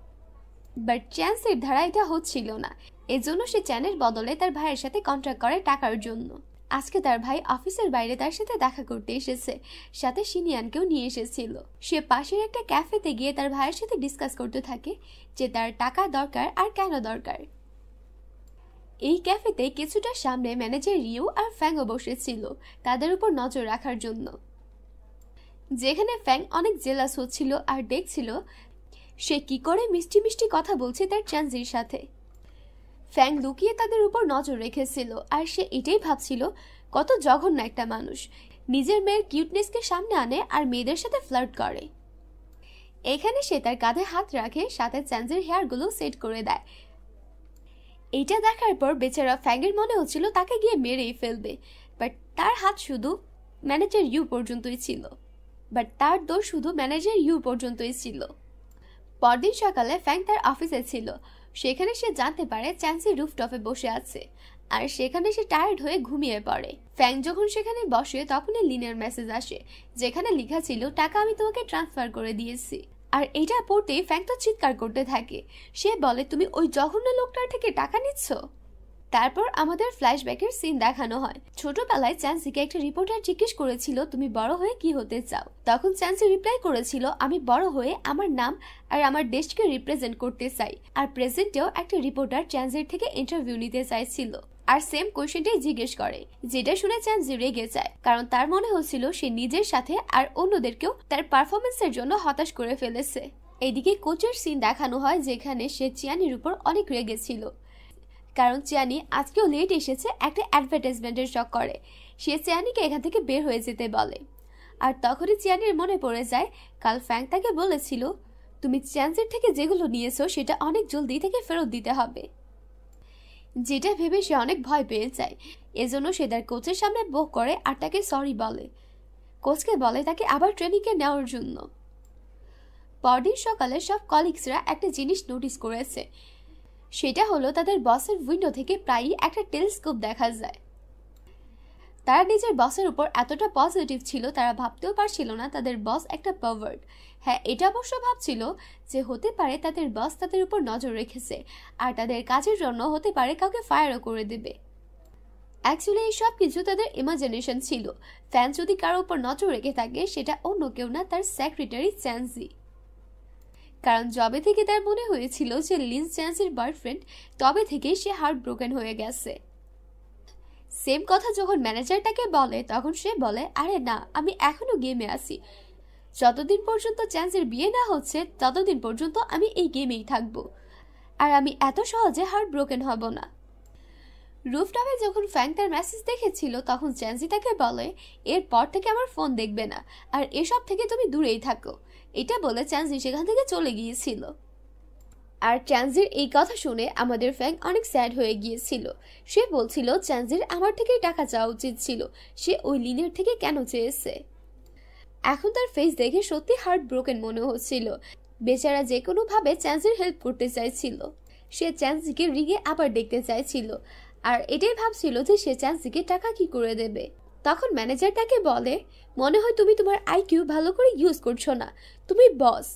বাট চ্যান্সের ধারা এটা হচ্ছিল না এজন্য সে চ্যানের বদলে তার ভাইয়ের সাথে কন্ট্রাক্ট করে টাকার জন্য আজকে তার ভাই অফিসের বাইরে তার সাথে দেখা করতে এসেছে সাথে সিনিয়ানকেও নিয়ে এসেছিল সে পাশের একটা ক্যাফেতে গিয়ে তার ভাইয়ের সাথে ডিসকাস করতে থাকে যে তার টাকা দরকার আর কেন দরকার এই ক্যাফেতে কিছুটা সামনে ম্যানেজার রিও আর ফ্যাংও বসেছিল তাদের উপর নজর রাখার জন্য যেখানে ফ্যাং অনেক জেলাস হচ্ছিল আর দেখছিল সে কি করে মিষ্টি মিষ্টি কথা বলছে তার চ্যানজির সাথে ফ্যাং লুকিয়ে তাদের উপর নজর রেখেছিল আর সে এটাই ভাবছিল কত জঘন্য একটা মানুষ নিজের মেয়ের কিউটনেসকে সামনে আনে আর মেয়েদের সাথে ফ্লার্ট করে এখানে সে তার কাঁধে হাত রাখে সাথে চ্যান্সের হেয়ারগুলো সেট করে দেয় এটা দেখার পর বেচারা ফ্যাংয়ের মনে হচ্ছিল তাকে গিয়ে মেরেই ফেলবে বাট তার হাত শুধু ম্যানেজার ইউ পর্যন্তই ছিল বাট তার দোষ শুধু ম্যানেজার ইউ পর্যন্তই ছিল পরদিন সকালে ফ্যাং তার অফিসে ছিল সেখানে সে জানতে পারে চ্যান্সি রুফটপে বসে আছে আর সেখানে সে টায়ার্ড হয়ে ঘুমিয়ে পড়ে ফ্যাং যখন সেখানে বসে তখনই লিনের মেসেজ আসে যেখানে লেখা ছিল টাকা আমি তোমাকে ট্রান্সফার করে দিয়েছি আর এটা পড়তে ফ্যাং তো চিৎকার করতে থাকে সে বলে তুমি ওই জঘন্য লোকটার থেকে টাকা নিচ্ছ তারপর আমাদের ফ্ল্যাশব্যাকের সিন দেখানো হয় ছোটবেলায় চ্যান্সিকে একটা রিপোর্টার জিজ্ঞেস করেছিল তুমি বড় হয়ে কি হতে চাও তখন চ্যান্সি রিপ্লাই করেছিল আমি বড় হয়ে আমার নাম আর আমার দেশকে রিপ্রেজেন্ট করতে চাই আর প্রেজেন্টেও একটা রিপোর্টার চ্যান্সির থেকে ইন্টারভিউ নিতে চাইছিল আর সেম কোয়েশ্চেনটাই জিজ্ঞেস করে যেটা শুনে চ্যান্সি রেগে যায় কারণ তার মনে হচ্ছিল সে নিজের সাথে আর অন্যদেরকেও তার পারফরমেন্সের জন্য হতাশ করে ফেলেছে এদিকে কোচের সিন দেখানো হয় যেখানে সে চিয়ানির উপর অনেক রেগেছিল কারণ চিয়ানি আজকেও লেট এসেছে একটা অ্যাডভার্টাইজমেন্টের শখ করে সে চিয়ানিকে এখান থেকে বের হয়ে যেতে বলে আর তখনই চিয়ানির মনে পড়ে যায় কাল ফ্যাং তাকে বলেছিল তুমি চ্যান্সের থেকে যেগুলো নিয়েছো সেটা অনেক জলদি থেকে ফেরত দিতে হবে যেটা ভেবে সে অনেক ভয় পেয়ে যায় এজন্য সে তার কোচের সামনে বোক করে আর তাকে সরি বলে কোচকে বলে তাকে আবার ট্রেনিংয়ে নেওয়ার জন্য পরদিন সকালে সব কলিগসরা একটা জিনিস নোটিস করেছে সেটা হলো তাদের বসের উইন্ডো থেকে প্রায়ই একটা টেলিস্কোপ দেখা যায় তারা নিজের বসের উপর এতটা পজিটিভ ছিল তারা ভাবতেও পারছিল না তাদের বস একটা পাওয়ার্ড হ্যাঁ এটা অবশ্য ভাবছিল যে হতে পারে তাদের বস তাদের উপর নজর রেখেছে আর তাদের কাজের জন্য হতে পারে কাউকে ফায়ারও করে দেবে অ্যাকচুয়ালি এই সব কিছু তাদের ইমাজিনেশন ছিল ফ্যান যদি কারো উপর নজর রেখে থাকে সেটা অন্য কেউ না তার সেক্রেটারি চ্যান্সি কারণ যবে থেকে তার মনে হয়েছিল যে লিন্স চ্যান্সের বয়ফ্রেন্ড তবে থেকেই সে হার্ট ব্রোকেন হয়ে গেছে সেম কথা যখন ম্যানেজারটাকে বলে তখন সে বলে আরে না আমি এখনও গেমে আছি যতদিন পর্যন্ত চ্যান্সের বিয়ে না হচ্ছে ততদিন পর্যন্ত আমি এই গেমেই থাকব আর আমি এত সহজে হার্ট ব্রোকেন হব না রুফটপে যখন ফ্যাং তার মেসেজ দেখেছিল তখন চ্যান্সি তাকে বলে এরপর থেকে আমার ফোন দেখবে না আর এসব থেকে তুমি দূরেই থাকো এটা বলে চান্সনি সেখান থেকে চলে গিয়েছিল আর চান্সির এই কথা শুনে আমাদের ফ্যাং অনেক স্যাড হয়ে গিয়েছিল সে বলছিল চান্সির আমার থেকেই টাকা চাওয়া উচিত ছিল সে ওই লিনের থেকে কেন চেয়েছে এখন তার ফেস দেখে সত্যি হার্ট ব্রোকেন মনে হচ্ছিল বেচারা যে কোনোভাবে চ্যান্সির হেল্প করতে চাইছিল সে চ্যান্সিকে রিগে আবার দেখতে চাইছিল আর এটাই ভাবছিল যে সে চ্যান্সিকে টাকা কি করে দেবে তখন ম্যানেজার তাকে বলে মনে হয় তুমি তোমার আইকিউ ভালো করে ইউজ করছো না তুমি বস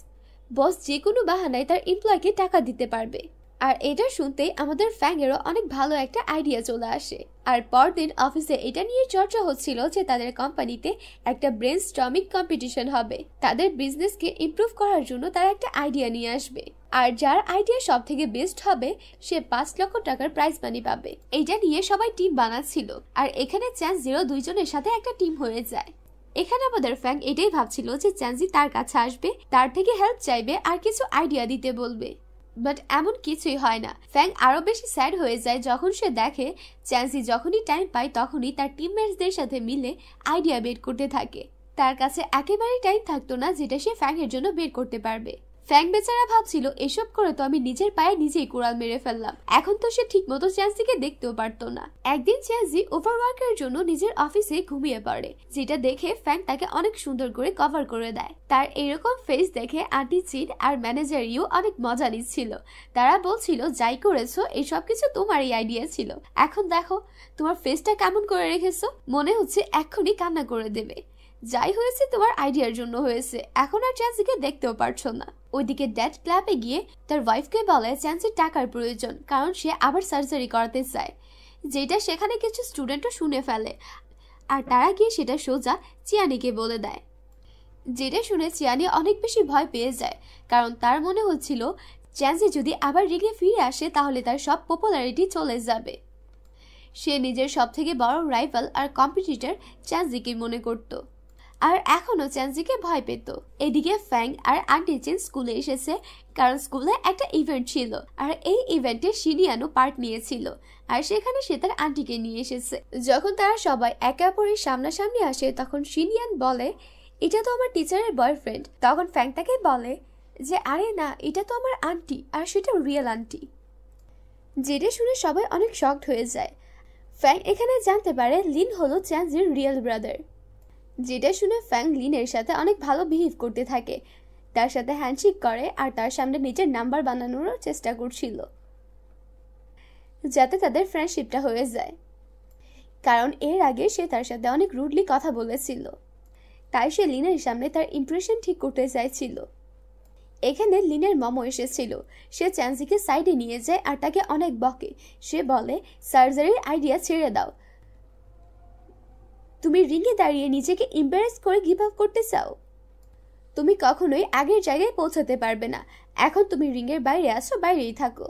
বস যে কোনো বাহানায় তার এমপ্লয়কে টাকা দিতে পারবে আর এটা শুনতে আমাদের ফ্যাংয়েরও অনেক ভালো একটা আইডিয়া চলে আসে আর পরদিন অফিসে এটা নিয়ে চর্চা হচ্ছিল যে তাদের কোম্পানিতে একটা ব্রেন স্টমিক কম্পিটিশন হবে তাদের বিজনেসকে ইম্প্রুভ করার জন্য তারা একটা আইডিয়া নিয়ে আসবে আর যার আইডিয়া সব থেকে বেস্ট হবে সে পাঁচ লক্ষ টাকার প্রাইজ মানি পাবে এটা নিয়ে সবাই টিম বানাচ্ছিল আর এখানে চান্স জিরো দুইজনের সাথে একটা টিম হয়ে যায় এখানে আমাদের ফ্যাং এটাই ভাবছিল যে চ্যানজি তার কাছে আসবে তার থেকে হেল্প চাইবে আর কিছু আইডিয়া দিতে বলবে বাট এমন কিছুই হয় না ফ্যাং আরও বেশি স্যাড হয়ে যায় যখন সে দেখে চ্যান্সি যখনই টাইম পায় তখনই তার টিমমেটসদের সাথে মিলে আইডিয়া বের করতে থাকে তার কাছে একেবারেই টাইম থাকতো না যেটা সে ফ্যাংয়ের জন্য বের করতে পারবে ফ্যাং বেচারা ভাবছিল এসব করে তো আমি নিজের পায়ে নিজেই কুড়াল মেরে ফেললাম এখন তো সে ঠিক মতো চ্যান্সিকে দেখতেও পারত না একদিন চ্যান্সি ওভারওয়ার্কের জন্য নিজের অফিসে ঘুমিয়ে পড়ে যেটা দেখে ফ্যাং তাকে অনেক সুন্দর করে কভার করে দেয় তার এরকম ফেস দেখে আন্টি চিন আর ম্যানেজার ইউ অনেক মজা নিচ্ছিল তারা বলছিল যাই করেছো এই সব কিছু তোমারই আইডিয়া ছিল এখন দেখো তোমার ফেসটা কেমন করে রেখেছো মনে হচ্ছে এক্ষুনি কান্না করে দেবে যাই হয়েছে তোমার আইডিয়ার জন্য হয়েছে এখন আর চ্যান্সিকে দেখতেও পারছো না ওইদিকে ডেথ ক্লাবে গিয়ে তার ওয়াইফকে বলে চ্যান্সের টাকার প্রয়োজন কারণ সে আবার সার্জারি করাতে চায় যেটা সেখানে কিছু স্টুডেন্টও শুনে ফেলে আর তারা গিয়ে সেটা সোজা চিয়ানিকে বলে দেয় যেটা শুনে চিয়ানি অনেক বেশি ভয় পেয়ে যায় কারণ তার মনে হচ্ছিল চ্যান্সে যদি আবার রিগে ফিরে আসে তাহলে তার সব পপুলারিটি চলে যাবে সে নিজের সবথেকে বড় রাইভাল আর কম্পিটিটর চ্যান্সিকে মনে করতো আর এখনও চ্যানজিকে ভয় পেত এদিকে ফ্যাং আর আন্টি চেন স্কুলে এসেছে কারণ স্কুলে একটা ইভেন্ট ছিল আর এই ইভেন্টে সিনিয়ানো পার্ট নিয়েছিল আর সেখানে সে তার আন্টিকে নিয়ে এসেছে যখন তারা সবাই একে অপরের সামনাসামনি আসে তখন সিনিয়ান বলে এটা তো আমার টিচারের বয়ফ্রেন্ড তখন ফ্যাং তাকে বলে যে আরে না এটা তো আমার আন্টি আর সেটা রিয়েল আন্টি যেটা শুনে সবাই অনেক শক্ট হয়ে যায় ফ্যাং এখানে জানতে পারে লিন হলো চ্যানজির রিয়েল ব্রাদার যেটা শুনে ফ্যাং লিনের সাথে অনেক ভালো বিহেভ করতে থাকে তার সাথে হ্যান্ডশেক করে আর তার সামনে নিজের নাম্বার বানানোরও চেষ্টা করছিল যাতে তাদের ফ্রেন্ডশিপটা হয়ে যায় কারণ এর আগে সে তার সাথে অনেক রুডলি কথা বলেছিল তাই সে লিনের সামনে তার ইমপ্রেশন ঠিক করতে চাইছিল এখানে লিনের মমো এসেছিল সে চ্যান্সিকে সাইডে নিয়ে যায় আর তাকে অনেক বকে সে বলে সার্জারির আইডিয়া ছেড়ে দাও তুমি রিঙ্গে দাঁড়িয়ে নিজেকে ইম্প্যারেস করে গিভ আপ করতে চাও তুমি কখনোই আগের জায়গায় পৌঁছাতে পারবে না এখন তুমি রিঙ্গের বাইরে আসো বাইরেই থাকো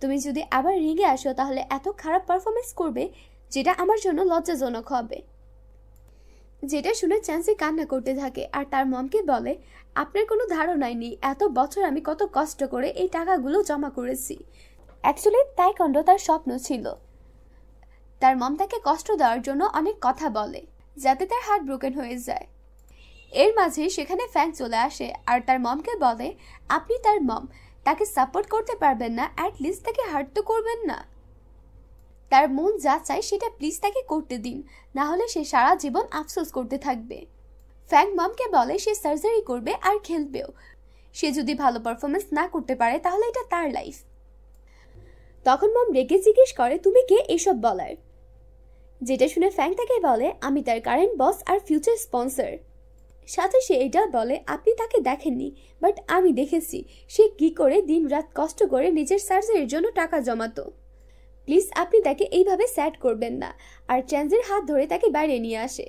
তুমি যদি আবার রিঙ্গে আসো তাহলে এত খারাপ পারফরমেন্স করবে যেটা আমার জন্য লজ্জাজনক হবে যেটা শুনে চ্যান্সি কান্না করতে থাকে আর তার মমকে বলে আপনার কোনো ধারণাই নেই এত বছর আমি কত কষ্ট করে এই টাকাগুলো জমা করেছি অ্যাকচুয়ালি তাইকণ্ড তার স্বপ্ন ছিল তার মম তাকে কষ্ট দেওয়ার জন্য অনেক কথা বলে যাতে তার হার্ট ব্রোকেন হয়ে যায় এর মাঝে সেখানে ফ্যাং চলে আসে আর তার মমকে বলে আপনি তার মম তাকে সাপোর্ট করতে পারবেন না অ্যাটলিস্ট তাকে হার্ট তো করবেন না তার মন যা চায় সেটা প্লিজ তাকে করতে দিন না হলে সে সারা জীবন আফসোস করতে থাকবে ফ্যাং মমকে বলে সে সার্জারি করবে আর খেলবেও সে যদি ভালো পারফরমেন্স না করতে পারে তাহলে এটা তার লাইফ তখন মম রেগে জিজ্ঞেস করে তুমি কে এসব বলার যেটা শুনে ফ্যাং তাকে বলে আমি তার কারেন্ট বস আর ফিউচার স্পন্সর সাথে সে এটা বলে আপনি তাকে দেখেননি বাট আমি দেখেছি সে কি করে দিন রাত কষ্ট করে নিজের সার্জারির জন্য টাকা জমাতো প্লিজ আপনি তাকে এইভাবে স্যাড করবেন না আর চ্যান্সের হাত ধরে তাকে বাইরে নিয়ে আসে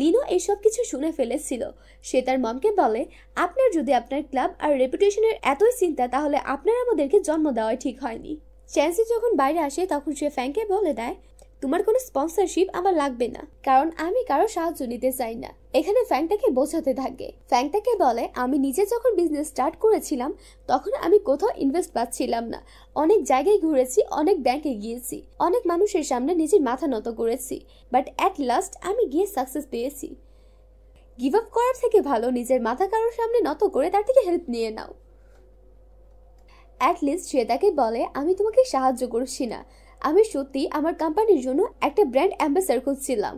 লিনো এইসব কিছু শুনে ফেলেছিল সে তার মমকে বলে আপনার যদি আপনার ক্লাব আর রেপুটেশনের এতই চিন্তা তাহলে আপনার আমাদেরকে জন্ম দেওয়াই ঠিক হয়নি চ্যান্সি যখন বাইরে আসে তখন সে ফ্যাংকে বলে দেয় তোমার কোনো স্পন্সরশিপ আমার লাগবে না কারণ আমি কারো সাহায্য নিতে চাই না এখানে ফ্যাংটাকে বোঝাতে থাকে ফ্যাংটাকে বলে আমি নিজে যখন বিজনেস স্টার্ট করেছিলাম তখন আমি কোথাও ইনভেস্ট পাচ্ছিলাম না অনেক জায়গায় ঘুরেছি অনেক ব্যাংকে গিয়েছি অনেক মানুষের সামনে নিজের মাথা নত করেছি বাট অ্যাট লাস্ট আমি গিয়ে সাকসেস পেয়েছি গিভ আপ করার থেকে ভালো নিজের মাথা কারোর সামনে নত করে তার থেকে হেল্প নিয়ে নাও অ্যাটলিস্ট সে তাকে বলে আমি তোমাকে সাহায্য করছি না আমি সত্যি আমার কোম্পানির জন্য একটা ব্র্যান্ড অ্যাম্বাসার খুঁজছিলাম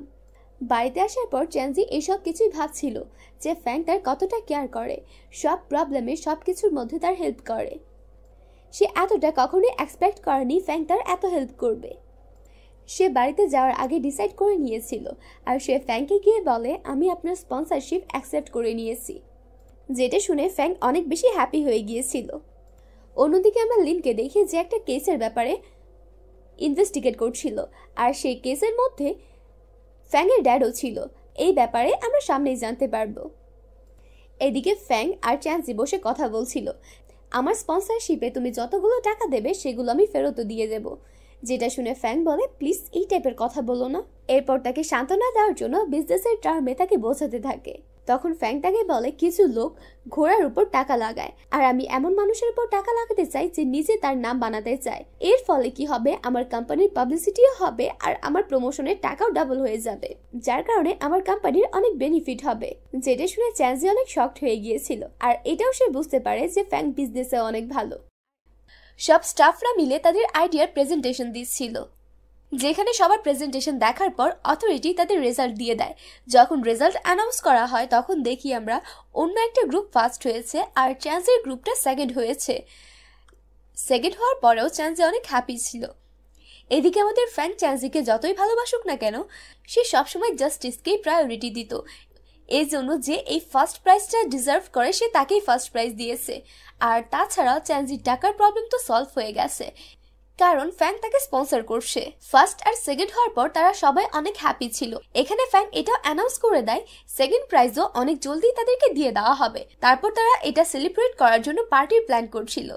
বাড়িতে আসার পর চ্যানজি এসব কিছুই ভাবছিল যে ফ্যাং তার কতটা কেয়ার করে সব প্রবলেমে সব কিছুর মধ্যে তার হেল্প করে সে এতটা কখনোই এক্সপেক্ট করেনি ফ্যাং তার এত হেল্প করবে সে বাড়িতে যাওয়ার আগে ডিসাইড করে নিয়েছিল আর সে ফ্যাংকে গিয়ে বলে আমি আপনার স্পন্সারশিপ অ্যাকসেপ্ট করে নিয়েছি যেটা শুনে ফ্যাং অনেক বেশি হ্যাপি হয়ে গিয়েছিল অন্যদিকে আমরা লিনকে দেখি যে একটা কেসের ব্যাপারে ইনভেস্টিগেট করছিল আর সেই কেসের মধ্যে ফ্যাংয়ের ড্যাডও ছিল এই ব্যাপারে আমরা সামনেই জানতে পারবো এদিকে ফ্যাং আর চ্যান্সি বসে কথা বলছিল আমার স্পন্সরশিপে তুমি যতগুলো টাকা দেবে সেগুলো আমি ফেরতও দিয়ে দেবো যেটা শুনে ফ্যাং বলে প্লিজ এই টাইপের কথা বলো না এরপর তাকে সান্ত্বনা দেওয়ার জন্য বিজনেসের টার্মে তাকে বোঝাতে থাকে তখন ফ্যাং তাকে বলে কিছু লোক ঘোড়ার উপর টাকা লাগায় আর আমি এমন মানুষের উপর টাকা লাগাতে চাই যে নিজে তার নাম বানাতে চায় এর ফলে কি হবে আমার কোম্পানির পাবলিসিটিও হবে আর আমার প্রমোশনের টাকাও ডাবল হয়ে যাবে যার কারণে আমার কোম্পানির অনেক বেনিফিট হবে যেটা শুনে চ্যান্সি অনেক শক্ট হয়ে গিয়েছিল আর এটাও সে বুঝতে পারে যে ফ্যাং বিজনেসে অনেক ভালো সব স্টাফরা মিলে তাদের আইডিয়ার প্রেজেন্টেশন দিচ্ছিল যেখানে সবার প্রেজেন্টেশন দেখার পর অথরিটি তাদের রেজাল্ট দিয়ে দেয় যখন রেজাল্ট অ্যানাউন্স করা হয় তখন দেখি আমরা অন্য একটা গ্রুপ ফার্স্ট হয়েছে আর চ্যান্সের গ্রুপটা সেকেন্ড হয়েছে সেকেন্ড হওয়ার পরেও চান্সে অনেক হ্যাপি ছিল এদিকে আমাদের ফ্যান চ্যান্সিকে যতই ভালোবাসুক না কেন সে সবসময় জাস্টিসকেই প্রায়োরিটি দিত এই জন্য যে এই ফার্স্ট প্রাইজটা ডিজার্ভ করে সে তাকেই ফার্স্ট প্রাইজ দিয়েছে আর তাছাড়াও চ্যান্সির টাকার প্রবলেম তো সলভ হয়ে গেছে কারণ ফ্যান তাকে স্পন্সর করছে ফার্স্ট আর সেকেন্ড হওয়ার পর তারা সবাই অনেক হ্যাপি ছিল এখানে ফ্যান এটাও অ্যানাউন্স করে দেয় সেকেন্ড প্রাইজও অনেক জলদি তাদেরকে দিয়ে দেওয়া হবে তারপর তারা এটা সেলিব্রেট করার জন্য পার্টির প্ল্যান করছিল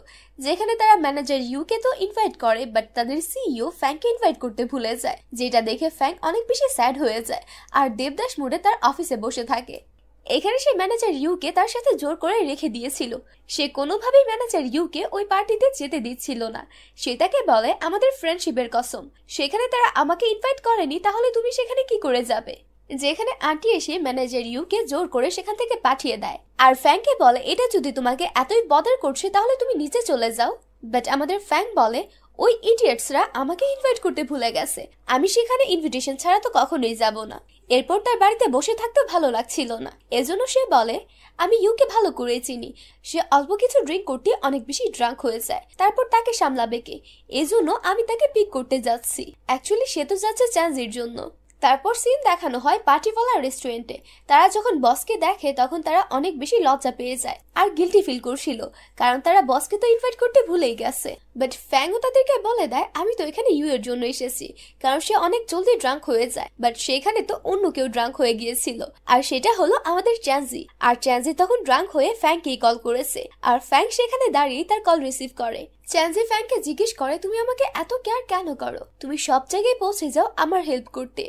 যেখানে তারা ম্যানেজার ইউকে তো ইনভাইট করে বাট তাদের সিইও ফ্যাংকে ইনভাইট করতে ভুলে যায় যেটা দেখে ফ্যাং অনেক বেশি স্যাড হয়ে যায় আর দেবদাস মুডে তার অফিসে বসে থাকে এখানে সে ম্যানেজার ইউকে তার সাথে জোর করে রেখে দিয়েছিল সে কোনোভাবেই ম্যানেজার ইউকে ওই পার্টিতে যেতে দিচ্ছিল না সে তাকে বলে আমাদের ফ্রেন্ডশিপের কসম সেখানে তারা আমাকে ইনভাইট করেনি তাহলে তুমি সেখানে কি করে যাবে যেখানে আন্টি এসে ম্যানেজার ইউকে জোর করে সেখান থেকে পাঠিয়ে দেয় আর ফ্যাংকে বলে এটা যদি তোমাকে এতই বদার করছে তাহলে তুমি নিচে চলে যাও বাট আমাদের ফ্যাং বলে ওই ইডিয়েটসরা আমাকে ইনভাইট করতে ভুলে গেছে আমি সেখানে ইনভিটেশন ছাড়া তো কখনোই যাব না এরপর তার বাড়িতে বসে থাকতে ভালো লাগছিল না এজন্য সে বলে আমি ইউকে ভালো করে চিনি সে অল্প কিছু ড্রিঙ্ক করতে অনেক বেশি ড্রাঙ্ক হয়ে যায় তারপর তাকে সামলাবে কে এজন্য আমি তাকে পিক করতে যাচ্ছি অ্যাকচুয়ালি সে তো যাচ্ছে চ্যান্সের জন্য তারপর সিন দেখানো হয় পার্টিওয়ালা রেস্টুরেন্টে তারা যখন বসকে দেখে তখন তারা অনেক বেশি লজ্জা পেয়ে যায় আর গিলটি ফিল করছিল কারণ তারা বসকে তো ইনভাইট করতে ভুলেই গেছে বাট ফ্যাংও তাদেরকে বলে দেয় আমি তো এখানে ইউ এর জন্য এসেছি কারণ সে অনেক জলদি ড্রাঙ্ক হয়ে যায় বাট সেখানে তো অন্য কেউ ড্রাঙ্ক হয়ে গিয়েছিল আর সেটা হলো আমাদের চ্যানজি আর চ্যানজি তখন ড্রাঙ্ক হয়ে ফ্যাংকেই কল করেছে আর ফ্যাং সেখানে দাঁড়িয়ে তার কল রিসিভ করে চ্যানজি ফ্যাংকে জিজ্ঞেস করে তুমি আমাকে এত কেয়ার কেন করো তুমি সব জায়গায় পৌঁছে যাও আমার হেল্প করতে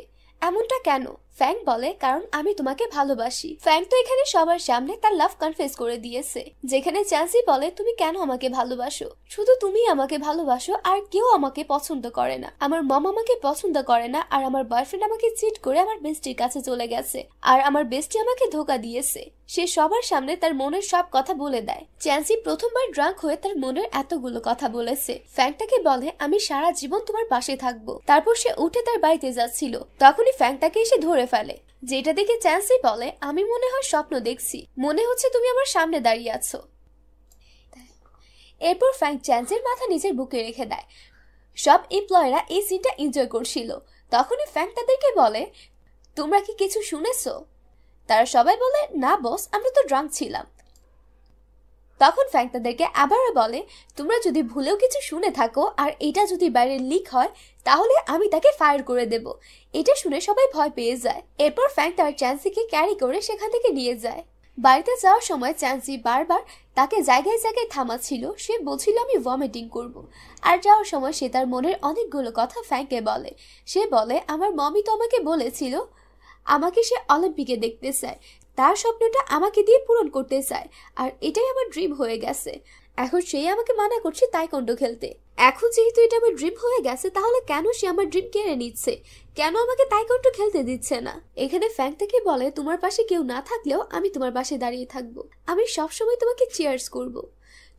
এমনটা কেন ফ্যাং বলে কারণ আমি তোমাকে ভালোবাসি ফ্যাং তো এখানে সবার সামনে তার লাভ কনফেস করে দিয়েছে যেখানে চ্যান্সি বলে তুমি কেন আমাকে ভালোবাসো শুধু তুমি আমাকে ভালোবাসো আর কেউ আমাকে পছন্দ করে না আমার মম আমাকে পছন্দ করে না আর আমার বয়ফ্রেন্ড আমাকে চিট করে আমার বেস্টির কাছে চলে গেছে আর আমার বেস্টি আমাকে ধোকা দিয়েছে সে সবার সামনে তার মনের সব কথা বলে দেয় চ্যান্সি প্রথমবার ড্রাঙ্ক হয়ে তার মনের এতগুলো কথা বলেছে ফ্যাংটাকে বলে আমি সারা জীবন তোমার পাশে থাকবো তারপর সে উঠে তার বাড়িতে যাচ্ছিল তখনই ফ্যাংটাকে এসে ধরে ফেলে যেটা দেখে চ্যান্সি বলে আমি মনে হয় স্বপ্ন দেখছি মনে হচ্ছে তুমি আমার সামনে দাঁড়িয়ে আছো এরপর ফ্র্যাঙ্ক চ্যান্সির মাথা নিজের বুকে রেখে দেয় সব এমপ্লয়রা এই সিনটা এনজয় করছিল তখনই ফ্র্যাঙ্ক তাদেরকে বলে তোমরা কি কিছু শুনেছো তারা সবাই বলে না বস আমরা তো ড্রাঙ্ক ছিলাম তখন ফ্যাং তাদেরকে আবারও বলে তোমরা যদি ভুলেও কিছু শুনে থাকো আর এটা যদি বাইরে লিক হয় তাহলে আমি তাকে ফায়ার করে দেব এটা শুনে সবাই ভয় পেয়ে যায় এরপর ফ্যাং তার চ্যান্সিকে ক্যারি করে সেখান থেকে নিয়ে যায় বাড়িতে যাওয়ার সময় চ্যান্সি বারবার তাকে জায়গায় জায়গায় থামাচ্ছিল সে বলছিল আমি ভমিটিং করব। আর যাওয়ার সময় সে তার মনের অনেকগুলো কথা ফ্যাঙ্কে বলে সে বলে আমার মমি তো আমাকে বলেছিল আমাকে সে অলিম্পিকে দেখতে চায় তার স্বপ্নটা আমাকে দিয়ে পূরণ করতে চায় আর এটাই আমার ড্রিম হয়ে গেছে এখন সেই আমাকে মানা করছে তাইকন্ডো খেলতে এখন যেহেতু এটা আমার ড্রিম হয়ে গেছে তাহলে কেন সে আমার ড্রিম কেড়ে নিচ্ছে কেন আমাকে তাইকন্ডো খেলতে দিচ্ছে না এখানে ফ্যাং থেকে বলে তোমার পাশে কেউ না থাকলেও আমি তোমার পাশে দাঁড়িয়ে থাকবো আমি সবসময় তোমাকে চেয়ার্স করবো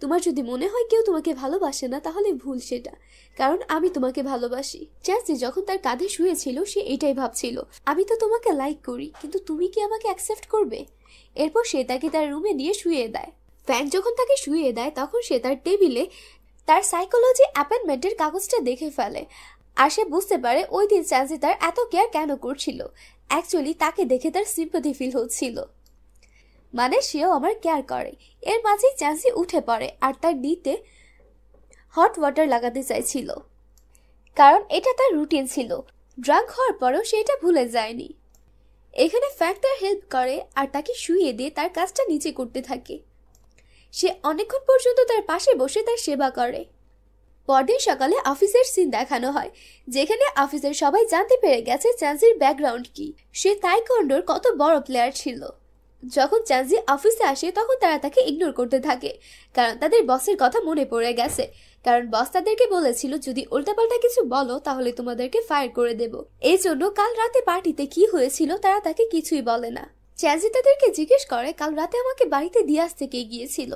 তোমার যদি মনে হয় কেউ তোমাকে ভালোবাসে না তাহলে ভুল সেটা কারণ আমি তোমাকে ভালোবাসি চ্যাসি যখন তার কাঁধে শুয়েছিল সে এটাই ভাবছিল আমি তো তোমাকে লাইক করি কিন্তু তুমি কি আমাকে অ্যাকসেপ্ট করবে এরপর সে তাকে তার রুমে নিয়ে শুয়ে দেয় ফ্যান যখন তাকে শুয়ে দেয় তখন সে তার টেবিলে তার সাইকোলজি অ্যাপয়েন্টমেন্টের কাগজটা দেখে ফেলে আর সে বুঝতে পারে ওই দিন চ্যান্সি তার এত কেয়ার কেন করছিল অ্যাকচুয়ালি তাকে দেখে তার সিম্পতি ফিল হচ্ছিল মানে সেও আমার কেয়ার করে এর মাঝেই চান্সি উঠে পড়ে আর তার ডিতে হট ওয়াটার লাগাতে চাইছিল কারণ এটা তার রুটিন ছিল ড্রাগ হওয়ার পরেও সে এটা ভুলে যায়নি এখানে ফ্যাক্টর তার হেল্প করে আর তাকে শুইয়ে দিয়ে তার কাজটা নিচে করতে থাকে সে অনেকক্ষণ পর্যন্ত তার পাশে বসে তার সেবা করে পরদিন সকালে অফিসের সিন দেখানো হয় যেখানে অফিসের সবাই জানতে পেরে গেছে চান্সির ব্যাকগ্রাউন্ড কি সে তাইকন্ডোর কত বড় প্লেয়ার ছিল যখন চান্সি অফিসে আসে তখন তারা তাকে ইগনোর করতে থাকে কারণ তাদের বসের কথা মনে পড়ে গেছে কারণ বস তাদেরকে বলেছিল যদি উল্টাপাল্টা কিছু বলো তাহলে তোমাদেরকে ফায়ার করে দেব এই জন্য কাল রাতে পার্টিতে কি হয়েছিল তারা তাকে কিছুই বলে না চ্যাজি তাদেরকে জিজ্ঞেস করে কাল রাতে আমাকে বাড়িতে দিয়ে আসতে কে গিয়েছিল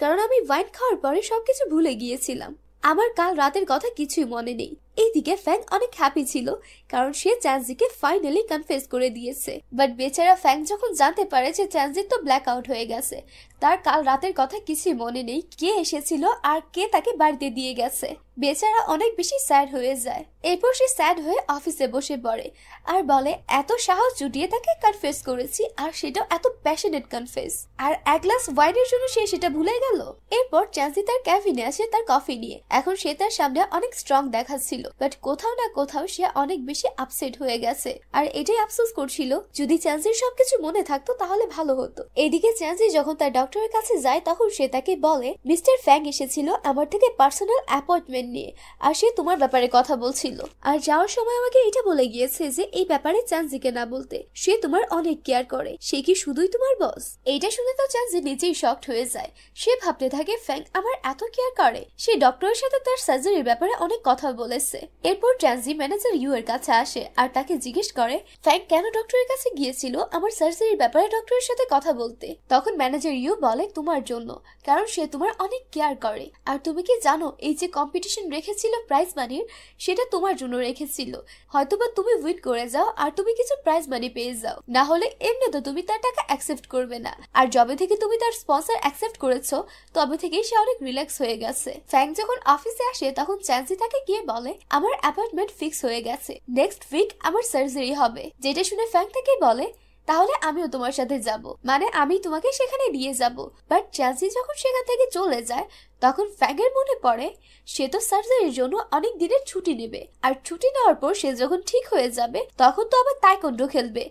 কারণ আমি ওয়াইন খাওয়ার পরে সবকিছু ভুলে গিয়েছিলাম আমার কাল রাতের কথা কিছুই মনে নেই এইদিকে ফ্যাং অনেক হ্যাপি ছিল কারণ সে চ্যানজিকে ফাইনালি কনফেস করে দিয়েছে বাট বেচারা ফ্যাং যখন জানতে পারে যে চ্যানজি তো ব্ল্যাক আউট হয়ে গেছে তার কাল রাতের কথা কিছুই মনে নেই কে এসেছিল আর কে তাকে বাড়িতে দিয়ে গেছে বেচারা অনেক বেশি স্যাড হয়ে যায় এরপর সে স্যাড হয়ে অফিসে বসে পড়ে আর বলে এত সাহস জুটিয়ে তাকে কনফেস করেছি আর সেটাও এত প্যাশনেট কনফেস আর এক গ্লাস ওয়াইনের জন্য সে সেটা ভুলে গেল এরপর চ্যান্সি তার ক্যাফিনে আসে তার কফি নিয়ে এখন সে তার সামনে অনেক স্ট্রং দেখাচ্ছিল বাট কোথাও না কোথাও সে অনেক বেশি আপসেট হয়ে গেছে আর এটাই আফসোস করছিল যদি চ্যান্সির সবকিছু মনে থাকতো তাহলে ভালো হতো এদিকে চ্যান্সি যখন তার ডক্টরের কাছে যায় তখন সে তাকে বলে মিস্টার ফ্যাং এসেছিল আমার থেকে পার্সোনাল অ্যাপয়েন্টমেন্ট নিয়ে আর সে তোমার ব্যাপারে কথা বলছিল আর যাওয়ার সময় আমাকে এটা বলে গিয়েছে যে এই ব্যাপারে চ্যান্সিকে না বলতে সে তোমার অনেক কেয়ার করে সে কি শুধুই তোমার বস এইটা শুনে তো চ্যান্সি নিজেই শকড হয়ে যায় সে ভাবতে থাকে ফ্যাং আমার এত কেয়ার করে সে ডক্টরের সাথে তার সার্জারির ব্যাপারে অনেক কথা বলেছে গেছে এরপর ট্রানজি ম্যানেজার ইউ এর কাছে আসে আর তাকে জিজ্ঞেস করে ফ্যাং কেন ডক্টরের কাছে গিয়েছিল আমার সার্জারির ব্যাপারে ডক্টরের সাথে কথা বলতে তখন ম্যানেজার ইউ বলে তোমার জন্য কারণ সে তোমার অনেক কেয়ার করে আর তুমি কি জানো এই যে কম্পিটিশন রেখেছিল প্রাইজ মানির সেটা তোমার জন্য রেখেছিল হয়তোবা তুমি উইট করে যাও আর তুমি কিছু প্রাইজ মানি পেয়ে যাও না হলে এমনি তো তুমি তার টাকা অ্যাকসেপ্ট করবে না আর যবে থেকে তুমি তার স্পন্সর অ্যাকসেপ্ট করেছো তবে থেকেই সে অনেক রিল্যাক্স হয়ে গেছে ফ্যাং যখন অফিসে আসে তখন চ্যান্সি তাকে গিয়ে বলে আমার অ্যাপয়েন্টমেন্ট ফিক্স হয়ে গেছে নেক্সট উইক আমার সার্জারি হবে যেটা শুনে ফ্যাং তাকে বলে তাহলে আমিও তোমার সাথে যাব মানে আমি তোমাকে সেখানে নিয়ে যাব বাট চান্সি যখন সেখান থেকে চলে যায় তখন ফ্যাগের মনে পড়ে সে তো সার্জারির জন্য অনেক দিনের ছুটি নেবে আর ছুটি নেওয়ার পর সে যখন ঠিক হয়ে যাবে তখন তো আবার তাইকন্ড খেলবে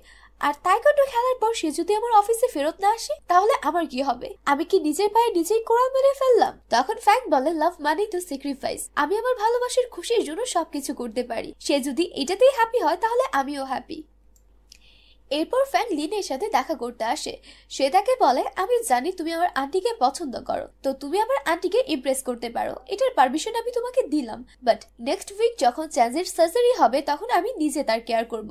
আর তাইকোন্ডো খেলার পর সে যদি আমার অফিসে ফেরত না আসে তাহলে আমার কি হবে আমি কি নিজের পায়ে নিজেই কোরাল মেরে ফেললাম তখন ফ্যাক্ট বলে লাভ মানি তো স্যাক্রিফাইস আমি আমার ভালোবাসার খুশির জন্য সবকিছু করতে পারি সে যদি এটাতেই হ্যাপি হয় তাহলে আমিও হ্যাপি এরপর ফ্যান লিনের সাথে দেখা করতে আসে সে তাকে বলে আমি জানি তুমি আমার আন্টিকে পছন্দ করো তো তুমি আমার আন্টিকে ইমপ্রেস করতে পারো এটার পারমিশন আমি তোমাকে দিলাম বাট নেক্সট উইক যখন চ্যান্সের সার্জারি হবে তখন আমি নিজে তার কেয়ার করব।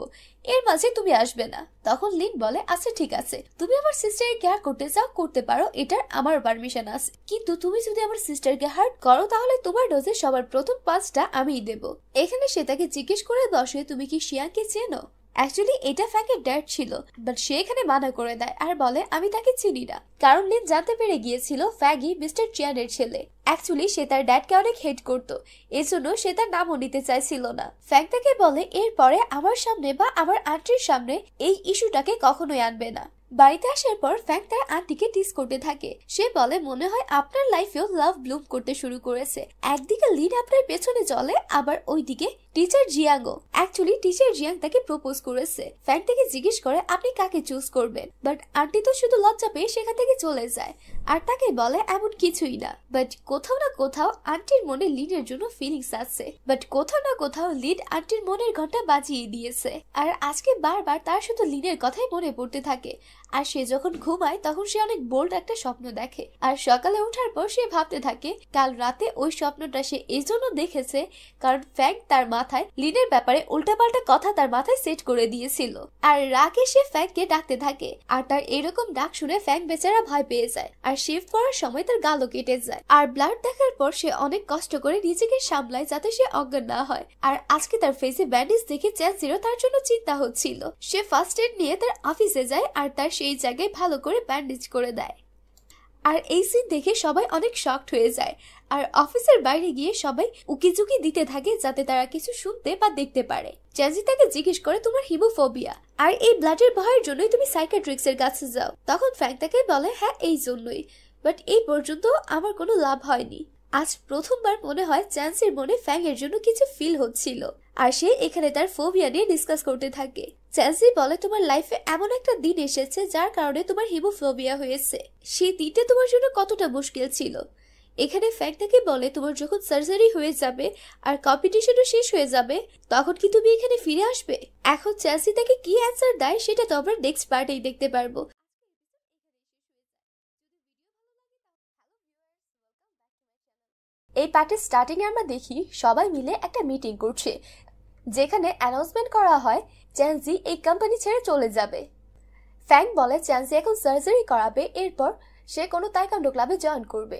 এর মাঝে তুমি আসবে না তখন লিন বলে আচ্ছা ঠিক আছে তুমি আমার সিস্টারের কেয়ার করতে চাও করতে পারো এটার আমার পারমিশন আছে কিন্তু তুমি যদি আমার সিস্টারকে হার্ট করো তাহলে তোমার ডোজে সবার প্রথম পাঁচটা আমিই দেব এখানে সে তাকে জিজ্ঞেস করে বসে তুমি কি শিয়াকে চেনো অ্যাকচুয়ালি এটা ফ্যাকের ড্যাড ছিল বাট সে এখানে মানা করে দেয় আর বলে আমি তাকে চিনি না কারণ লিন জানতে পেরে গিয়েছিল ফ্যাগি মিস্টার চিয়ানের ছেলে অ্যাকচুয়ালি সে তার ড্যাডকে অনেক হেট করত এজন্য সে তার নামও নিতে চাইছিল না ফ্যাগ তাকে বলে এরপরে আমার সামনে বা আমার আন্টির সামনে এই ইস্যুটাকে কখনোই আনবে না বাড়িতে আসার পর ফ্যাং তার আন্টিকে টিস করতে থাকে সে বলে মনে হয় আপনার লাইফেও লাভ ব্লুম করতে শুরু করেছে একদিকে লিন আপনার পেছনে চলে আবার ওইদিকে টিচার জিয়াংও অ্যাকচুয়ালি টিচার জিয়াং তাকে প্রপোজ করেছে ফ্যান থেকে জিজ্ঞেস করে আপনি কাকে চুজ করবেন বাট আন্টি তো শুধু লজ্জা পেয়ে সেখান থেকে চলে যায় আর তাকে বলে এমন কিছুই না বাট কোথাও না কোথাও আন্টির মনে লিনের জন্য ফিলিংস আছে বাট কোথাও না কোথাও লিন আন্টির মনের ঘন্টা বাজিয়ে দিয়েছে আর আজকে বারবার তার শুধু লিনের কথাই মনে পড়তে থাকে আর সে যখন ঘুমায় তখন সে অনেক বোল্ড একটা স্বপ্ন দেখে আর সকালে ওঠার পর সে ভাবতে থাকে কাল রাতে ওই স্বপ্নটা সে এই জন্য দেখেছে কারণ ফ্যাং তার মাথায় লিনের ব্যাপারে উল্টাপাল্টা কথা তার মাথায় সেট করে দিয়েছিল আর রাগে সে ফ্যাংকে ডাকতে থাকে আর তার এরকম ডাক শুনে ফ্যাং বেচারা ভয় পেয়ে যায় আর শিফট করার সময় তার গালও কেটে যায় আর ব্লাড দেখার পর সে অনেক কষ্ট করে নিজেকে সামলায় যাতে সে অজ্ঞান না হয় আর আজকে তার ফেসে ব্যান্ডেজ দেখে চ্যান্সিরও তার জন্য চিন্তা হচ্ছিল সে ফার্স্ট এড নিয়ে তার অফিসে যায় আর তার সে সেই জায়গায় ভালো করে ব্যান্ডেজ করে দেয় আর এই সিন দেখে সবাই অনেক শক্ট হয়ে যায় আর অফিসের বাইরে গিয়ে সবাই উকিঝুঁকি দিতে থাকে যাতে তারা কিছু শুনতে বা দেখতে পারে জ্যাজি তাকে জিজ্ঞেস করে তোমার হিমোফোবিয়া আর এই ব্লাডের ভয়ের জন্যই তুমি সাইকাট্রিক্স এর কাছে যাও তখন ফ্যাক তাকে বলে হ্যাঁ এই জন্যই বাট এই পর্যন্ত আমার কোনো লাভ হয়নি আজ প্রথমবার মনে হয় চ্যান্সের মনে ফ্যাংয়ের জন্য কিছু ফিল হচ্ছিল আর সে এখানে তার ফোবিয়া নিয়ে ডিসকাস করতে থাকে চ্যান্সি বলে তোমার লাইফে এমন একটা দিন এসেছে যার কারণে তোমার হিমোফোবিয়া হয়েছে সেই দিনটা তোমার জন্য কতটা মুশকিল ছিল এখানে ফ্যাক থেকে বলে তোমার যখন সার্জারি হয়ে যাবে আর কম্পিটিশনও শেষ হয়ে যাবে তখন কি তুমি এখানে ফিরে আসবে এখন চ্যান্সি তাকে কি অ্যান্সার দেয় সেটা তো আমরা নেক্সট পার্টেই দেখতে পারবো এই পার্টের স্টার্টিংয়ে আমরা দেখি সবাই মিলে একটা মিটিং করছে যেখানে অ্যানাউন্সমেন্ট করা হয় চ্যানজি এই কোম্পানি ছেড়ে চলে যাবে ফ্যাং বলে চ্যানজি এখন সার্জারি করাবে এরপর সে কোনো তাইকান্ডো ক্লাবে জয়েন করবে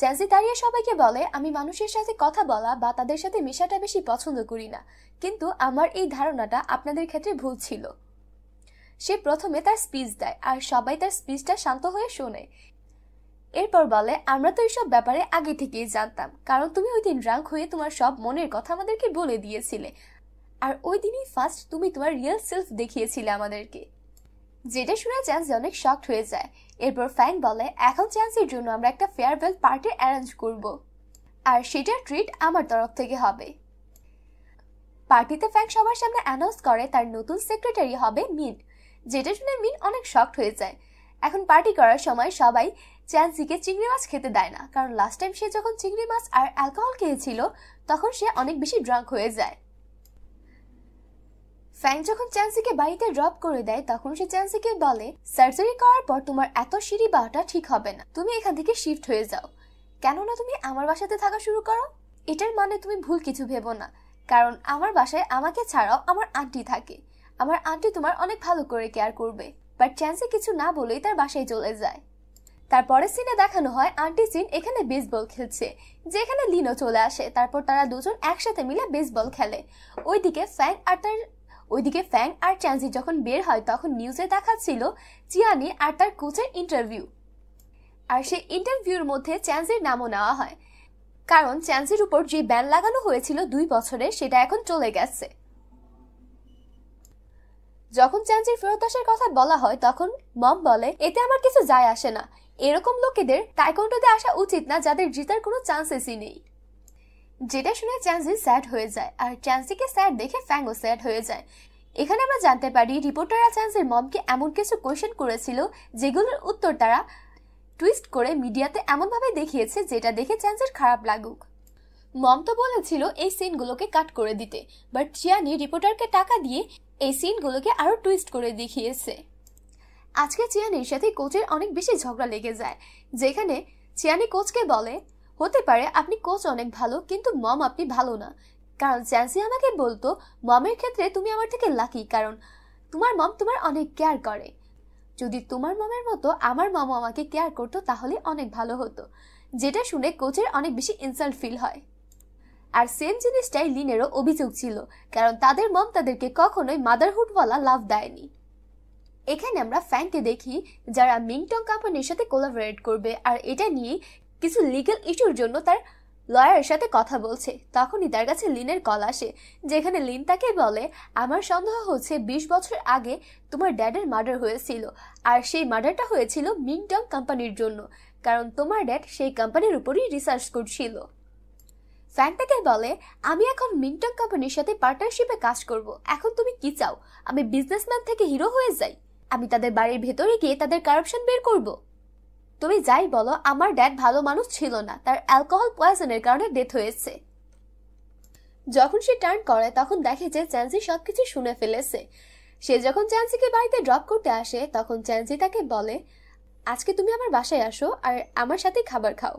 চ্যানজি দাঁড়িয়ে সবাইকে বলে আমি মানুষের সাথে কথা বলা বা তাদের সাথে মেশাটা বেশি পছন্দ করি না কিন্তু আমার এই ধারণাটা আপনাদের ক্ষেত্রে ভুল ছিল সে প্রথমে তার স্পিচ দেয় আর সবাই তার স্পিচটা শান্ত হয়ে শোনে এরপর বলে আমরা তো এইসব ব্যাপারে আগে থেকেই জানতাম কারণ তুমি ওই দিন ড্রাঙ্ক হয়ে তোমার সব মনের কথা আমাদেরকে বলে দিয়েছিলে আর ওই দিনই ফার্স্ট তুমি তোমার রিয়েল সেলফ দেখিয়েছিলে আমাদেরকে যেটা শুনে চ্যান্স অনেক শক্ট হয়ে যায় এরপর ফ্যাং বলে এখন চ্যান্সের জন্য আমরা একটা ফেয়ারওয়েল পার্টি অ্যারেঞ্জ করব আর সেটার ট্রিট আমার তরফ থেকে হবে পার্টিতে ফ্যাং সবার সামনে অ্যানাউন্স করে তার নতুন সেক্রেটারি হবে মিন যেটা শুনে মিন অনেক শক্ট হয়ে যায় এখন পার্টি করার সময় সবাই চ্যান্সিকে চিংড়ি মাছ খেতে দেয় না কারণ লাস্ট টাইম সে যখন চিংড়ি মাছ আর অ্যালকোহল খেয়েছিল তখন সে অনেক বেশি ড্রাঙ্ক হয়ে যায় ফ্যাং যখন চ্যান্সিকে বাড়িতে ড্রপ করে দেয় তখন সে চ্যান্সিকে বলে সার্জারি করার পর তোমার এত সিঁড়ি বাটা ঠিক হবে না তুমি এখান থেকে শিফট হয়ে যাও কেননা তুমি আমার বাসাতে থাকা শুরু করো এটার মানে তুমি ভুল কিছু ভেবো না কারণ আমার বাসায় আমাকে ছাড়াও আমার আন্টি থাকে আমার আন্টি তোমার অনেক ভালো করে কেয়ার করবে বাট চ্যান্সি কিছু না বলেই তার বাসায় চলে যায় তারপরে সিনে দেখানো হয় আন্টি সিন এখানে বেসবল খেলছে যেখানে লিনো চলে আসে তারপর তারা দুজন একসাথে মিলে বেসবল খেলে ওইদিকে ফ্যাং আর তার ওইদিকে ফ্যাং আর চ্যান্সি যখন বের হয় তখন নিউজে দেখাচ্ছিল চিয়ানি আর তার কোচের ইন্টারভিউ আর সেই ইন্টারভিউর মধ্যে চ্যান্সির নামও নেওয়া হয় কারণ চ্যান্সির উপর যে ব্যান লাগানো হয়েছিল দুই বছরে সেটা এখন চলে গেছে যখন চ্যান্সির ফেরত আসার কথা বলা হয় তখন মম বলে এতে আমার কিছু যায় আসে না এরকম লোকেদের তাইকন্ডোতে আসা উচিত না যাদের জিতার কোনো চান্সেসই নেই যেটা শুনে চ্যান্সি স্যাড হয়ে যায় আর চ্যান্সিকে স্যাড দেখে ফ্যাঙ্গো স্যাড হয়ে যায় এখানে আমরা জানতে পারি রিপোর্টাররা চ্যান্সির মমকে এমন কিছু কোয়েশ্চেন করেছিল যেগুলোর উত্তর তারা টুইস্ট করে মিডিয়াতে এমনভাবে দেখিয়েছে যেটা দেখে চ্যান্সের খারাপ লাগুক মম তো বলেছিল এই সিনগুলোকে কাট করে দিতে বাট চিয়ানি রিপোর্টারকে টাকা দিয়ে এই সিনগুলোকে আরও টুইস্ট করে দেখিয়েছে আজকে চিয়ানির সাথে কোচের অনেক বেশি ঝগড়া লেগে যায় যেখানে চিয়ানি কোচকে বলে হতে পারে আপনি কোচ অনেক ভালো কিন্তু মম আপনি ভালো না কারণ চ্যান্সি আমাকে বলতো মমের ক্ষেত্রে তুমি আমার থেকে লাকি কারণ তোমার মম তোমার অনেক কেয়ার করে যদি তোমার মমের মতো আমার মম আমাকে কেয়ার করতো তাহলে অনেক ভালো হতো যেটা শুনে কোচের অনেক বেশি ইনসাল্ট ফিল হয় আর সেম জিনিসটাই লিনেরও অভিযোগ ছিল কারণ তাদের মম তাদেরকে কখনোই মাদারহুডওয়ালা লাভ দেয়নি এখানে আমরা ফ্যাংকে দেখি যারা মিংটং কোম্পানির সাথে কোলাবোরেট করবে আর এটা নিয়ে কিছু লিগ্যাল ইস্যুর জন্য তার লয়ারের সাথে কথা বলছে তখনই তার কাছে লিনের কল আসে যেখানে লিন তাকে বলে আমার সন্দেহ হচ্ছে ২০ বছর আগে তোমার ড্যাডের মার্ডার হয়েছিল আর সেই মার্ডারটা হয়েছিল মিংটং কোম্পানির জন্য কারণ তোমার ড্যাড সেই কোম্পানির উপরই রিসার্চ করছিল ফ্যানটাকে বলে আমি এখন মিংটং কোম্পানির সাথে পার্টনারশিপে কাজ করব এখন তুমি কি চাও আমি বিজনেসম্যান থেকে হিরো হয়ে যাই আমি তাদের বাড়ির ভেতরে গিয়ে তাদের কারাপশন বের করব তুমি যাই বলো আমার ড্যাড ভালো মানুষ ছিল না তার অ্যালকোহল পয়জনের কারণে ডেথ হয়েছে যখন সে টার্ন করে তখন দেখে যে চ্যান্সি সবকিছু শুনে ফেলেছে সে যখন চ্যান্সিকে বাড়িতে ড্রপ করতে আসে তখন চ্যান্সি তাকে বলে আজকে তুমি আমার বাসায় আসো আর আমার সাথে খাবার খাও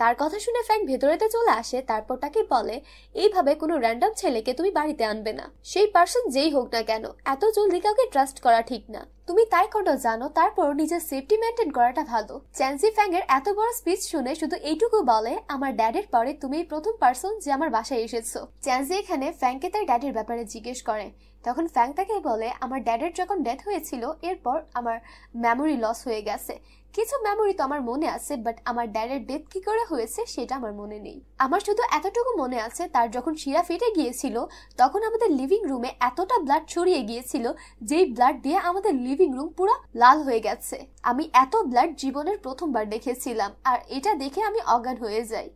তার কথা শুনে ফ্র্যাঙ্ক ভেতরেতে চলে আসে তারপর তাকে বলে এইভাবে কোনো র্যান্ডম ছেলেকে তুমি বাড়িতে আনবে না সেই পার্সন যেই হোক না কেন এত জলদি কাউকে ট্রাস্ট করা ঠিক না তুমি তাই কোনো জানো তারপর নিজের সেফটি মেনটেন করাটা ভালো চ্যান্সি এর এত বড় স্পিচ শুনে শুধু এইটুকু বলে আমার ড্যাডের পরে তুমি প্রথম পার্সন যে আমার বাসায় এসেছো চ্যান্সি এখানে ফ্যাংকে তার ড্যাডের ব্যাপারে জিজ্ঞেস করে তখন ফ্যাং তাকে বলে আমার ড্যাডের যখন ডেথ হয়েছিল এরপর আমার মেমোরি লস হয়ে গেছে কিছু মেমোরি তো আমার মনে আছে বাট আমার ড্যাডের ডেথ কি করে হয়েছে সেটা আমার মনে নেই আমার শুধু এতটুকু মনে আছে তার যখন শিরা ফেটে গিয়েছিল তখন আমাদের লিভিং রুমে এতটা ব্লাড ছড়িয়ে গিয়েছিল যেই ব্লাড দিয়ে আমাদের লিভিং রুম পুরো লাল হয়ে গেছে আমি এত ব্লাড জীবনের প্রথমবার দেখেছিলাম আর এটা দেখে আমি অজ্ঞান হয়ে যাই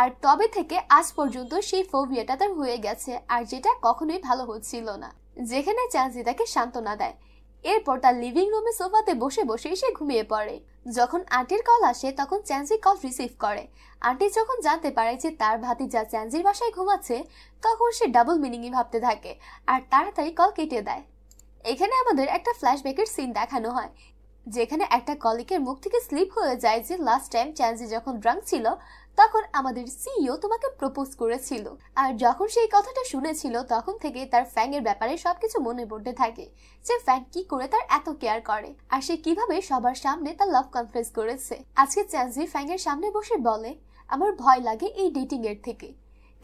আর তবে থেকে আজ পর্যন্ত সেই ফোবিয়াটা তার হয়ে গেছে আর যেটা কখনোই ভালো হচ্ছিল না যেখানে চান্সি তাকে সান্ত্বনা দেয় এরপর তার লিভিং রুমে সোফাতে বসে বসে সে ঘুমিয়ে পড়ে যখন আন্টির কল আসে তখন চ্যান্সি কল রিসিভ করে আন্টি যখন জানতে পারে যে তার ভাতি যা চ্যান্সির বাসায় ঘুমাচ্ছে তখন সে ডাবল মিনিংই ভাবতে থাকে আর তাড়াতাড়ি কল কেটে দেয় এখানে আমাদের একটা ফ্ল্যাশব্যাকের সিন দেখানো হয় যেখানে একটা কলিকের মুখ থেকে স্লিপ হয়ে যায় যে লাস্ট টাইম চ্যান্সি যখন ড্রাঙ্ক ছিল তখন আমাদের সিইও e তোমাকে প্রপোজ করেছিল আর যখন সেই কথাটা শুনেছিল তখন থেকে তার ফ্যাংয়ের ব্যাপারে সবকিছু মনে পড়তে থাকে যে ফ্যাং কি করে তার এত কেয়ার করে আর সে কিভাবে সবার সামনে তার লাভ কনফেস করেছে আজকে চ্যান্সি ফ্যাংয়ের সামনে বসে বলে আমার ভয় লাগে এই ডেটিং এর থেকে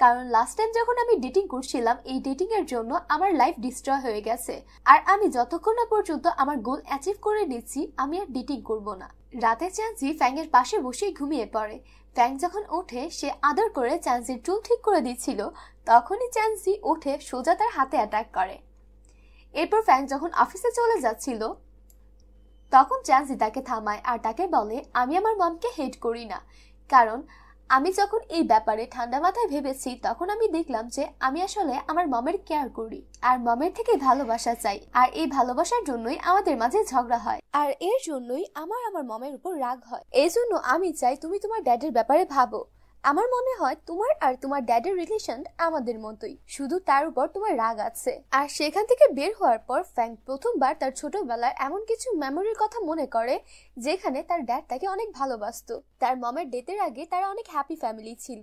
কারণ লাস্ট টাইম যখন আমি ডেটিং করছিলাম এই ডেটিং এর জন্য আমার লাইফ ডিস্ট্রয় হয়ে গেছে আর আমি যতক্ষণ না পর্যন্ত আমার গোল অ্যাচিভ করে নিচ্ছি আমি আর ডেটিং করব না রাতে চ্যান্সি এর পাশে বসেই ঘুমিয়ে পড়ে ফ্যাং যখন ওঠে সে আদর করে চ্যান্সির চুল ঠিক করে দিচ্ছিল তখনই চ্যান্সি উঠে সোজা তার হাতে অ্যাটাক করে এরপর ফ্যাং যখন অফিসে চলে যাচ্ছিল তখন চ্যান্সি তাকে থামায় আর তাকে বলে আমি আমার মমকে হেট করি না কারণ আমি যখন এই ব্যাপারে ঠান্ডা মাথায় ভেবেছি তখন আমি দেখলাম যে আমি আসলে আমার মমের কেয়ার করি আর মমের থেকে ভালোবাসা চাই আর এই ভালোবাসার জন্যই আমাদের মাঝে ঝগড়া হয় আর এর জন্যই আমার আমার মমের উপর রাগ হয় এই জন্য আমি চাই তুমি তোমার ড্যাডের ব্যাপারে ভাবো আমার মনে হয় তোমার আর তোমার ড্যাডের রিলেশন আমাদের মতোই শুধু তার উপর তোমার রাগ আছে আর সেখান থেকে বের হওয়ার পর ফ্যাং প্রথমবার তার ছোটবেলার এমন কিছু মেমোরির কথা মনে করে যেখানে তার ড্যাড তাকে অনেক ভালোবাসত তার মমের ডেথের আগে তারা অনেক হ্যাপি ফ্যামিলি ছিল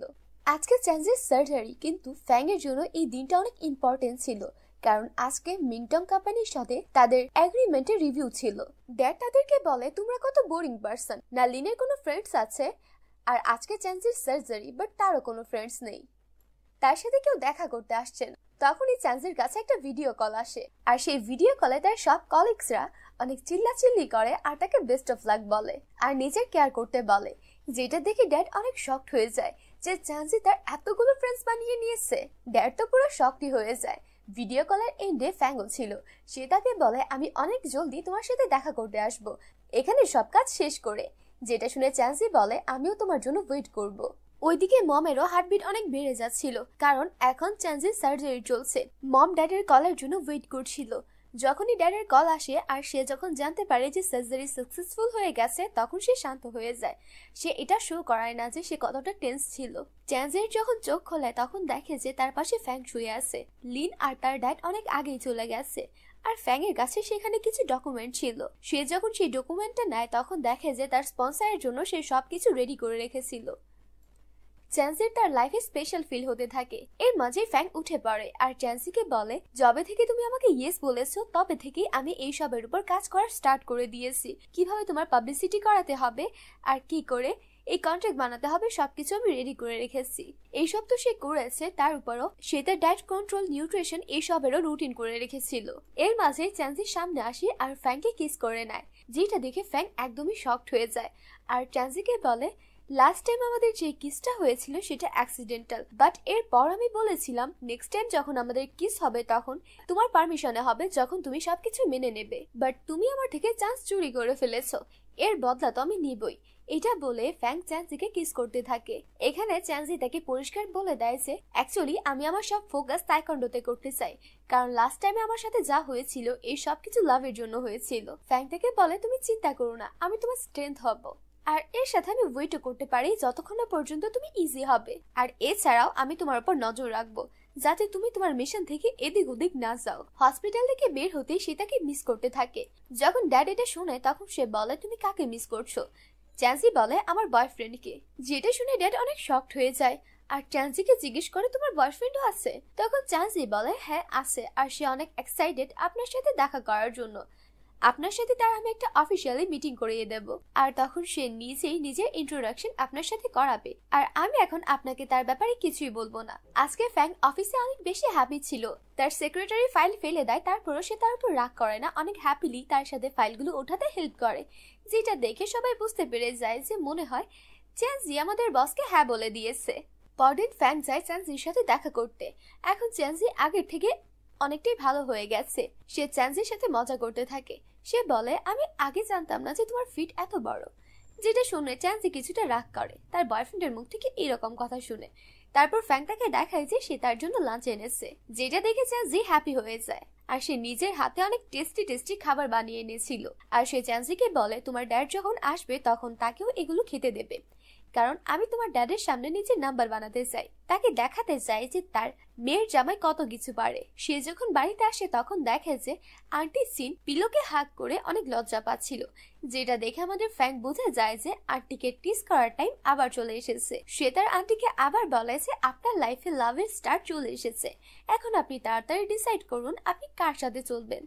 আজকে চ্যান্সেস সার্জারি কিন্তু এর জন্য এই দিনটা অনেক ইম্পর্টেন্ট ছিল কারণ আজকে মিংটং কোম্পানির সাথে তাদের অ্যাগ্রিমেন্টের রিভিউ ছিল ড্যাড তাদেরকে বলে তোমরা কত বোরিং পার্সন না লিনের কোনো ফ্রেন্ডস আছে আর আজকে চ্যান্সির সার্জারি বাট তারও কোনো ফ্রেন্ডস নেই তার সাথে কেউ দেখা করতে আসছে না তখনই চ্যান্সির কাছে একটা ভিডিও কল আসে আর সেই ভিডিও কলে তার সব কলিগসরা অনেক চিল্লাচিল্লি করে আর তাকে বেস্ট অফ লাক বলে আর নিজের কেয়ার করতে বলে যেটা দেখে ড্যাড অনেক শক্ট হয়ে যায় যে চ্যান্সি তার এতগুলো ফ্রেন্ডস বানিয়ে নিয়েছে ড্যাড তো পুরো শক্তি হয়ে যায় ভিডিও কলের এন্ডে ফ্যাঙ্গল ছিল সে তাকে বলে আমি অনেক জলদি তোমার সাথে দেখা করতে আসব এখানে সব কাজ শেষ করে যেটা শুনে চ্যান্সি বলে আমিও তোমার জন্য ওয়েট করব। ওইদিকে মমেরও হার্টবিট অনেক বেড়ে যাচ্ছিল কারণ এখন চ্যান্সির সার্জারি চলছে মম ড্যাডের কলের জন্য ওয়েট করছিল যখনই ড্যাডের কল আসে আর সে যখন জানতে পারে যে সার্জারি সাকসেসফুল হয়ে গেছে তখন সে শান্ত হয়ে যায় সে এটা শো করায় না যে সে কতটা টেন্স ছিল চ্যান্সের যখন চোখ খোলায় তখন দেখে যে তার পাশে ফ্যাং শুয়ে আছে লিন আর তার ড্যাড অনেক আগেই চলে গেছে আর ফ্যাংয়ের কাছে সেখানে কিছু ডকুমেন্ট ছিল সে যখন সেই ডকুমেন্টটা নেয় তখন দেখে যে তার স্পন্সারের জন্য সে সব কিছু রেডি করে রেখেছিল চ্যান্সির তার লাইফে স্পেশাল ফিল হতে থাকে এর মাঝে ফ্যাং উঠে পড়ে আর চ্যান্সিকে বলে যবে থেকে তুমি আমাকে ইয়েস বলেছো তবে থেকে আমি এই সবের উপর কাজ করা স্টার্ট করে দিয়েছি কিভাবে তোমার পাবলিসিটি করাতে হবে আর কি করে এই কন্ট্রাক্ট বানাতে হবে সবকিছু আমি রেডি করে রেখেছি এইসব তো সে করেছে তার উপরও সে তার ডায়েট কন্ট্রোল নিউট্রিশন এইসবেরও রুটিন করে রেখেছিল এর মাঝে চ্যান্সির সামনে আসি আর ফ্যাংকে কিস করে নেয় যেটা দেখে ফ্যাং একদমই শক্ট হয়ে যায় আর চ্যান্সিকে বলে লাস্ট টাইম আমাদের যে কিসটা হয়েছিল সেটা অ্যাক্সিডেন্টাল বাট এরপর আমি বলেছিলাম নেক্সট টাইম যখন আমাদের কিস হবে তখন তোমার পারমিশনে হবে যখন তুমি সবকিছু মেনে নেবে বাট তুমি আমার থেকে চান্স চুরি করে ফেলেছো এর বদলা তো আমি নিবই এটা বলে ফ্যাং চ্যানজিকে কিস করতে থাকে এখানে চ্যানজি তাকে পরিষ্কার বলে দেয় যে অ্যাকচুয়ালি আমি আমার সব ফোকাস তাইকন্ডোতে করতে চাই কারণ লাস্ট টাইমে আমার সাথে যা হয়েছিল এই সব কিছু লাভের জন্য হয়েছিল ফ্যাং তাকে বলে তুমি চিন্তা করো না আমি তোমার স্ট্রেংথ হব আর এর সাথে আমি ওয়েটও করতে পারি যতক্ষণ না পর্যন্ত তুমি ইজি হবে আর এছাড়াও আমি তোমার উপর নজর রাখবো যাতে তুমি তোমার মিশন থেকে এদিক ওদিক না যাও হসপিটাল থেকে বের হতে সে তাকে মিস করতে থাকে যখন ড্যাড এটা শুনে তখন সে বলে তুমি কাকে মিস করছো চ্যান্সি বলে আমার বয়ফ্রেন্ডকে যেটা শুনে ড্যাড অনেক শক্ট হয়ে যায় আর চ্যান্সিকে জিজ্ঞেস করে তোমার বয়ফ্রেন্ডও আছে তখন চ্যান্সি বলে হ্যাঁ আছে আর সে অনেক এক্সাইটেড আপনার সাথে দেখা করার জন্য আপনার সাথে তার আমি একটা অফিসিয়ালি মিটিং করিয়ে দেব আর তখন সে নিজেই নিজের ইন্ট্রোডাকশন আপনার সাথে করাবে আর আমি এখন আপনাকে তার ব্যাপারে কিছুই বলবো না আজকে ফ্যাং অফিসে অনেক বেশি হ্যাপি ছিল তার সেক্রেটারি ফাইল ফেলে দেয় তারপরও সে তার উপর রাগ করে না অনেক হ্যাপিলি তার সাথে ফাইলগুলো ওঠাতে হেল্প করে যেটা দেখে সবাই বুঝতে পেরে যায় যে মনে হয় চ্যান্সি আমাদের বসকে হ্যাঁ বলে দিয়েছে পরদিন ফ্যাং যায় চ্যান্সির সাথে দেখা করতে এখন চ্যান্সি আগের থেকে অনেকটাই ভালো হয়ে গেছে সে চ্যান্সির সাথে মজা করতে থাকে সে বলে আমি আগে জানতাম না যে তোমার ফিট এত বড় যেটা শুনে চ্যান্সি কিছুটা রাগ করে তার বয়ফ্রেন্ডের মুখ থেকে এরকম কথা শুনে তারপর ফ্যাংটাকে দেখায় যে সে তার জন্য লাঞ্চ এনেছে যেটা দেখে চ্যান্সি হ্যাপি হয়ে যায় আর সে নিজের হাতে অনেক টেস্টি টেস্টি খাবার বানিয়ে এনেছিল আর সে চ্যান্সিকে বলে তোমার ড্যাড যখন আসবে তখন তাকেও এগুলো খেতে দেবে কারণ আমি তোমার ড্যাডের সামনে নিজের নাম্বার বানাতে চাই তাকে দেখাতে চাই যে তার মেয়ের জামাই কত কিছু পারে সে যখন বাড়িতে আসে তখন দেখে যে আন্টি সিন পিলোকে হাক করে অনেক লজ্জা পাচ্ছিল যেটা দেখে আমাদের ফ্যাঙ্ক বুঝে যায় যে আন্টিকে টিস করার টাইম আবার চলে এসেছে সে তার আন্টিকে আবার বলে যে আপনার লাইফে লাভের স্টার চলে এসেছে এখন আপনি তাড়াতাড়ি ডিসাইড করুন আপনি কার সাথে চলবেন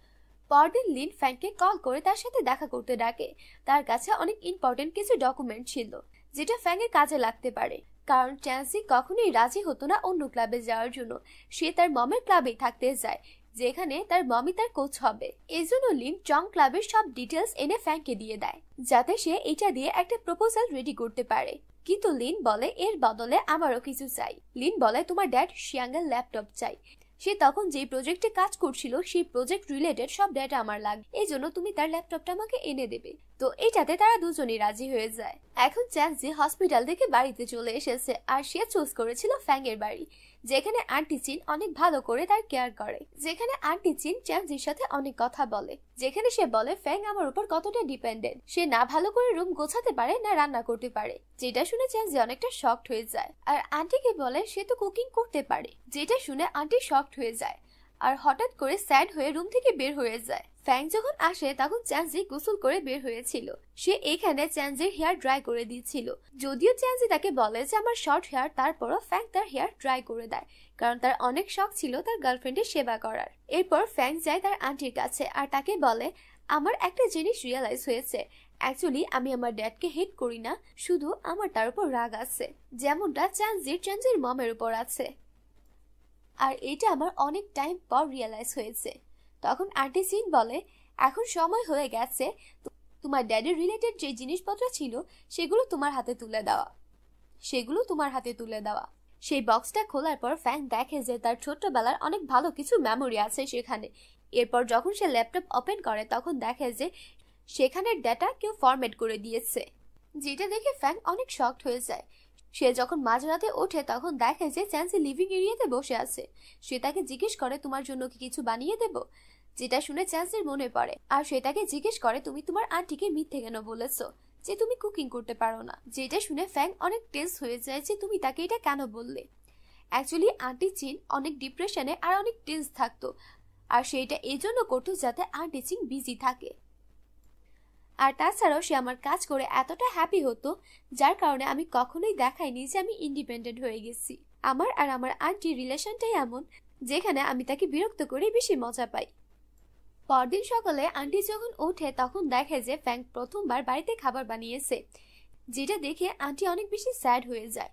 পরদিন লিন ফ্যাংকে কল করে তার সাথে দেখা করতে ডাকে তার কাছে অনেক ইম্পর্টেন্ট কিছু ডকুমেন্ট ছিল যেটা ফ্যাংয়ের কাজে লাগতে পারে কারণ চ্যান্সি কখনোই রাজি হতো না অন্য ক্লাবে যাওয়ার জন্য সে তার মমের ক্লাবেই থাকতে যায় যেখানে তার মমি তার কোচ হবে এজন্য লিম চং ক্লাবের সব ডিটেলস এনে ফ্যাংকে দিয়ে দেয় যাতে সে এটা দিয়ে একটা প্রপোজাল রেডি করতে পারে কিন্তু লিন বলে এর বদলে আমারও কিছু চাই লিন বলে তোমার ড্যাড শিয়াঙ্গের ল্যাপটপ চাই সে তখন যে প্রজেক্টে কাজ করছিল সেই প্রজেক্ট রিলেটেড সব ডেটা আমার লাগবে এই জন্য তুমি তার ল্যাপটপটা আমাকে এনে দেবে তো এটাতে তারা দুজনেই রাজি হয়ে যায় এখন যে হসপিটাল থেকে বাড়িতে চলে এসেছে আর সে চুজ করেছিল ফ্যাংয়ের বাড়ি যেখানে আন্টি চিন অনেক ভালো করে তার কেয়ার করে যেখানে আন্টি চিন চ্যাংজির সাথে অনেক কথা বলে যেখানে সে বলে ফ্যাং আমার উপর কতটা ডিপেন্ডেন্ট সে না ভালো করে রুম গোছাতে পারে না রান্না করতে পারে যেটা শুনে চ্যাংজি অনেকটা শক্ট হয়ে যায় আর আন্টিকে বলে সে তো কুকিং করতে পারে যেটা শুনে আন্টি শক্ট হয়ে যায় আর হঠাৎ করে স্যাড হয়ে রুম থেকে বের হয়ে যায় ফ্যাং যখন আসে তখন চ্যানজি গোসল করে বের হয়েছিল সে এখানে চ্যানজির হেয়ার ড্রাই করে দিয়েছিল যদিও চ্যানজি তাকে বলে যে আমার শর্ট হেয়ার তারপরও ফ্যাং তার হেয়ার ড্রাই করে দেয় কারণ তার অনেক শখ ছিল তার গার্লফ্রেন্ডের সেবা করার এরপর ফ্যাং যায় তার আন্টির কাছে আর তাকে বলে আমার একটা জিনিস রিয়েলাইজ হয়েছে অ্যাকচুয়ালি আমি আমার ড্যাডকে হেট করি না শুধু আমার তার উপর রাগ আছে যেমনটা চ্যানজির চ্যানজির মমের উপর আছে আর এটা আমার অনেক টাইম পর রিয়েলাইজ হয়েছে তখন আন্টি সিন বলে এখন সময় হয়ে গেছে তোমার ড্যাডির রিলেটেড যে জিনিসপত্র ছিল সেগুলো তোমার হাতে তুলে দেওয়া সেগুলো তোমার হাতে তুলে দেওয়া সেই বক্সটা খোলার পর ফ্যাং দেখে যে তার ছোট্টবেলার অনেক ভালো কিছু মেমোরি আছে সেখানে এরপর যখন সে ল্যাপটপ ওপেন করে তখন দেখে যে সেখানের ডেটা কেউ ফরম্যাট করে দিয়েছে যেটা দেখে ফ্যাং অনেক শক্ট হয়ে যায় সে যখন মাঝরাতে ওঠে তখন দেখে যে চ্যান্সি লিভিং এরিয়াতে বসে আছে সে তাকে জিজ্ঞেস করে তোমার জন্য কি কিছু বানিয়ে দেবো যেটা শুনে চান্সের মনে পড়ে আর সে তাকে জিজ্ঞেস করে তুমি তোমার আন্টিকে মিথ্যে কেন বলেছো যে তুমি কুকিং করতে পারো না যেটা শুনে ফ্যাং অনেক টেন্স হয়ে যায় যে তুমি তাকে এটা কেন বললে অ্যাকচুয়ালি আন্টি চিন অনেক ডিপ্রেশনে আর অনেক টেন্স থাকতো আর সেইটা এই জন্য করতো যাতে আন্টি চিন বিজি থাকে আর তাছাড়াও সে আমার কাজ করে এতটা হ্যাপি হতো যার কারণে আমি কখনোই দেখাইনি যে আমি ইন্ডিপেন্ডেন্ট হয়ে গেছি আমার আর আমার আন্টি রিলেশনটাই এমন যেখানে আমি তাকে বিরক্ত করে বেশি মজা পাই পরদিন সকালে আন্টি যখন ওঠে তখন দেখে যে ফ্যাং প্রথমবার বাড়িতে খাবার বানিয়েছে যেটা দেখে আন্টি অনেক বেশি স্যাড হয়ে যায়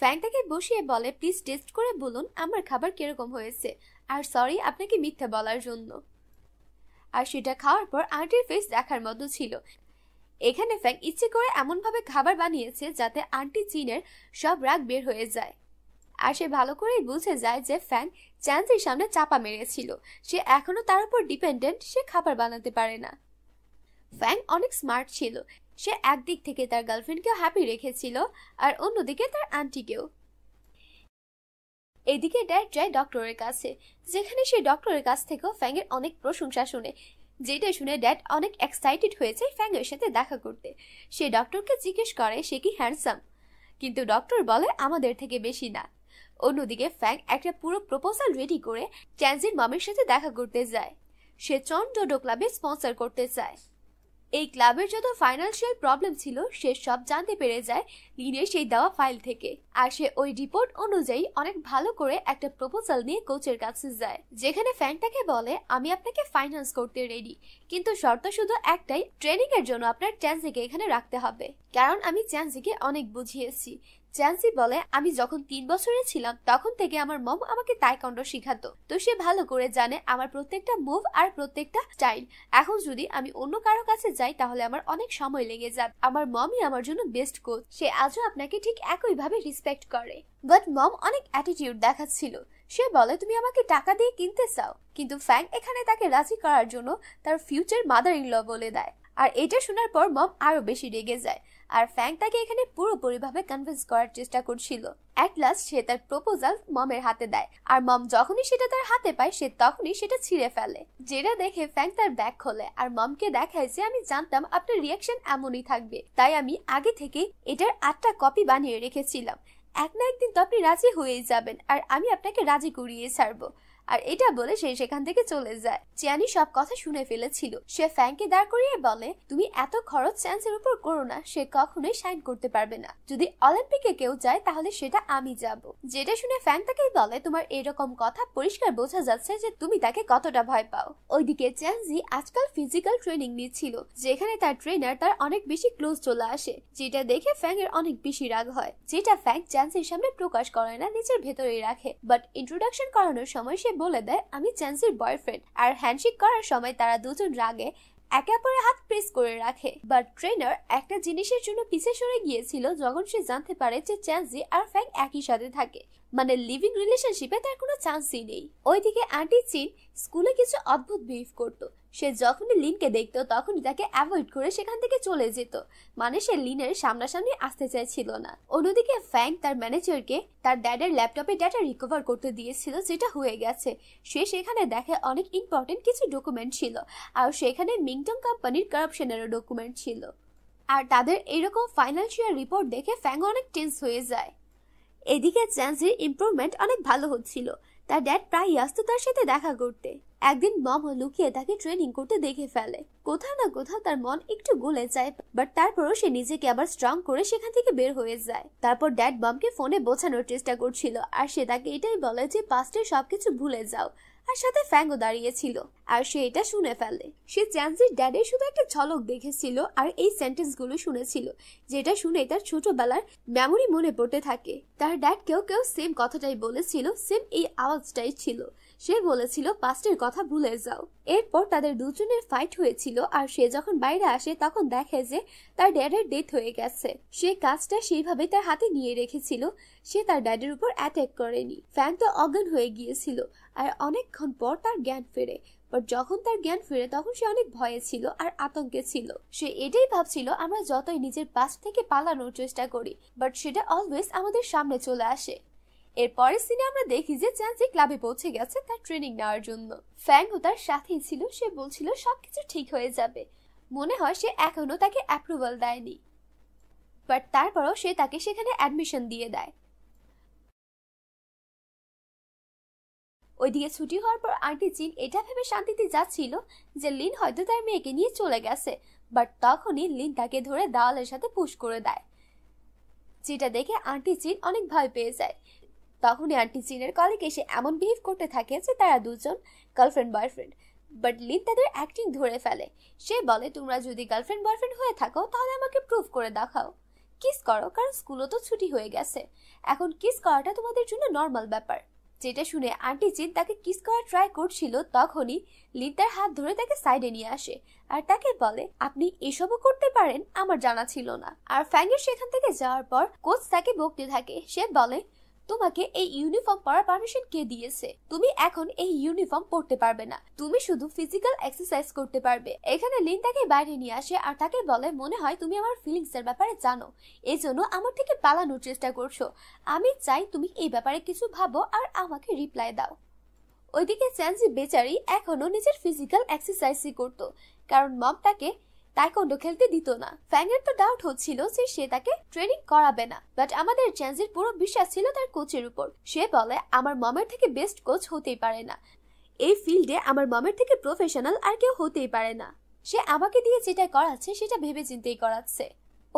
ফ্যাং তাকে বসিয়ে বলে প্লিজ টেস্ট করে বলুন আমার খাবার কিরকম হয়েছে আর সরি আপনাকে মিথ্যা বলার জন্য আর সেটা খাওয়ার পর আন্টির ফেস দেখার মতো ছিল এখানে ফ্যাং ইচ্ছে করে এমনভাবে খাবার বানিয়েছে যাতে আন্টি চীনের সব রাগ বের হয়ে যায় আর সে ভালো করেই বুঝে যায় যে ফ্যান চ্যান্সের সামনে চাপা মেরেছিল সে এখনও তার উপর ডিপেন্ডেন্ট সে খাবার বানাতে পারে না ফ্যাং অনেক স্মার্ট ছিল সে একদিক থেকে তার গার্লফ্রেন্ডকেও হ্যাপি রেখেছিল আর অন্যদিকে তার আন্টিকেও এদিকে ড্যাড যায় ডক্টরের কাছে যেখানে সে ডক্টরের কাছ থেকেও ফ্যাংয়ের অনেক প্রশংসা শুনে যেটা শুনে ড্যাড অনেক এক্সাইটেড হয়েছে ফ্যাঙের সাথে দেখা করতে সে ডক্টরকে জিজ্ঞেস করে সে কি হ্যান্ডসাম কিন্তু ডক্টর বলে আমাদের থেকে বেশি না অন্যদিকে ফ্যাং একটা পুরো প্রপোজাল রেডি করে ট্যানজিন মামের সাথে দেখা করতে যায় সে চন্ডডো ক্লাবে স্পন্সর করতে চায় এই ক্লাবের যত ফাইন্যান্সিয়াল প্রবলেম ছিল সে সব জানতে পেরে যায় লিনের সেই দেওয়া ফাইল থেকে আর সে ওই রিপোর্ট অনুযায়ী অনেক ভালো করে একটা প্রপোজাল নিয়ে কোচের কাছে যায় যেখানে ফ্যাং তাকে বলে আমি আপনাকে ফাইন্যান্স করতে রেডি কিন্তু শর্ত শুধু একটাই ট্রেনিং এর জন্য আপনার চ্যান্সিকে এখানে রাখতে হবে কারণ আমি চ্যান্সিকে অনেক বুঝিয়েছি জ্যান্সি বলে আমি যখন তিন বছরে ছিলাম তখন থেকে আমার মম আমাকে তাইকন্ডো শিখাতো তো সে ভালো করে জানে আমার প্রত্যেকটা মুভ আর প্রত্যেকটা স্টাইল এখন যদি আমি অন্য কারো কাছে যাই তাহলে আমার অনেক সময় লেগে যাবে আমার মমই আমার জন্য বেস্ট কোচ সে আজও আপনাকে ঠিক একইভাবে রিসপেক্ট করে বাট মম অনেক অ্যাটিটিউড দেখাচ্ছিল সে বলে তুমি আমাকে টাকা দিয়ে কিনতে চাও কিন্তু ফ্যাং এখানে তাকে রাজি করার জন্য তার ফিউচার মাদার ইন ল বলে দেয় আর এটা শোনার পর মম আরো বেশি রেগে যায় আর ফ্যাং তাকে এখানে পুরোপুরিভাবে কনভিন্স করার চেষ্টা করছিল অ্যাট লাস্ট সে তার প্রপোজাল মমের হাতে দেয় আর মম যখনই সেটা তার হাতে পায় সে তখনই সেটা ছিঁড়ে ফেলে যেটা দেখে ফ্যাং তার ব্যাগ খোলে আর মমকে দেখায় যে আমি জানতাম আপনার রিয়াকশন এমনই থাকবে তাই আমি আগে থেকে এটার আটটা কপি বানিয়ে রেখেছিলাম এক না একদিন তো আপনি রাজি হয়েই যাবেন আর আমি আপনাকে রাজি করিয়ে ছাড়বো আর এটা বলে সে সেখান থেকে চলে যায় চিয়ানি সব কথা শুনে ফেলেছিল সে ফ্যাংকে দাঁড় করিয়ে বলে তুমি এত খরচ চান্সের উপর করো না সে কখনোই সাইন করতে পারবে না যদি অলিম্পিকে কেউ যায় তাহলে সেটা আমি যাব যেটা শুনে ফ্যান তাকে বলে তোমার এরকম কথা পরিষ্কার বোঝা যাচ্ছে যে তুমি তাকে কতটা ভয় পাও ওইদিকে চ্যানজি আজকাল ফিজিক্যাল ট্রেনিং নিচ্ছিল যেখানে তার ট্রেনার তার অনেক বেশি ক্লোজ চলে আসে যেটা দেখে ফ্যাং এর অনেক বেশি রাগ হয় যেটা ফ্যাং চ্যানজির সামনে প্রকাশ করে না নিজের ভেতরে রাখে বাট ইন্ট্রোডাকশন করানোর সময় সে বলে দেয় আমি চ্যান্সির বয়ফ্রেন্ড আর হ্যান্ডশেক করার সময় তারা দুজন রাগে একে অপরের হাত প্রেস করে রাখে বাট ট্রেনার একটা জিনিসের জন্য পিছিয়ে সরে গিয়েছিল যখন সে জানতে পারে যে চ্যান্সি আর ফ্যাং একই সাথে থাকে মানে লিভিং রিলেশনশিপে তার কোনো চান্সই নেই ওইদিকে আন্টি চিন স্কুলে কিছু অদ্ভুত বিহেভ করতো সে যখনই লিনকে দেখত তখনই তাকে অ্যাভয়েড করে সেখান থেকে চলে যেত মানে সে লিনের সামনাসামনি আসতে চাইছিল না অন্যদিকে ফ্যাং তার ম্যানেজারকে তার ড্যাডের ল্যাপটপে ডেটা রিকভার করতে দিয়েছিল যেটা হয়ে গেছে সে সেখানে দেখে অনেক ইম্পর্টেন্ট কিছু ডকুমেন্ট ছিল আর সেখানে মিংটং কোম্পানির কারাপশনেরও ডকুমেন্ট ছিল আর তাদের এরকম ফাইন্যান্সিয়াল রিপোর্ট দেখে ফ্যাং অনেক টেন্স হয়ে যায় এদিকে চ্যান্সের ইম্প্রুভমেন্ট অনেক ভালো হচ্ছিল তার ড্যাড প্রায়ই আসত তার সাথে দেখা করতে একদিন মম লুকিয়ে তাকে ট্রেনিং করতে দেখে ফেলে কোথাও না কোথাও তার মন একটু গলে যায় বাট তারপরও সে নিজেকে আবার স্ট্রং করে সেখান থেকে বের হয়ে যায় তারপর ড্যাড বমকে ফোনে বোঝানোর চেষ্টা করছিল আর সে তাকে এটাই বলে যে পাস্টে সবকিছু ভুলে যাও আর সাথে ফ্যাঙ্গও দাঁড়িয়েছিল আর সে এটা শুনে ফেলে সে চ্যান্সির ড্যাডের শুধু একটা ঝলক দেখেছিল আর এই সেন্টেন্সগুলো শুনেছিল যেটা শুনে তার ছোটবেলার মেমোরি মনে পড়তে থাকে তার ড্যাডকেও কেউ সেম কথাটাই বলেছিল সেম এই আওয়াজটাই ছিল সে বলেছিল পাস্টের কথা ভুলে যাও এরপর তাদের দুজনের ফাইট হয়েছিল আর সে যখন বাইরে আসে তখন দেখে যে তার ড্যাডের ডেথ হয়ে গেছে সে কাজটা সেইভাবে তার হাতে নিয়ে রেখেছিল সে তার ড্যাডের উপর অ্যাটাক করেনি ফ্যান তো অজ্ঞান হয়ে গিয়েছিল আর অনেকক্ষণ পর তার জ্ঞান ফেরে বাট যখন তার জ্ঞান ফিরে তখন সে অনেক ভয়ে ছিল আর আতঙ্কে ছিল সে এটাই ভাবছিল আমরা যতই নিজের পাশ থেকে পালানোর চেষ্টা করি বাট সেটা অলওয়েজ আমাদের সামনে চলে আসে এরপরের সিনে আমরা দেখি যে চাঞ্জি ক্লাবে পৌঁছে গেছে তার ট্রেনিং নেওয়ার জন্য ফ্যাং ও তার সাথেই ছিল সে বলছিল সবকিছু ঠিক হয়ে যাবে মনে হয় সে এখনো তাকে অ্যাপ্রুভাল দেয়নি বাট তারপরও সে তাকে সেখানে অ্যাডমিশন দিয়ে দেয় ওইদিকে ছুটি হওয়ার পর আন্টি চিন এটা ভেবে শান্তিতে যাচ্ছিল যে লিন হয়তো তার মেয়েকে নিয়ে চলে গেছে বাট তখনই লিন তাকে ধরে দেওয়ালের সাথে পুশ করে দেয় যেটা দেখে আন্টি চিন অনেক ভয় পেয়ে যায় তখনই আন্টি জিনের কলিগ এসে এমন বিহেভ করতে থাকে যে তারা দুজন গার্লফ্রেন্ড বয়ফ্রেন্ড বাট লিন তাদের অ্যাক্টিং ধরে ফেলে সে বলে তোমরা যদি গার্লফ্রেন্ড বয়ফ্রেন্ড হয়ে থাকো তাহলে আমাকে প্রুভ করে দেখাও কিস করো কারণ স্কুলও তো ছুটি হয়ে গেছে এখন কিস করাটা তোমাদের জন্য নর্মাল ব্যাপার যেটা শুনে আন্টি জিন তাকে কিস করার ট্রাই করছিল তখনই লিন তার হাত ধরে তাকে সাইডে নিয়ে আসে আর তাকে বলে আপনি এসবও করতে পারেন আমার জানা ছিল না আর ফ্যাঙ্গের সেখান থেকে যাওয়ার পর কোচ তাকে বকতে থাকে সে বলে তোমাকে এই ইউনিফর্ম পরার পারমিশন কে দিয়েছে তুমি এখন এই ইউনিফর্ম পরতে পারবে না তুমি শুধু ফিজিক্যাল এক্সারসাইজ করতে পারবে এখানে লিন তাকে বাইরে নিয়ে আসে আর তাকে বলে মনে হয় তুমি আমার ফিলিংস এর ব্যাপারে জানো এই জন্য আমার থেকে পালানোর চেষ্টা করছো আমি চাই তুমি এই ব্যাপারে কিছু ভাবো আর আমাকে রিপ্লাই দাও ওইদিকে চ্যানজি বেচারি এখনো নিজের ফিজিক্যাল এক্সারসাইজই করত কারণ মম তাকে তাইকন্ডো খেলতে দিত না এর তো ডাউট হচ্ছিল যে সে তাকে ট্রেনিং করাবে না বাট আমাদের চ্যান্সের পুরো বিশ্বাস ছিল তার কোচের উপর সে বলে আমার মমের থেকে বেস্ট কোচ হতেই পারে না এই ফিল্ডে আমার মমের থেকে প্রফেশনাল আর কেউ হতেই পারে না সে আমাকে দিয়ে যেটা করাচ্ছে সেটা ভেবে চিন্তেই করাচ্ছে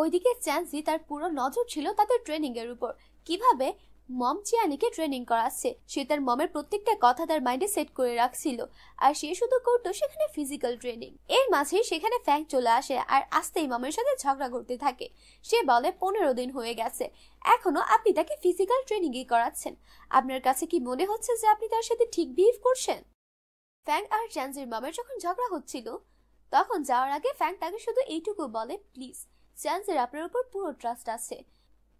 ওইদিকে চ্যান্সি তার পুরো নজর ছিল তাদের ট্রেনিং এর উপর কিভাবে মম চিয়ানিকে ট্রেনিং করাচ্ছে সে তার মমের প্রত্যেকটা কথা তার মাইন্ডে সেট করে রাখছিল আর সে শুধু করতো সেখানে ফিজিক্যাল ট্রেনিং এর মাঝেই সেখানে ফ্যাং চলে আসে আর আস্তেই মমের সাথে ঝগড়া করতে থাকে সে বলে পনেরো দিন হয়ে গেছে এখনো আপনি তাকে ফিজিক্যাল ট্রেনিংই করাচ্ছেন আপনার কাছে কি মনে হচ্ছে যে আপনি তার সাথে ঠিক বিহেভ করছেন ফ্যাং আর চ্যানজির মামের যখন ঝগড়া হচ্ছিল তখন যাওয়ার আগে ফ্যাং তাকে শুধু এইটুকু বলে প্লিজ চ্যান্সের আপনার উপর পুরো ট্রাস্ট আছে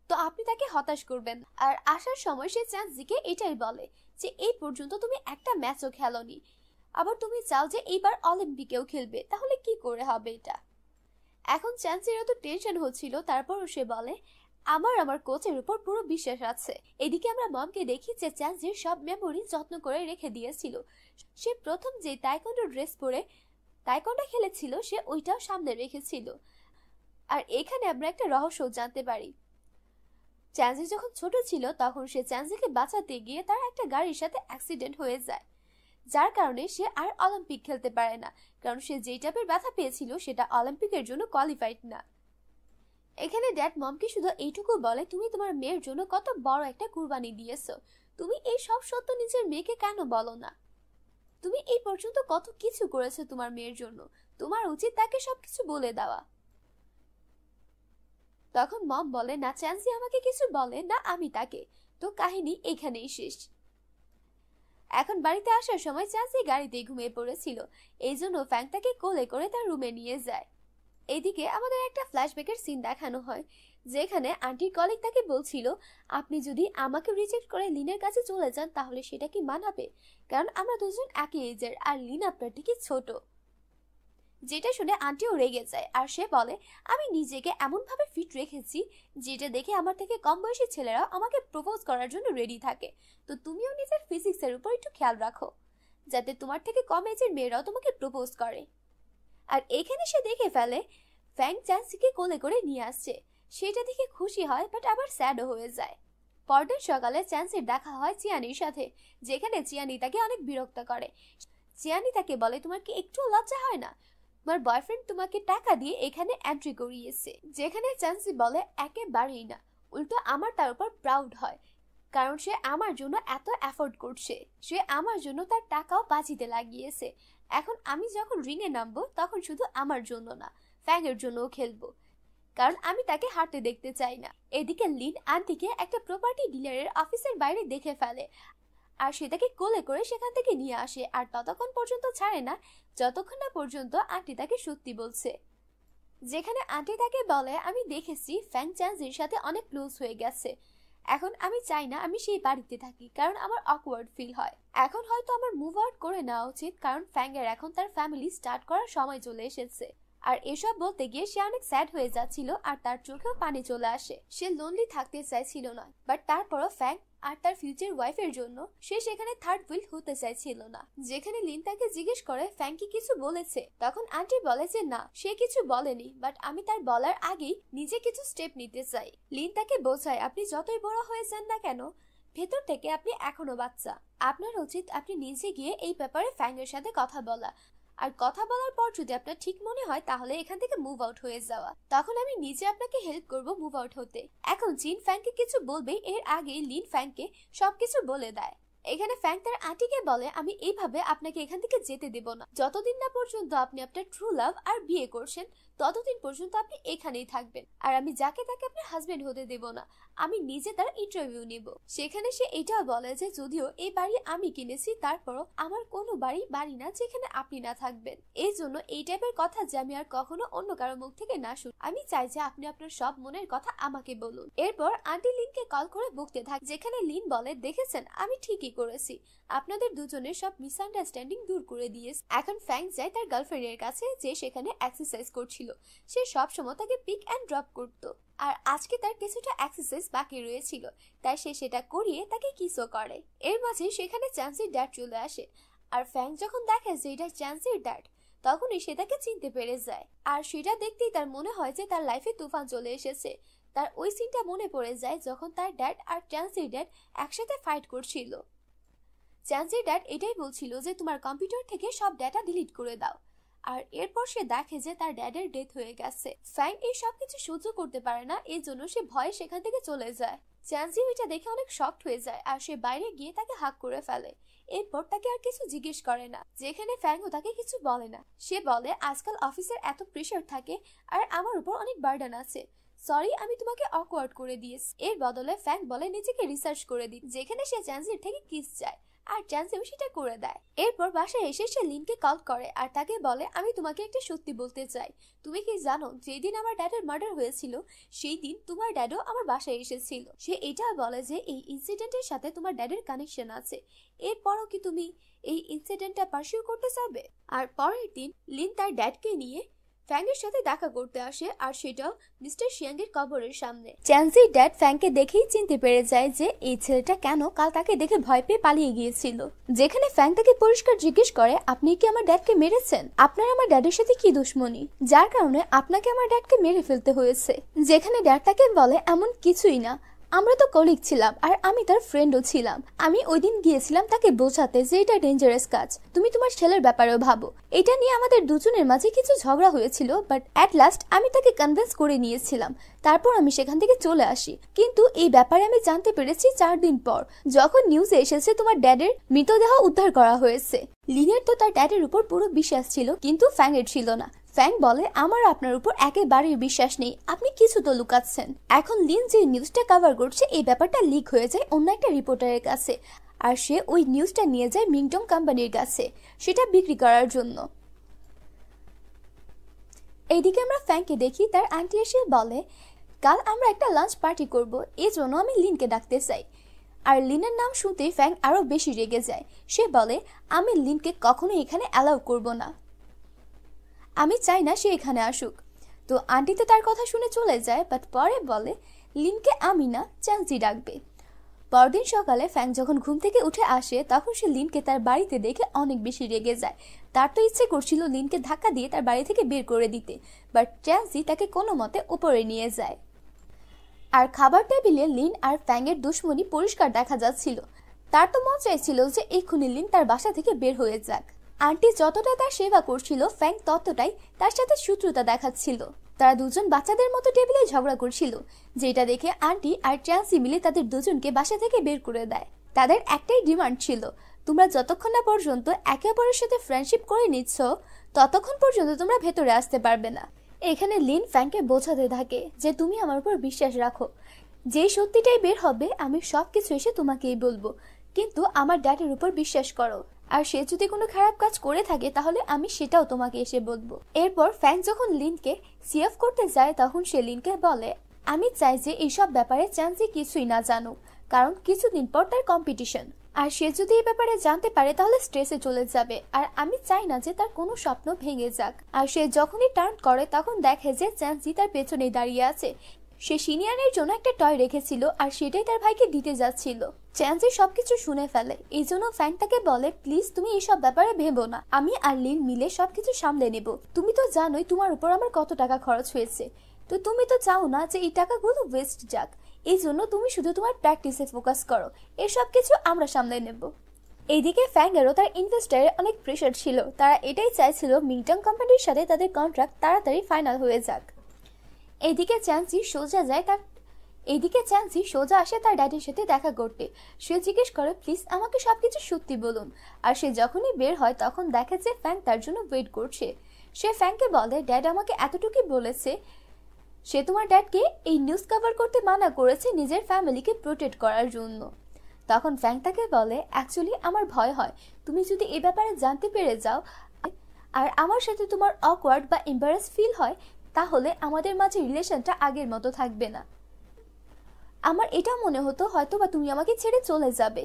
তো আপনি তাকে হতাশ করবেন আর আসার সময় সে চান্সজিকে এটাই বলে যে এই পর্যন্ত তুমি একটা ম্যাচও খেলোনি আবার তুমি চাও যে এইবার অলিম্পিকেও খেলবে তাহলে কি করে হবে এটা এখন চান্সের এত টেনশন হচ্ছিল তারপর সে বলে আমার আমার কোচের উপর পুরো বিশ্বাস আছে এদিকে আমরা মমকে দেখি যে চান্সের সব মেমোরি যত্ন করে রেখে দিয়েছিল সে প্রথম যে তাইকন্ডো ড্রেস পরে তাইকোন্ডা খেলেছিল সে ওইটাও সামনে রেখেছিল আর এখানে আমরা একটা রহস্য জানতে পারি চ্যান্সি যখন ছোট ছিল তখন সে চ্যান্সিকে বাঁচাতে গিয়ে তার একটা গাড়ির সাথে অ্যাক্সিডেন্ট হয়ে যায় যার কারণে সে আর অলিম্পিক খেলতে পারে না কারণ সে যেই টাইপের ব্যথা পেয়েছিল সেটা অলিম্পিকের জন্য কোয়ালিফাইড না এখানে ড্যাড মমকে শুধু এইটুকু বলে তুমি তোমার মেয়ের জন্য কত বড় একটা কুরবানি দিয়েছ তুমি এই সব সত্য নিজের মেয়েকে কেন বলো না তুমি এই পর্যন্ত কত কিছু করেছো তোমার মেয়ের জন্য তোমার উচিত তাকে সবকিছু বলে দেওয়া তখন মম বলে না চ্যান্সি আমাকে কিছু বলে না আমি তাকে তো কাহিনী এখানেই শেষ এখন বাড়িতে আসার সময় চ্যান্সি গাড়িতেই ঘুমিয়ে পড়েছিল এই জন্য ফ্যাং তাকে কোলে করে তার রুমে নিয়ে যায় এদিকে আমাদের একটা ফ্ল্যাশব্যাকের সিন দেখানো হয় যেখানে আন্টির কলিক তাকে বলছিল আপনি যদি আমাকে রিজেক্ট করে লিনের কাছে চলে যান তাহলে সেটা কি মানাবে কারণ আমরা দুজন একই এজের আর লিন আপনার ঠিকই ছোটো যেটা শুনে আন্টিও রেগে যায় আর সে বলে আমি নিজেকে এমনভাবে ফিট রেখেছি যেটা দেখে আমার থেকে কম বয়সী ছেলেরাও আমাকে প্রপোজ করার জন্য রেডি থাকে তো তুমিও নিজের ফিজিক্সের উপর একটু খেয়াল রাখো যাতে তোমার থেকে কম এজের মেয়েরাও তোমাকে প্রপোজ করে আর এখানে সে দেখে ফেলে ফ্যাং চ্যান্সিকে কোলে করে নিয়ে আসছে সেটা দেখে খুশি হয় বাট আবার স্যাডও হয়ে যায় পরদিন সকালে চ্যান্সের দেখা হয় চিয়ানির সাথে যেখানে চিয়ানি তাকে অনেক বিরক্ত করে চিয়ানি তাকে বলে তোমার কি একটু লজ্জা হয় না তোমার বয়ফ্রেন্ড তোমাকে টাকা দিয়ে এখানে এন্ট্রি করিয়েছে যেখানে চান্সি বলে একেবারেই না উল্টো আমার তার উপর প্রাউড হয় কারণ সে আমার জন্য এত অ্যাফোর্ড করছে সে আমার জন্য তার টাকাও বাঁচিতে লাগিয়েছে এখন আমি যখন রিংয়ে নামবো তখন শুধু আমার জন্য না ফ্যাঙের জন্যও খেলবো কারণ আমি তাকে হাঁটতে দেখতে চাই না এদিকে লিন আন্টিকে একটা প্রপার্টি ডিলারের অফিসের বাইরে দেখে ফেলে আর সেটাকে কোলে করে সেখান থেকে নিয়ে আসে আর ততক্ষণ পর্যন্ত ছাড়ে না যতক্ষণ না পর্যন্ত আন্টি তাকে সত্যি বলছে যেখানে আন্টি তাকে বলে আমি দেখেছি ফ্যাং চান্সের সাথে অনেক ক্লোজ হয়ে গেছে এখন আমি চাই না আমি সেই বাড়িতে থাকি কারণ আমার অকওয়ার্ড ফিল হয় এখন হয়তো আমার মুভ আউট করে নেওয়া উচিত কারণ ফ্যাংয়ের এখন তার ফ্যামিলি স্টার্ট করার সময় চলে এসেছে আর এসব বলতে গিয়ে সে অনেক স্যাড হয়ে যাচ্ছিল আর তার চোখেও পানি চলে আসে সে লোনলি থাকতে চাইছিল না বাট তারপরও ফ্যাং আর তার ফিউচার ওয়াইফের জন্য সে সেখানে থার্ড উইল হতে চাইছিল না যেখানে লিন তাকে জিজ্ঞেস করে ফ্যাঙ্কি কিছু বলেছে তখন আন্টি বলে যে না সে কিছু বলেনি বাট আমি তার বলার আগেই নিজে কিছু স্টেপ নিতে চাই লিন তাকে বোঝায় আপনি যতই বড় হয়ে যান না কেন ভেতর থেকে আপনি এখনো বাচ্চা আপনার উচিত আপনি নিজে গিয়ে এই ব্যাপারে ফ্যাঙ্গের সাথে কথা বলা আর কথা বলার পর যদি আপনার ঠিক মনে হয় তাহলে এখান থেকে মুভ আউট হয়ে যাওয়া তখন আমি নিজে আপনাকে হেল্প করব মুভ আউট হতে এখন জিন ফ্যাংকে কিছু বলবে এর আগে লিন ফ্যাংকে সবকিছু বলে দেয় এখানে ফ্যাং তার আটিকে বলে আমি এইভাবে আপনাকে এখান থেকে যেতে দেব না যতদিন না পর্যন্ত আপনি আপনার ট্রু লাভ আর বিয়ে করছেন ততদিন পর্যন্ত আপনি এখানেই থাকবেন আর আমি যাকে তাকে আপনার হাজবেন্ড হতে দেব না আমি নিজে তার ইন্টারভিউ নেব সেখানে সে এটাও বলে যে যদিও এই বাড়ি আমি কিনেছি তারপরও আমার কোনো বাড়ি বাড়ি না যেখানে আপনি না থাকবেন এই জন্য এই টাইপের কথা যে আমি আর কখনো অন্য কারো মুখ থেকে না শুন আমি চাই যে আপনি আপনার সব মনের কথা আমাকে বলুন এরপর আন্টি লিনকে কল করে বকতে থাক যেখানে লিন বলে দেখেছেন আমি ঠিকই করেছি আপনাদের দুজনের সব মিসআন্ডারস্ট্যান্ডিং দূর করে দিয়েছে এখন ফ্যাং যায় তার গার্লফ্রেন্ডের কাছে যে সেখানে এক্সারসাইজ করছিল ছিল সে সবসময় তাকে পিক অ্যান্ড ড্রপ করত আর আজকে তার কিছুটা এক্সারসাইজ বাকি রয়েছিল তাই সে সেটা করিয়ে তাকে কিসও করে এর মাঝে সেখানে চান্সির ড্যাট চলে আসে আর ফ্যাং যখন দেখে যে এটা চান্সির ড্যাট তখনই সে তাকে চিনতে পেরে যায় আর সেটা দেখতেই তার মনে হয় যে তার লাইফে তুফান চলে এসেছে তার ওই সিনটা মনে পড়ে যায় যখন তার ড্যাড আর চান্সির ড্যাড একসাথে ফাইট করছিল চান্সির ড্যাড এটাই বলছিল যে তোমার কম্পিউটার থেকে সব ডেটা ডিলিট করে দাও আর এরপর সে দেখে যে তার ড্যাডের ডেথ হয়ে গেছে ফ্যাং এই সবকিছু সহ্য করতে পারে না এই জন্য সে ভয়ে সেখান থেকে চলে যায় চ্যানজি এটা দেখে অনেক শক্ট হয়ে যায় আর সে বাইরে গিয়ে তাকে হাক করে ফেলে এরপর তাকে আর কিছু জিজ্ঞেস করে না যেখানে ফ্যাংও তাকে কিছু বলে না সে বলে আজকাল অফিসের এত প্রেশার থাকে আর আমার উপর অনেক বার্ডান আছে সরি আমি তোমাকে অকওয়ার্ড করে দিয়েছি এর বদলে ফ্যাং বলে নিজেকে রিসার্চ করে দিই যেখানে সে চ্যানজির থেকে কিস চায় আর জানসেও সেটা করে দেয় এরপর বাসায় এসে সে লিনকে কল করে আর তাকে বলে আমি তোমাকে একটা সত্যি বলতে চাই তুমি কি জানো যেদিন আমার ড্যাডের মার্ডার হয়েছিল সেই দিন তোমার ড্যাডও আমার বাসায় এসেছিল সে এটা বলে যে এই ইনসিডেন্টের সাথে তোমার ড্যাডের কানেকশন আছে এরপরও কি তুমি এই ইনসিডেন্টটা পার্সিউ করতে চাবে আর পরের দিন লিন তার ড্যাডকে নিয়ে ফ্যাংকের সাথে দেখা করতে আসে আর সেটাও মিস্টার শিয়াংয়ের কবরের সামনে চ্যান্সি ড্যাড ফ্যাংকে দেখেই চিনতে পেরে যায় যে এই ছেলেটা কেন কাল তাকে দেখে ভয় পেয়ে পালিয়ে গিয়েছিল যেখানে ফ্যাং তাকে পরিষ্কার জিজ্ঞেস করে আপনি কি আমার ড্যাডকে মেরেছেন আপনার আমার ড্যাডের সাথে কি দুশ্মনী যার কারণে আপনাকে আমার ড্যাডকে মেরে ফেলতে হয়েছে যেখানে ড্যাড তাকে বলে এমন কিছুই না আমরা তো কলিগ ছিলাম আর আমি তার ফ্রেন্ডও ছিলাম আমি ওই দিন গিয়েছিলাম তাকে বোঝাতে যে এটা ডেঞ্জারাস কাজ তুমি তোমার ছেলের ব্যাপারেও ভাবো এটা নিয়ে আমাদের দুজনের মাঝে কিছু ঝগড়া হয়েছিল বাট অ্যাট লাস্ট আমি তাকে কনভিন্স করে নিয়েছিলাম তারপর আমি সেখান থেকে চলে আসি কিন্তু এই ব্যাপারে আমি জানতে পেরেছি চার দিন পর যখন নিউজে এসেছে তোমার ড্যাডের মৃতদেহ উদ্ধার করা হয়েছে লিনের তো তার ড্যাডের উপর পুরো বিশ্বাস ছিল কিন্তু ফ্যাঙের ছিল না ফ্যাং বলে আমার আপনার উপর একেবারেই বিশ্বাস নেই আপনি কিছু তো লুকাচ্ছেন এখন লিন যে নিউজটা কভার করছে এই ব্যাপারটা লিক হয়ে যায় অন্য একটা রিপোর্টারের কাছে আর সে ওই নিউজটা নিয়ে যায় মিংটং কোম্পানির কাছে সেটা বিক্রি করার জন্য এদিকে আমরা ফ্যাংকে দেখি তার আন্টি এসে বলে কাল আমরা একটা লাঞ্চ পার্টি করব জন্য আমি লিনকে ডাকতে চাই আর লিনের নাম শুনতে ফ্যাং আরও বেশি রেগে যায় সে বলে আমি লিনকে কখনো এখানে অ্যালাউ করব না আমি চাই না সে এখানে আসুক তো আন্টি তো তার কথা শুনে চলে যায় বাট পরে বলে লিনকে আমি না চ্যাংজি ডাকবে পরদিন সকালে ফ্যাং যখন ঘুম থেকে উঠে আসে তখন সে লিনকে তার বাড়িতে দেখে অনেক বেশি রেগে যায় তার তো ইচ্ছে করছিল লিনকে ধাক্কা দিয়ে তার বাড়ি থেকে বের করে দিতে বাট চ্যাংজি তাকে কোনো মতে উপরে নিয়ে যায় আর খাবার টেবিলে লিন আর ফ্যাংয়ের দুশ্মনী পরিষ্কার দেখা যাচ্ছিল তার তো মন চাইছিল যে এক্ষুনি লিন তার বাসা থেকে বের হয়ে যাক আন্টি যতটা তার সেবা করছিল ফ্যাং ততটাই তার সাথে শত্রুতা দেখাচ্ছিল তারা দুজন বাচ্চাদের মতো টেবিলে ঝগড়া করছিল যেটা দেখে আন্টি আর ট্রান্সি মিলে তাদের দুজনকে বাসা থেকে বের করে দেয় তাদের একটাই ডিমান্ড ছিল তোমরা যতক্ষণ না পর্যন্ত একে অপরের সাথে ফ্রেন্ডশিপ করে নিচ্ছ ততক্ষণ পর্যন্ত তোমরা ভেতরে আসতে পারবে না এখানে লিন ফ্যাংকে বোঝাতে থাকে যে তুমি আমার উপর বিশ্বাস রাখো যে সত্যিটাই বের হবে আমি সব কিছু এসে তোমাকেই বলবো কিন্তু আমার ড্যাডের উপর বিশ্বাস করো আর সে যদি কোনো খারাপ কাজ করে থাকে তাহলে আমি সেটাও তোমাকে এসে বলবো এরপর ফ্যাং যখন লিনকে সিএফ করতে যায় তখন সে লিনকে বলে আমি চাই যে এইসব ব্যাপারে চান্সি কিছুই না জানুক কারণ কিছুদিন পর তার কম্পিটিশন আর সে যদি এই ব্যাপারে জানতে পারে তাহলে স্ট্রেসে চলে যাবে আর আমি চাই না যে তার কোনো স্বপ্ন ভেঙে যাক আর সে যখনই টার্ন করে তখন দেখে যে চ্যান্সি তার পেছনে দাঁড়িয়ে আছে সে সিনিয়রের জন্য একটা টয় রেখেছিল আর সেটাই তার ভাইকে দিতে যাচ্ছিল চ্যান্সি সবকিছু শুনে ফেলে এই জন্য ফ্যান তাকে বলে প্লিজ তুমি এসব ব্যাপারে ভেবো না আমি আর লিন মিলে সবকিছু সামলে নেব তুমি তো জানোই তোমার উপর আমার কত টাকা খরচ হয়েছে তো তুমি তো চাও না যে এই টাকাগুলো ওয়েস্ট যাক এই জন্য তুমি শুধু তোমার প্র্যাকটিসে ফোকাস করো এসব কিছু আমরা সামলে নেব এইদিকে ফ্যাঙ্গেরও তার ইনভেস্টারের অনেক প্রেশার ছিল তারা এটাই চাইছিল মিংটং কোম্পানির সাথে তাদের কন্ট্রাক্ট তাড়াতাড়ি ফাইনাল হয়ে যাক এদিকে চ্যান্সি সোজা যায় তার এদিকে চ্যান্সি সোজা আসে তার ড্যাডির সাথে দেখা করতে সে জিজ্ঞেস করে প্লিজ আমাকে সবকিছু সত্যি বলুন আর সে যখনই বের হয় তখন দেখে যে ফ্যাং তার জন্য ওয়েট করছে সে ফ্যাংকে বলে ড্যাড আমাকে এতটুকুই বলেছে সে তোমার ড্যাডকে এই নিউজ কভার করতে মানা করেছে নিজের ফ্যামিলিকে প্রোটেক্ট করার জন্য তখন ফ্যাং তাকে বলে অ্যাকচুয়ালি আমার ভয় হয় তুমি যদি এ ব্যাপারে জানতে পেরে যাও আর আমার সাথে তোমার অকওয়ার্ড বা এম্বারাস ফিল হয় তাহলে আমাদের মাঝে রিলেশনটা আগের মতো থাকবে না আমার এটা মনে হতো হয়তো বা তুমি আমাকে ছেড়ে চলে যাবে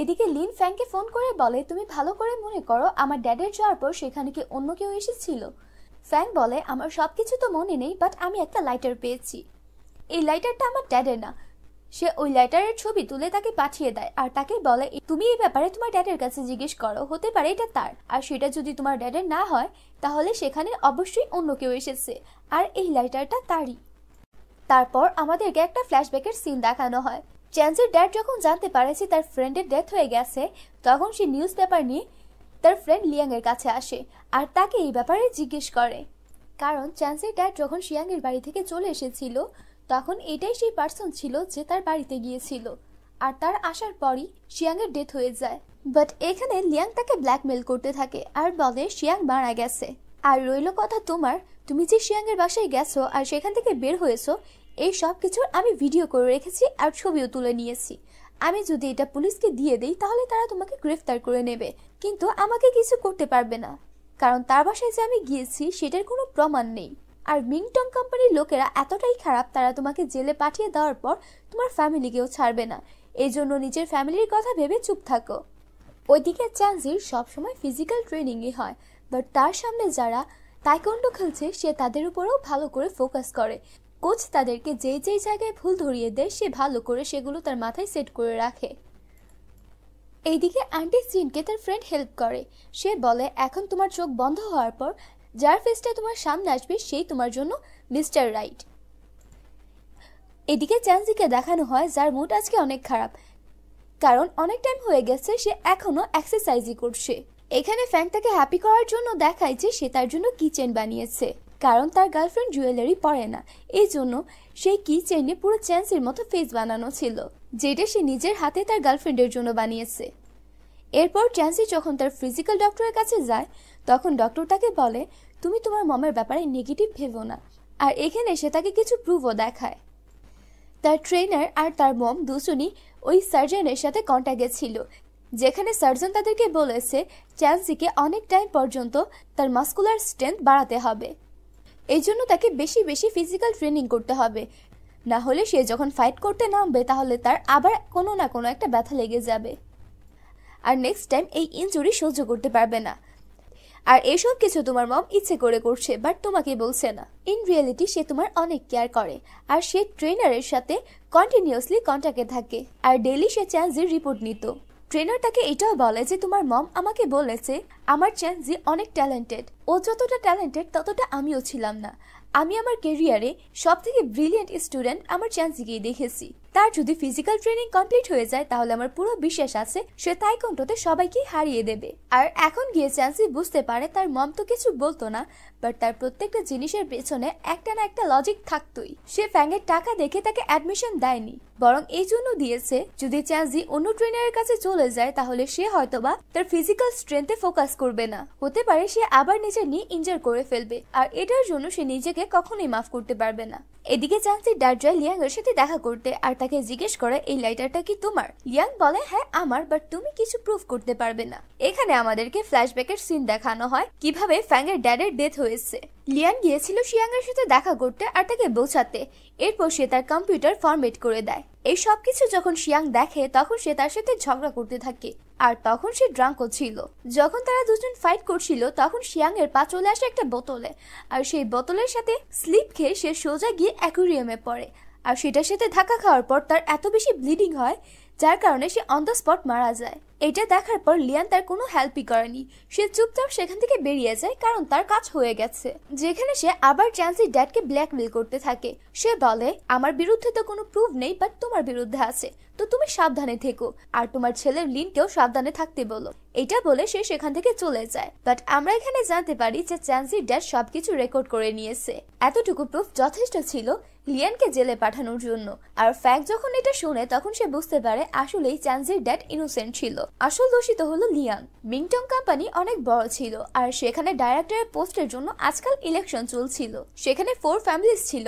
এদিকে লিন ফ্যাংকে ফোন করে বলে তুমি ভালো করে মনে করো আমার ড্যাডের যাওয়ার পর সেখানে কি অন্য কেউ এসেছিল ফ্যাং বলে আমার সব কিছু তো মনে নেই বাট আমি একটা লাইটার পেয়েছি এই লাইটারটা আমার ড্যাডের না সে ওই লেটারের ছবি তুলে তাকে পাঠিয়ে দেয় আর তাকে বলে তুমি এই ব্যাপারে তোমার ড্যাডের কাছে জিজ্ঞেস করো হতে পারে এটা তার আর সেটা যদি তোমার ড্যাডের না হয় তাহলে সেখানে অবশ্যই অন্য কেউ এসেছে আর এই লেটারটা তারই তারপর আমাদেরকে একটা ফ্ল্যাশব্যাকের সিন দেখানো হয় চ্যান্সের ড্যাড যখন জানতে পারে যে তার ফ্রেন্ডের ডেথ হয়ে গেছে তখন সে নিউজ পেপার নিয়ে তার ফ্রেন্ড লিয়াংয়ের কাছে আসে আর তাকে এই ব্যাপারে জিজ্ঞেস করে কারণ চ্যান্সের ড্যাড যখন শিয়াংয়ের বাড়ি থেকে চলে এসেছিল তখন এটাই সেই পার্সন ছিল যে তার বাড়িতে গিয়েছিল আর তার আসার পরই শিয়াংয়ের ডেথ হয়ে যায় বাট এখানে লিয়াং তাকে ব্ল্যাকমেল করতে থাকে আর বলে শিয়াং মারা গেছে আর রইল কথা তোমার তুমি যে শিয়াংয়ের বাসায় গেছো আর সেখান থেকে বের হয়েছো এই সব কিছুর আমি ভিডিও করে রেখেছি আর ছবিও তুলে নিয়েছি আমি যদি এটা পুলিশকে দিয়ে দেই তাহলে তারা তোমাকে গ্রেফতার করে নেবে কিন্তু আমাকে কিছু করতে পারবে না কারণ তার বাসায় যে আমি গিয়েছি সেটার কোনো প্রমাণ নেই আর মিংটং কোম্পানির লোকেরা এতটাই খারাপ তারা তোমাকে জেলে পাঠিয়ে দেওয়ার পর তোমার ফ্যামিলিকেও ছাড়বে না এই জন্য নিজের ফ্যামিলির কথা ভেবে চুপ থাকো ওইদিকে চ্যান্সির সবসময় ফিজিক্যাল ট্রেনিংই হয় বাট তার সামনে যারা তাইকন্ডো খেলছে সে তাদের উপরেও ভালো করে ফোকাস করে কোচ তাদেরকে যেই যেই জায়গায় ভুল ধরিয়ে দেয় সে ভালো করে সেগুলো তার মাথায় সেট করে রাখে এইদিকে আন্টি সিনকে তার ফ্রেন্ড হেল্প করে সে বলে এখন তোমার চোখ বন্ধ হওয়ার পর যার ফেসটা তোমার সামনে আসবে সেই তোমার জন্য মিস্টার রাইট এদিকে চ্যানজিকে দেখানো হয় যার মুড আজকে অনেক খারাপ কারণ অনেক টাইম হয়ে গেছে সে এখনও এক্সারসাইজই করছে এখানে ফ্যাং তাকে হ্যাপি করার জন্য দেখায় যে সে তার জন্য কিচেন বানিয়েছে কারণ তার গার্লফ্রেন্ড জুয়েলারি পরে না এই জন্য সেই কিচেনে পুরো চ্যান্সের মতো ফেস বানানো ছিল যেটা সে নিজের হাতে তার গার্লফ্রেন্ডের জন্য বানিয়েছে এরপর চ্যান্সি যখন তার ফিজিক্যাল ডক্টরের কাছে যায় তখন ডক্টর তাকে বলে তুমি তোমার মমের ব্যাপারে নেগেটিভ ভেবো না আর এখানে সে তাকে কিছু প্রুভও দেখায় তার ট্রেনার আর তার মম দুজনই ওই সার্জনের সাথে কন্ট্যাক্টে ছিল যেখানে সার্জন তাদেরকে বলেছে চ্যান্সিকে অনেক টাইম পর্যন্ত তার মাস্কুলার স্ট্রেংথ বাড়াতে হবে এই জন্য তাকে বেশি বেশি ফিজিক্যাল ট্রেনিং করতে হবে না হলে সে যখন ফাইট করতে নামবে তাহলে তার আবার কোনো না কোনো একটা ব্যথা লেগে যাবে আর নেক্সট টাইম এই ইঞ্জুরি সহ্য করতে পারবে না আর এসব কিছু তোমার মম ইচ্ছে করে করছে বাট তোমাকে বলছে না ইন রিয়েলিটি সে তোমার অনেক কেয়ার করে আর সে ট্রেনারের সাথে কন্টিনিউসলি কন্ট্যাক্টে থাকে আর ডেলি সে চ্যান্সের রিপোর্ট নিত ট্রেনার তাকে এটাও বলে যে তোমার মম আমাকে বলেছে আমার চ্যান্সি অনেক ট্যালেন্টেড ও যতটা ট্যালেন্টেড ততটা আমিও ছিলাম না আমি আমার কেরিয়ারে সব থেকে ব্রিলিয়েন্ট স্টুডেন্ট আমার চ্যান্সিকেই দেখেছি তার যদি ফিজিক্যাল ট্রেনিং কমপ্লিট হয়ে যায় তাহলে আমার পুরো বিশ্বাস আছে সে তাইকন্ডোতে সবাইকে হারিয়ে দেবে আর এখন গিয়ে চান্সি বুঝতে পারে তার মম তো কিছু বলতো না বাট তার প্রত্যেকটা জিনিসের পেছনে একটা না একটা লজিক থাকতোই সে ফ্যাংয়ের টাকা দেখে তাকে অ্যাডমিশন দেয়নি বরং এই জন্য দিয়েছে যদি চান্সি অন্য ট্রেনারের কাছে চলে যায় তাহলে সে হয়তোবা তার ফিজিক্যাল স্ট্রেংথে ফোকাস করবে না হতে পারে সে আবার নিজের নি ইঞ্জার করে ফেলবে আর এটার জন্য সে নিজেকে কখনোই মাফ করতে পারবে না এদিকে চাংচি ডার্জা লিয়াং এর সাথে দেখা করতে আর তাকে জিজ্ঞেস করে এই লাইটারটা কি তোমার লিয়াং বলে হ্যাঁ আমার বাট তুমি কিছু প্রুফ করতে পারবে না এখানে আমাদেরকে ফ্ল্যাশব্যাকের সিন দেখানো হয় কিভাবে ফ্যাং এর ড্যাডের ডেথ হয়েছে লিয়ান গিয়েছিল শিয়াংয়ের সাথে দেখা করতে আর তাকে বোঝাতে এরপর সে তার কম্পিউটার ফরম্যাট করে দেয় এই সব কিছু যখন শিয়াং দেখে তখন সে তার সাথে ঝগড়া করতে থাকে আর তখন সে ড্রাঙ্কও ছিল যখন তারা দুজন ফাইট করছিল তখন শিয়াং এর পা চলে আসে একটা বোতলে আর সেই বোতলের সাথে স্লিপ খেয়ে সে সোজা গিয়ে অ্যাকুরিয়ামে পড়ে আর সেটার সাথে ধাক্কা খাওয়ার পর তার এত বেশি ব্লিডিং হয় যার কারণে সে অন দ্য স্পট মারা যায় এটা দেখার পর লিয়ান তার কোনো হেল্পই করেনি সে চুপচাপ সেখান থেকে বেরিয়ে যায় কারণ তার কাজ হয়ে গেছে যেখানে সে আবার চ্যান্সির ড্যাডকে ব্ল্যাকমেল করতে থাকে সে বলে আমার বিরুদ্ধে তো কোনো প্রুফ নেই বাট তোমার বিরুদ্ধে আছে তো তুমি সাবধানে থেকো আর তোমার ছেলের লিনকেও সাবধানে থাকতে বলো এটা বলে সে সেখান থেকে চলে যায় বাট আমরা এখানে জানতে পারি যে চ্যান্সির ড্যাড সবকিছু রেকর্ড করে নিয়েছে এতটুকু প্রুফ যথেষ্ট ছিল লিয়ানকে জেলে পাঠানোর জন্য আর ফ্যাক যখন এটা শুনে তখন সে বুঝতে পারে আসলেই চ্যান্সির ড্যাড ইনোসেন্ট ছিল আসল দোষিত হলো লিয়াং মিংটং কোম্পানি অনেক বড় ছিল আর সেখানে ডাইরেক্টরের পোস্টের জন্য আজকাল ইলেকশন চলছিল সেখানে ফোর ফ্যামিলিজ ছিল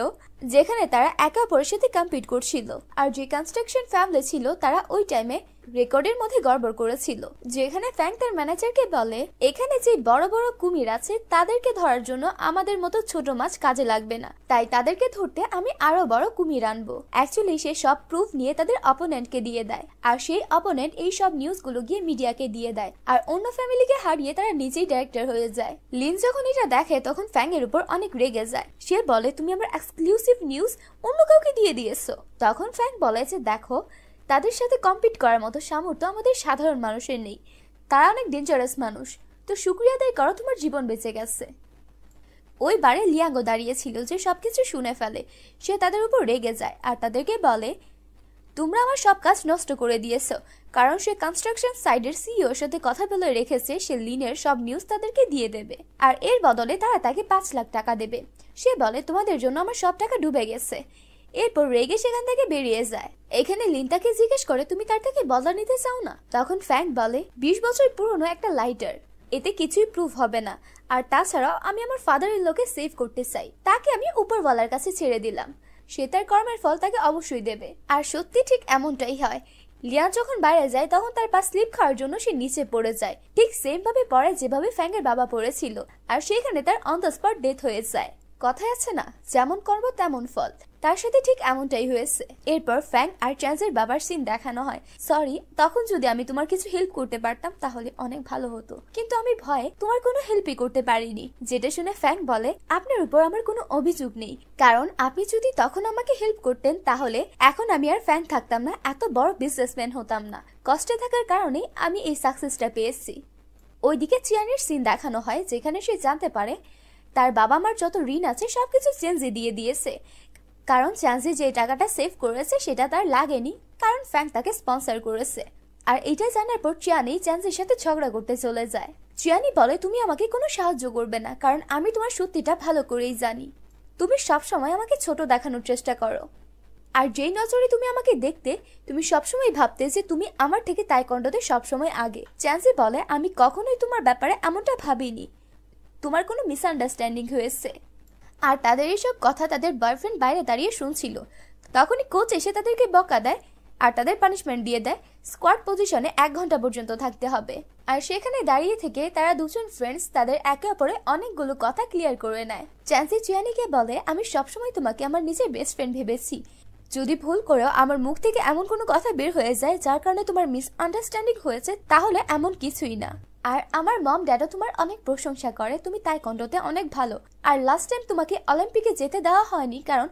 যেখানে তারা একে অপরের সাথে কম্পিট করছিল আর যে কনস্ট্রাকশন ফ্যামিলি ছিল তারা ওই টাইমে রেকর্ডের মধ্যে গড়বড় করেছিল যেখানে ফ্যাং তার ম্যানেজারকে বলে এখানে যে বড় বড় কুমির আছে তাদেরকে ধরার জন্য আমাদের মতো ছোট মাছ কাজে লাগবে না তাই তাদেরকে ধরতে আমি আরো বড় কুমির আনবো অ্যাকচুয়ালি সে সব প্রুফ নিয়ে তাদের অপোনেন্টকে দিয়ে দেয় আর সেই অপোনেন্ট এই সব নিউজগুলো গিয়ে মিডিয়াকে দিয়ে দেয় আর অন্য ফ্যামিলিকে হারিয়ে তারা নিজেই ডাইরেক্টর হয়ে যায় লিন যখন এটা দেখে তখন ফ্যাং এর উপর অনেক রেগে যায় সে বলে তুমি আমার এক্সক্লুসিভ নিউজ অন্য কাউকে দিয়ে দিয়েছো তখন ফ্যাং বলে যে দেখো তাদের সাথে কম্পিট করার মতো সামর্থ্য আমাদের সাধারণ মানুষের নেই তারা অনেক ডেঞ্জারাস মানুষ তো শুক্রিয়া আদায় করো তোমার জীবন বেঁচে গেছে ওই বারে লিয়াঙ্গো দাঁড়িয়েছিল যে সব কিছু শুনে ফেলে সে তাদের উপর রেগে যায় আর তাদেরকে বলে তোমরা আমার সব কাজ নষ্ট করে দিয়েছ কারণ সে কনস্ট্রাকশন সাইডের সিইওর সাথে কথা বলে রেখেছে সে লিনের সব নিউজ তাদেরকে দিয়ে দেবে আর এর বদলে তারা তাকে পাঁচ লাখ টাকা দেবে সে বলে তোমাদের জন্য আমার সব টাকা ডুবে গেছে এরপর রেগে সেখান থেকে বেরিয়ে যায় এখানে লিনটাকে জিজ্ঞেস করে তুমি তার থেকে বদলা নিতে চাও না তখন ফ্যাং বলে বিশ বছর পুরনো একটা লাইটার এতে কিছুই প্রুফ হবে না আর তাছাড়াও আমি আমার ফাদারের লোকে সেভ করতে চাই তাকে আমি উপরওয়ালার কাছে ছেড়ে দিলাম সে তার কর্মের ফল তাকে অবশ্যই দেবে আর সত্যি ঠিক এমনটাই হয় লিয়া যখন বাইরে যায় তখন তার পা স্লিপ খাওয়ার জন্য সে নিচে পড়ে যায় ঠিক সেম ভাবে পড়ে যেভাবে ফ্যাঙ্গের বাবা পড়েছিল আর সেখানে তার অন দ্য স্পট ডেথ হয়ে যায় কথায় আছে না যেমন কর্ম তেমন ফল তার সাথে ঠিক এমনটাই হয়েছে এরপর ফ্যাং আর চ্যান্সের বাবার সিন দেখানো হয় সরি তখন যদি আমি তোমার কিছু হেল্প করতে পারতাম তাহলে অনেক ভালো হতো কিন্তু আমি ভয়ে তোমার কোনো হেল্পই করতে পারিনি যেটা শুনে ফ্যাং বলে আপনার উপর আমার কোনো অভিযোগ নেই কারণ আপনি যদি তখন আমাকে হেল্প করতেন তাহলে এখন আমি আর ফ্যাং থাকতাম না এত বড় বিজনেসম্যান হতাম না কষ্টে থাকার কারণে আমি এই সাকসেসটা পেয়েছি ওইদিকে চিয়ানের সিন দেখানো হয় যেখানে সে জানতে পারে তার বাবা মার যত ঋণ আছে সবকিছু চেঞ্জে দিয়ে দিয়েছে কারণ চ্যান্সি যে টাকাটা সেভ করেছে সেটা তার লাগেনি কারণ ফ্যাং তাকে স্পন্সর করেছে আর এটা জানার পর চিয়ানি চ্যান্সির সাথে ঝগড়া করতে চলে যায় চিয়ানি বলে তুমি আমাকে কোনো সাহায্য করবে না কারণ আমি তোমার সত্যিটা ভালো করেই জানি তুমি সবসময় আমাকে ছোট দেখানোর চেষ্টা করো আর যেই নজরে তুমি আমাকে দেখতে তুমি সবসময় ভাবতে যে তুমি আমার থেকে তাইকণ্ডতে সবসময় আগে চ্যান্সি বলে আমি কখনোই তোমার ব্যাপারে এমনটা ভাবিনি তোমার কোনো মিসআন্ডারস্ট্যান্ডিং হয়েছে আর তাদের এইসব কথা তাদের বয়ফ্রেন্ড বাইরে দাঁড়িয়ে শুনছিল তখনই কোচ এসে তাদেরকে বকা দেয় আর তাদের পানিশমেন্ট দিয়ে দেয় স্কোয়াড পজিশনে এক ঘন্টা পর্যন্ত থাকতে হবে আর সেখানে দাঁড়িয়ে থেকে তারা দুজন ফ্রেন্ডস তাদের একে অপরে অনেকগুলো কথা ক্লিয়ার করে নেয় চ্যান্সি চিয়ানিকে বলে আমি সবসময় তোমাকে আমার নিজের বেস্ট ফ্রেন্ড ভেবেছি যদি ভুল করেও আমার মুখ থেকে এমন কোনো কথা বের হয়ে যায় যার কারণে তোমার মিসআন্ডারস্ট্যান্ডিং হয়েছে তাহলে এমন কিছুই না আর আমার মম ড্যাডা তোমার অনেক প্রশংসা করে তুমি তাইকন্ডোতে অনেক ভালো আর লাস্ট টাইম তোমাকে অলিম্পিকে যেতে দেওয়া হয়নি কারণ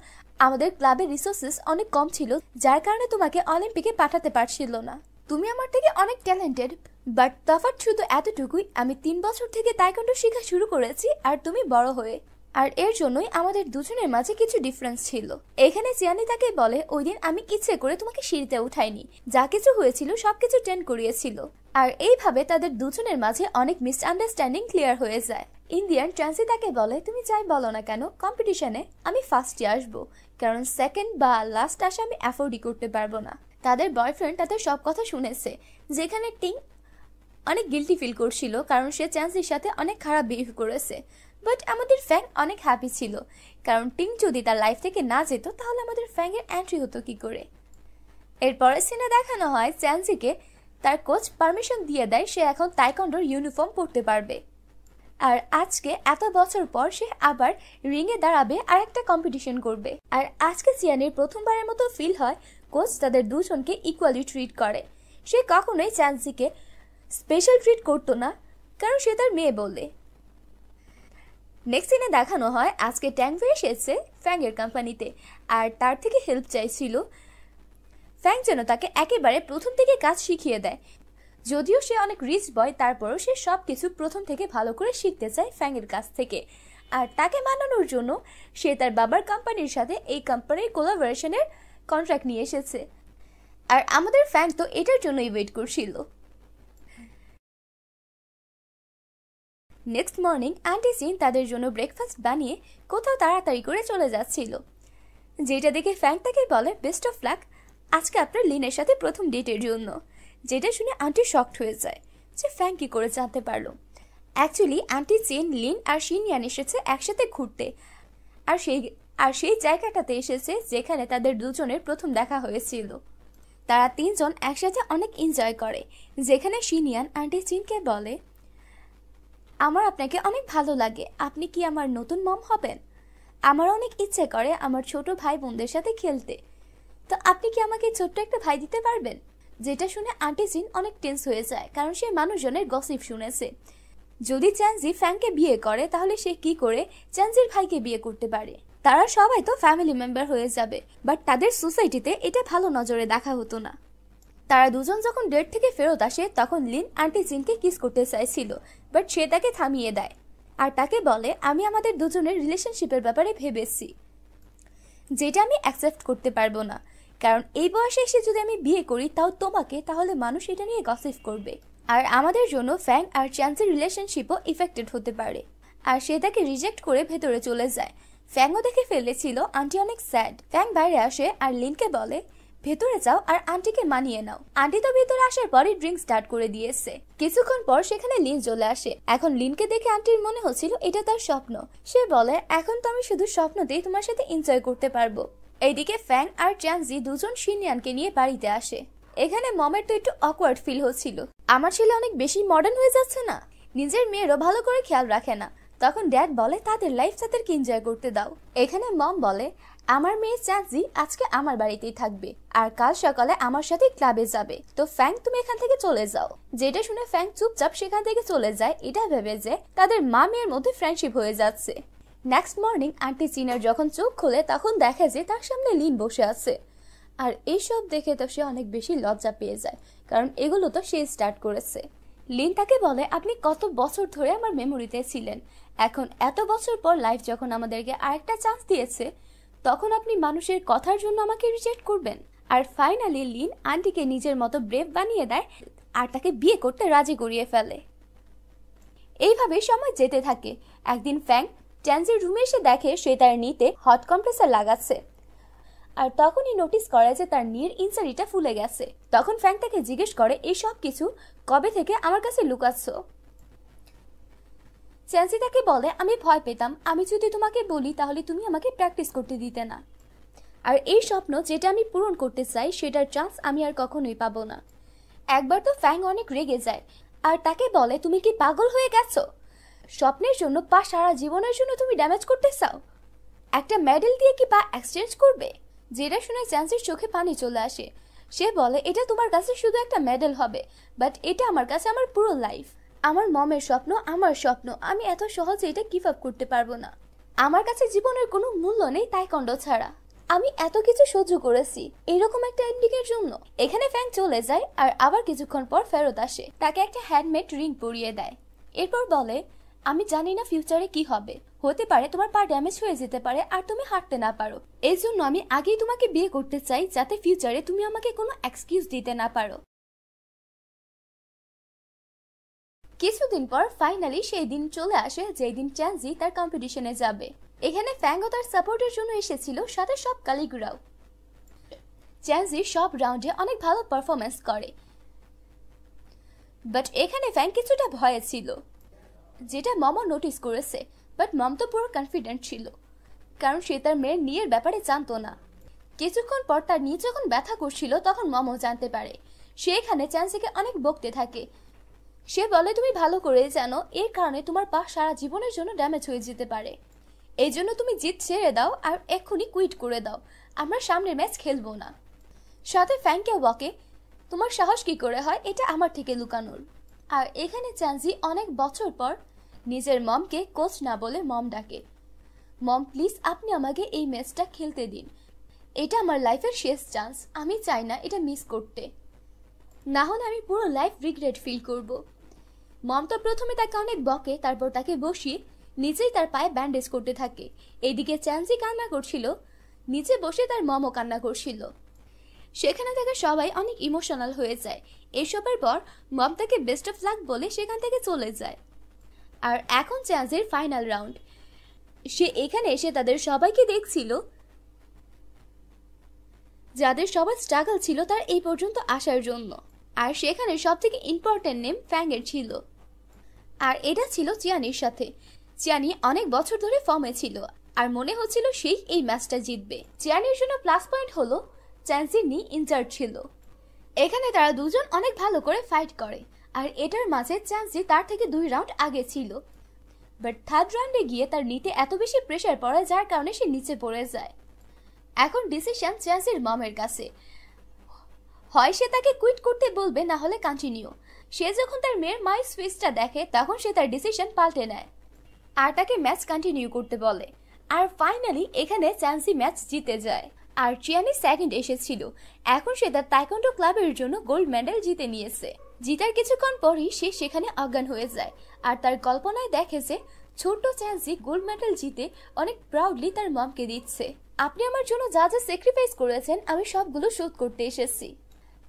আমাদের ক্লাবের রিসোর্সেস অনেক কম ছিল যার কারণে তোমাকে অলিম্পিকে পাঠাতে পারছিল না তুমি আমার থেকে অনেক ট্যালেন্টেড বাট তফাৎ শুধু এতটুকুই আমি তিন বছর থেকে তাইকন্ডো শেখা শুরু করেছি আর তুমি বড় হয়ে আর এর জন্যই আমাদের দুজনের মাঝে কিছু ডিফারেন্স ছিল এখানে চিয়ানি তাকে বলে ওই দিন আমি ইচ্ছে করে তোমাকে সিঁড়িতে উঠাইনি যা কিছু হয়েছিল সবকিছু টেন করিয়েছিল আর এইভাবে তাদের দুজনের মাঝে অনেক মিসআন্ডারস্ট্যান্ডিং ক্লিয়ার হয়ে যায় ইন্ডিয়ান ট্রান্সি তাকে বলে তুমি যাই বলো না কেন কম্পিটিশনে আমি ফার্স্টে আসবো কারণ সেকেন্ড বা লাস্ট আসে আমি অ্যাফোর্ডই করতে পারবো না তাদের বয়ফ্রেন্ড তাদের সব কথা শুনেছে যেখানে টিং অনেক গিলটি ফিল করছিল কারণ সে চ্যান্সির সাথে অনেক খারাপ বিহেভ করেছে বাট আমাদের ফ্যাং অনেক হ্যাপি ছিল কারণ টিং যদি তার লাইফ থেকে না যেত তাহলে আমাদের ফ্যাংয়ের এন্ট্রি হতো কি করে এরপরে সিনে দেখানো হয় চ্যানজিকে তার কোচ পারমিশন দিয়ে দেয় সে এখন তাইকন্ডোর ইউনিফর্ম পরতে পারবে আর আজকে এত বছর পর সে আবার রিংয়ে দাঁড়াবে আর একটা কম্পিটিশন করবে আর আজকে চিয়ানের প্রথমবারের মতো ফিল হয় কোচ তাদের দুজনকে ইকুয়ালি ট্রিট করে সে কখনোই চ্যান্সিকে স্পেশাল ট্রিট করতো না কারণ সে তার মেয়ে বলে নেক্সট সিনে দেখানো হয় আজকে ট্যাংভে এসেছে ফ্যাংয়ের কোম্পানিতে আর তার থেকে হেল্প চাইছিল ফ্যাং যেন তাকে একেবারে প্রথম থেকে কাজ শিখিয়ে দেয় যদিও সে অনেক রিচ বয় তারপরও সে সব কিছু প্রথম থেকে ভালো করে শিখতে চায় ফ্যাংয়ের কাছ থেকে আর তাকে মানানোর জন্য সে তার বাবার কোম্পানির সাথে এই কোম্পানির কোলাবোরেশনের কন্ট্রাক্ট নিয়ে এসেছে আর আমাদের ফ্যাং তো এটার জন্যই ওয়েট করছিল নেক্সট মর্নিং আন্টি সিন তাদের জন্য ব্রেকফাস্ট বানিয়ে কোথাও তাড়াতাড়ি করে চলে যাচ্ছিল যেটা দেখে ফ্যাঙ্ক তাকে বলে বেস্ট অফ লাক আজকে আপনার লিনের সাথে প্রথম ডেটের জন্য যেটা শুনে আন্টি শক্ট হয়ে যায় যে ফ্যাঙ্ক কী করে জানতে পারলো অ্যাকচুয়ালি আন্টি চেন লিন আর সিনিয়ান এসেছে একসাথে ঘুরতে আর সেই আর সেই জায়গাটাতে এসেছে যেখানে তাদের দুজনের প্রথম দেখা হয়েছিল তারা তিনজন একসাথে অনেক এনজয় করে যেখানে সিনিয়ান আন্টি চিনকে বলে আমার আপনাকে অনেক ভালো লাগে আপনি কি আমার নতুন মম হবেন আমার অনেক ইচ্ছে করে আমার ছোট ভাই বোনদের সাথে খেলতে তো আপনি কি আমাকে ছোট্ট একটা ভাই দিতে পারবেন যেটা শুনে আন্টি জিন অনেক টেন্স হয়ে যায় কারণ সে মানুষজনের গসিপ শুনেছে যদি চ্যানজি ফ্যাংকে বিয়ে করে তাহলে সে কি করে চ্যানজির ভাইকে বিয়ে করতে পারে তারা সবাই তো ফ্যামিলি মেম্বার হয়ে যাবে বাট তাদের সোসাইটিতে এটা ভালো নজরে দেখা হতো না তারা দুজন যখন ডেট থেকে ফেরত আসে তখন লিন আন্টি জিনকে কিস করতে চাইছিল বাট সে তাকে থামিয়ে দেয় আর তাকে বলে আমি আমাদের দুজনের রিলেশনশিপের ব্যাপারে ভেবেছি যেটা আমি অ্যাকসেপ্ট করতে পারবো না কারণ এই বয়সে এসে যদি আমি বিয়ে করি তাও তোমাকে তাহলে মানুষ এটা নিয়ে গসিফ করবে আর আমাদের জন্য ফ্যাং আর চ্যান্সের রিলেশনশিপও ইফেক্টেড হতে পারে আর সে তাকে রিজেক্ট করে ভেতরে চলে যায় ফ্যাংও দেখে ফেলেছিল আন্টি অনেক স্যাড ফ্যাং বাইরে আসে আর লিনকে বলে ভেতরে যাও আর আন্টিকে মানিয়ে নাও আন্টি তো ভেতরে আসার পরই ড্রিঙ্ক স্টার্ট করে দিয়েছে কিছুক্ষণ পর সেখানে লিন চলে আসে এখন লিনকে দেখে আন্টির মনে হচ্ছিল এটা তার স্বপ্ন সে বলে এখন তো আমি শুধু স্বপ্নতেই তোমার সাথে এনজয় করতে পারবো এইদিকে ফ্যাং আর চ্যানজি দুজন সিনিয়ানকে নিয়ে বাড়িতে আসে এখানে মমের তো একটু অকওয়ার্ড ফিল হচ্ছিল আমার ছেলে অনেক বেশি মডার্ন হয়ে যাচ্ছে না নিজের মেয়েরও ভালো করে খেয়াল রাখে না তখন ড্যাড বলে তাদের লাইফ তাদেরকে এনজয় করতে দাও এখানে মম বলে আমার মেয়ে চাঁদজি আজকে আমার বাড়িতেই থাকবে আর কাল সকালে আমার সাথে ক্লাবে যাবে তো ফ্যাং তুমি এখান থেকে চলে যাও যেটা শুনে ফ্যাং চুপচাপ সেখান থেকে চলে যায় এটা ভেবে যে তাদের মা মেয়ের মধ্যে ফ্রেন্ডশিপ হয়ে যাচ্ছে নেক্সট মর্নিং আন্টি চিনার যখন চোখ খোলে তখন দেখে যে তার সামনে লিন বসে আছে আর এইসব দেখে তো সে অনেক বেশি লজ্জা পেয়ে যায় কারণ এগুলো তো সে স্টার্ট করেছে লিন তাকে বলে আপনি কত বছর ধরে আমার মেমোরিতে ছিলেন এখন এত বছর পর লাইফ যখন আমাদেরকে আরেকটা চান্স দিয়েছে তখন আপনি মানুষের কথার জন্য আমাকে রিজেক্ট করবেন আর ফাইনালি লিন আন্টিকে নিজের মতো ব্রেভ বানিয়ে দেয় আর তাকে বিয়ে করতে রাজি করিয়ে ফেলে এইভাবে সময় যেতে থাকে একদিন ফ্যাং ট্যানজির রুমে এসে দেখে সে তার নিতে হট কম্প্রেসার লাগাচ্ছে আর তখনই নোটিস করে যে তার নির ইনসারিটা ফুলে গেছে তখন ফ্যাং তাকে জিজ্ঞেস করে এই সব কিছু কবে থেকে আমার কাছে লুকাচ্ছ চ্যান্সি তাকে বলে আমি ভয় পেতাম আমি যদি তোমাকে বলি তাহলে তুমি আমাকে প্র্যাকটিস করতে দিতে না আর এই স্বপ্ন যেটা আমি পূরণ করতে চাই সেটার চান্স আমি আর কখনোই পাবো না একবার তো ফ্যাং অনেক রেগে যায় আর তাকে বলে তুমি কি পাগল হয়ে গেছো স্বপ্নের জন্য পা সারা জীবনের জন্য তুমি ড্যামেজ করতে চাও একটা মেডেল দিয়ে কি পা এক্সচেঞ্জ করবে যেটা শুনে চ্যান্সের চোখে পানি চলে আসে সে বলে এটা তোমার কাছে শুধু একটা মেডেল হবে বাট এটা আমার কাছে আমার পুরো লাইফ আমার মমের স্বপ্ন আমার স্বপ্ন আমি এত সহজে এটা গিভ আপ করতে পারবো না আমার কাছে জীবনের কোনো মূল্য নেই কণ্ড ছাড়া আমি এত কিছু সহ্য করেছি এরকম একটা এন্ডিংয়ের জন্য এখানে ফ্যান চলে যায় আর আবার কিছুক্ষণ পর ফেরত আসে তাকে একটা হ্যান্ডমেড রিং পরিয়ে দেয় এরপর বলে আমি জানি না ফিউচারে কি হবে হতে পারে তোমার পা ড্যামেজ হয়ে যেতে পারে আর তুমি হাঁটতে না পারো এই জন্য আমি আগেই তোমাকে বিয়ে করতে চাই যাতে ফিউচারে তুমি আমাকে কোনো এক্সকিউজ দিতে না পারো কিছুদিন পর ফাইনালি সেই দিন চলে আসে যেদিন চ্যানজি তার কম্পিটিশনে যাবে এখানে ফ্যাঙ্গো তার সাপোর্টের জন্য এসেছিল সাথে সব কালিগুরাও চ্যানজি সব রাউন্ডে অনেক ভালো পারফরমেন্স করে বাট এখানে ফ্যাং কিছুটা ভয়ে ছিল যেটা মম নোটিস করেছে বাট মম তো পুরো কনফিডেন্ট ছিল কারণ সে তার মেয়ের নিয়ের ব্যাপারে জানতো না কিছুক্ষণ পর তার নিয়ে যখন ব্যথা করছিল তখন মমো জানতে পারে সে এখানে চ্যান্সিকে অনেক বকতে থাকে সে বলে তুমি ভালো করে জানো এর কারণে তোমার পা সারা জীবনের জন্য ড্যামেজ হয়ে যেতে পারে এই জন্য তুমি জিত ছেড়ে দাও আর এক্ষুনি কুইট করে দাও আমরা সামনের ম্যাচ খেলবো না সাথে ফ্যাংকে ওয়াকে তোমার সাহস কি করে হয় এটা আমার থেকে লুকানোর আর এখানে চ্যানজি অনেক বছর পর নিজের মমকে কোচ না বলে মম ডাকে মম প্লিজ আপনি আমাকে এই ম্যাচটা খেলতে দিন এটা আমার লাইফের শেষ চান্স আমি চাই না এটা মিস করতে না হলে আমি পুরো লাইফ রিগ্রেট ফিল করবো মমতা প্রথমে তাকে অনেক বকে তারপর তাকে বসিয়ে নিজেই তার পায়ে ব্যান্ডেজ করতে থাকে এদিকে চ্যান্সি কান্না করছিল নিচে বসে তার মমও কান্না করছিল সেখানে থেকে সবাই অনেক ইমোশনাল হয়ে যায় এসবের পর মমতাকে বেস্ট অফ লাক বলে সেখান থেকে চলে যায় আর এখন চ্যান্সের ফাইনাল রাউন্ড সে এখানে এসে তাদের সবাইকে দেখছিল যাদের সবার স্ট্রাগল ছিল তার এই পর্যন্ত আসার জন্য আর সেখানে সবথেকে ইম্পর্টেন্ট নেম ফ্যাংয়ের ছিল আর এটা ছিল চিয়ানির সাথে চিয়ানি অনেক বছর ধরে ফর্মে ছিল আর মনে হচ্ছিল সেই এই ম্যাচটা জিতবে চিয়ানির জন্য প্লাস পয়েন্ট হলো নি ইনচার্জ ছিল এখানে তারা দুজন অনেক ভালো করে ফাইট করে আর এটার মাঝে চ্যান্সি তার থেকে দুই রাউন্ড আগে ছিল বাট থার্ড রাউন্ডে গিয়ে তার নিতে এত বেশি প্রেশার পড়ে যার কারণে সে নিচে পড়ে যায় এখন ডিসিশন চ্যান্সির মমের কাছে হয় সে তাকে কুইট করতে বলবে না হলে কন্টিনিউ সে যখন তার মেয়ের মাই সুইচটা দেখে তখন সে তার ডিসিশন পাল্টে নেয় আর তাকে ম্যাচ কন্টিনিউ করতে বলে আর ফাইনালি এখানে চ্যান্সি ম্যাচ জিতে যায় আর চিয়ানি সেকেন্ড এসেছিল এখন সে তার তাইকন্ডো ক্লাবের জন্য গোল্ড মেডেল জিতে নিয়েছে জিতার কিছুক্ষণ পরই সে সেখানে অজ্ঞান হয়ে যায় আর তার কল্পনায় দেখে যে ছোট্ট চ্যান্সি গোল্ড মেডেল জিতে অনেক প্রাউডলি তার মমকে দিচ্ছে আপনি আমার জন্য যা যা স্যাক্রিফাইস করেছেন আমি সবগুলো শোধ করতে এসেছি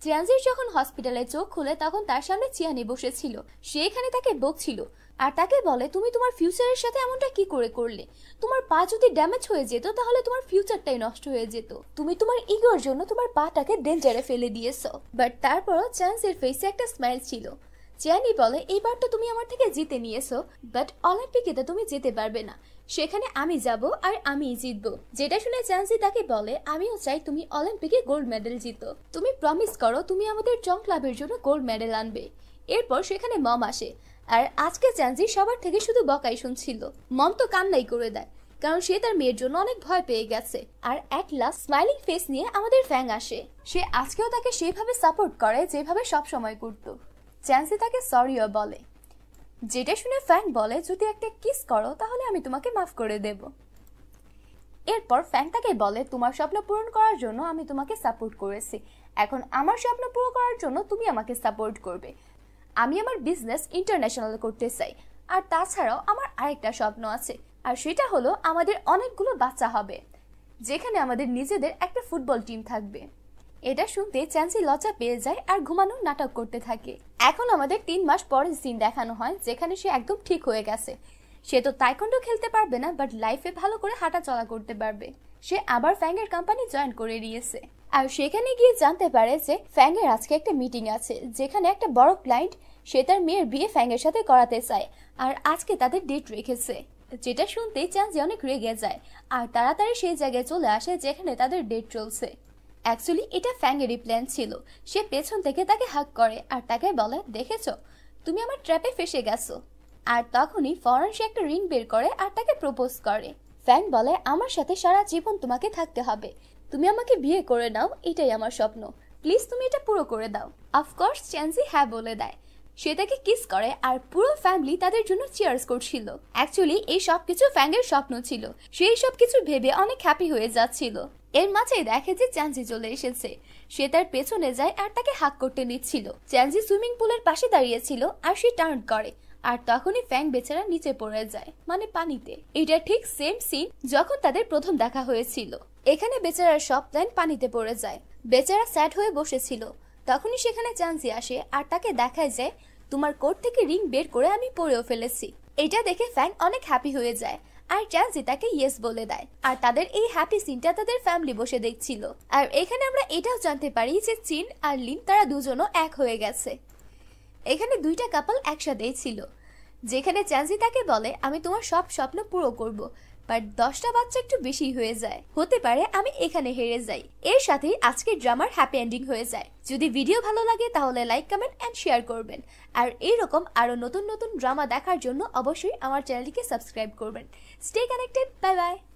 চিয়ানজির যখন হসপিটালে চোখ খুলে তখন তার সামনে চিয়ানি বসেছিল সে এখানে তাকে বকছিল আর তাকে বলে তুমি তোমার ফিউচারের সাথে এমনটা কি করে করলে তোমার পা যদি ড্যামেজ হয়ে যেত তাহলে তোমার ফিউচারটাই নষ্ট হয়ে যেত তুমি তোমার ইগোর জন্য তোমার পাটাকে ডেঞ্জারে ফেলে দিয়েছো বাট তারপরও চান্সের ফেসে একটা স্মাইল ছিল চিয়ানি বলে এইবার তো তুমি আমার থেকে জিতে নিয়েছো বাট অলিম্পিকেতে তুমি যেতে পারবে না সেখানে আমি যাব আর আমি জিতব যেটা শুনে চান্সি তাকে বলে আমিও চাই তুমি অলিম্পিকে গোল্ড মেডেল জিতো তুমি প্রমিস করো তুমি আমাদের জং ক্লাবের জন্য গোল্ড মেডেল আনবে এরপর সেখানে মম আসে আর আজকে চান্সি সবার থেকে শুধু বকাই শুনছিল মম তো কান্নাই করে দেয় কারণ সে তার মেয়ের জন্য অনেক ভয় পেয়ে গেছে আর এক লাস্ট স্মাইলিং ফেস নিয়ে আমাদের ফ্যাং আসে সে আজকেও তাকে সেভাবে সাপোর্ট করে যেভাবে সব সময় চ্যান্সি তাকে সরিও বলে যেটা শুনে ফ্যাং বলে যদি একটা কিস করো তাহলে আমি তোমাকে মাফ করে দেব এরপর ফ্যাং তাকে বলে তোমার স্বপ্ন পূরণ করার জন্য আমি তোমাকে সাপোর্ট করেছি এখন আমার স্বপ্ন পূরণ করার জন্য তুমি আমাকে সাপোর্ট করবে আমি আমার বিজনেস ইন্টারন্যাশনাল করতে চাই আর তাছাড়াও আমার আরেকটা স্বপ্ন আছে আর সেটা হলো আমাদের অনেকগুলো বাচ্চা হবে যেখানে আমাদের নিজেদের একটা ফুটবল টিম থাকবে এটা শুনতে চ্যান্সি লজ্জা পেয়ে যায় আর ঘুমানো নাটক করতে থাকে এখন আমাদের তিন মাস পরের সিন দেখানো হয় যেখানে সে একদম ঠিক হয়ে গেছে সে তো তাইকন্ডো খেলতে পারবে না বাট লাইফে ভালো করে হাঁটা চলা করতে পারবে সে আবার ফ্যাঙ্গের কোম্পানি জয়েন করে নিয়েছে আর সেখানে গিয়ে জানতে পারে যে ফ্যাঙ্গের আজকে একটা মিটিং আছে যেখানে একটা বড় ক্লায়েন্ট সে তার মেয়ের বিয়ে ফ্যাঙ্গের সাথে করাতে চায় আর আজকে তাদের ডেট রেখেছে যেটা শুনতে চ্যান্সি অনেক রেগে যায় আর তাড়াতাড়ি সেই জায়গায় চলে আসে যেখানে তাদের ডেট চলছে অ্যাকচুয়ালি এটা ফ্যাংয়েরই প্ল্যান ছিল সে পেছন থেকে তাকে হাক করে আর তাকে বলে দেখেছ তুমি আমার ট্র্যাপে ফেসে গেছো আর তখনই ফরেন সে একটা রিং বের করে আর তাকে প্রপোজ করে ফ্যাং বলে আমার সাথে সারা জীবন তোমাকে থাকতে হবে তুমি আমাকে বিয়ে করে নাও এটাই আমার স্বপ্ন প্লিজ তুমি এটা পুরো করে দাও অফকোর্স চ্যান্সি হ্যাঁ বলে দেয় সে তাকে কিস করে আর পুরো ফ্যামিলি তাদের জন্য চিয়ার্স করছিল অ্যাকচুয়ালি এই সব কিছু এর স্বপ্ন ছিল সেই সব কিছু ভেবে অনেক হ্যাপি হয়ে যাচ্ছিল এর মাঝে দেখে যে চ্যাঞ্জি চলে এসেছে সে তার পেছনে যায় আর তাকে হাক করতে নিচ্ছিল চ্যাঞ্জি সুইমিং পুলের পাশে দাঁড়িয়েছিল আর সে টার্ন করে আর তখনই ফ্যাং বেচারা নিচে পড়ে যায় মানে পানিতে এটা ঠিক সেম সিন যখন তাদের প্রথম দেখা হয়েছিল এখানে বেচারার সব প্ল্যান পানিতে পড়ে যায় বেচারা স্যাড হয়ে বসেছিল তখনই সেখানে চান্সি আসে আর তাকে দেখায় যে তোমার কোট থেকে রিং বের করে আমি পরেও ফেলেছি এটা দেখে ফ্যাং অনেক হ্যাপি হয়ে যায় আর চ্যান্সি তাকে ইয়েস বলে দেয় আর তাদের এই হ্যাপি সিনটা তাদের ফ্যামিলি বসে দেখছিল আর এখানে আমরা এটাও জানতে পারি যে চিন আর লিন তারা দুজনও এক হয়ে গেছে এখানে দুইটা কাপল একসাথেই ছিল যেখানে চ্যান্সি তাকে বলে আমি তোমার সব স্বপ্ন পুরো করব বাট দশটা বাচ্চা একটু বেশি হয়ে যায় হতে পারে আমি এখানে হেরে যাই এর সাথেই আজকের ড্রামার হ্যাপি এন্ডিং হয়ে যায় যদি ভিডিও ভালো লাগে তাহলে লাইক কমেন্ট অ্যান্ড শেয়ার করবেন আর এইরকম আরও নতুন নতুন ড্রামা দেখার জন্য অবশ্যই আমার চ্যানেলটিকে সাবস্ক্রাইব করবেন স্টে কানেক্টেড বাই বাই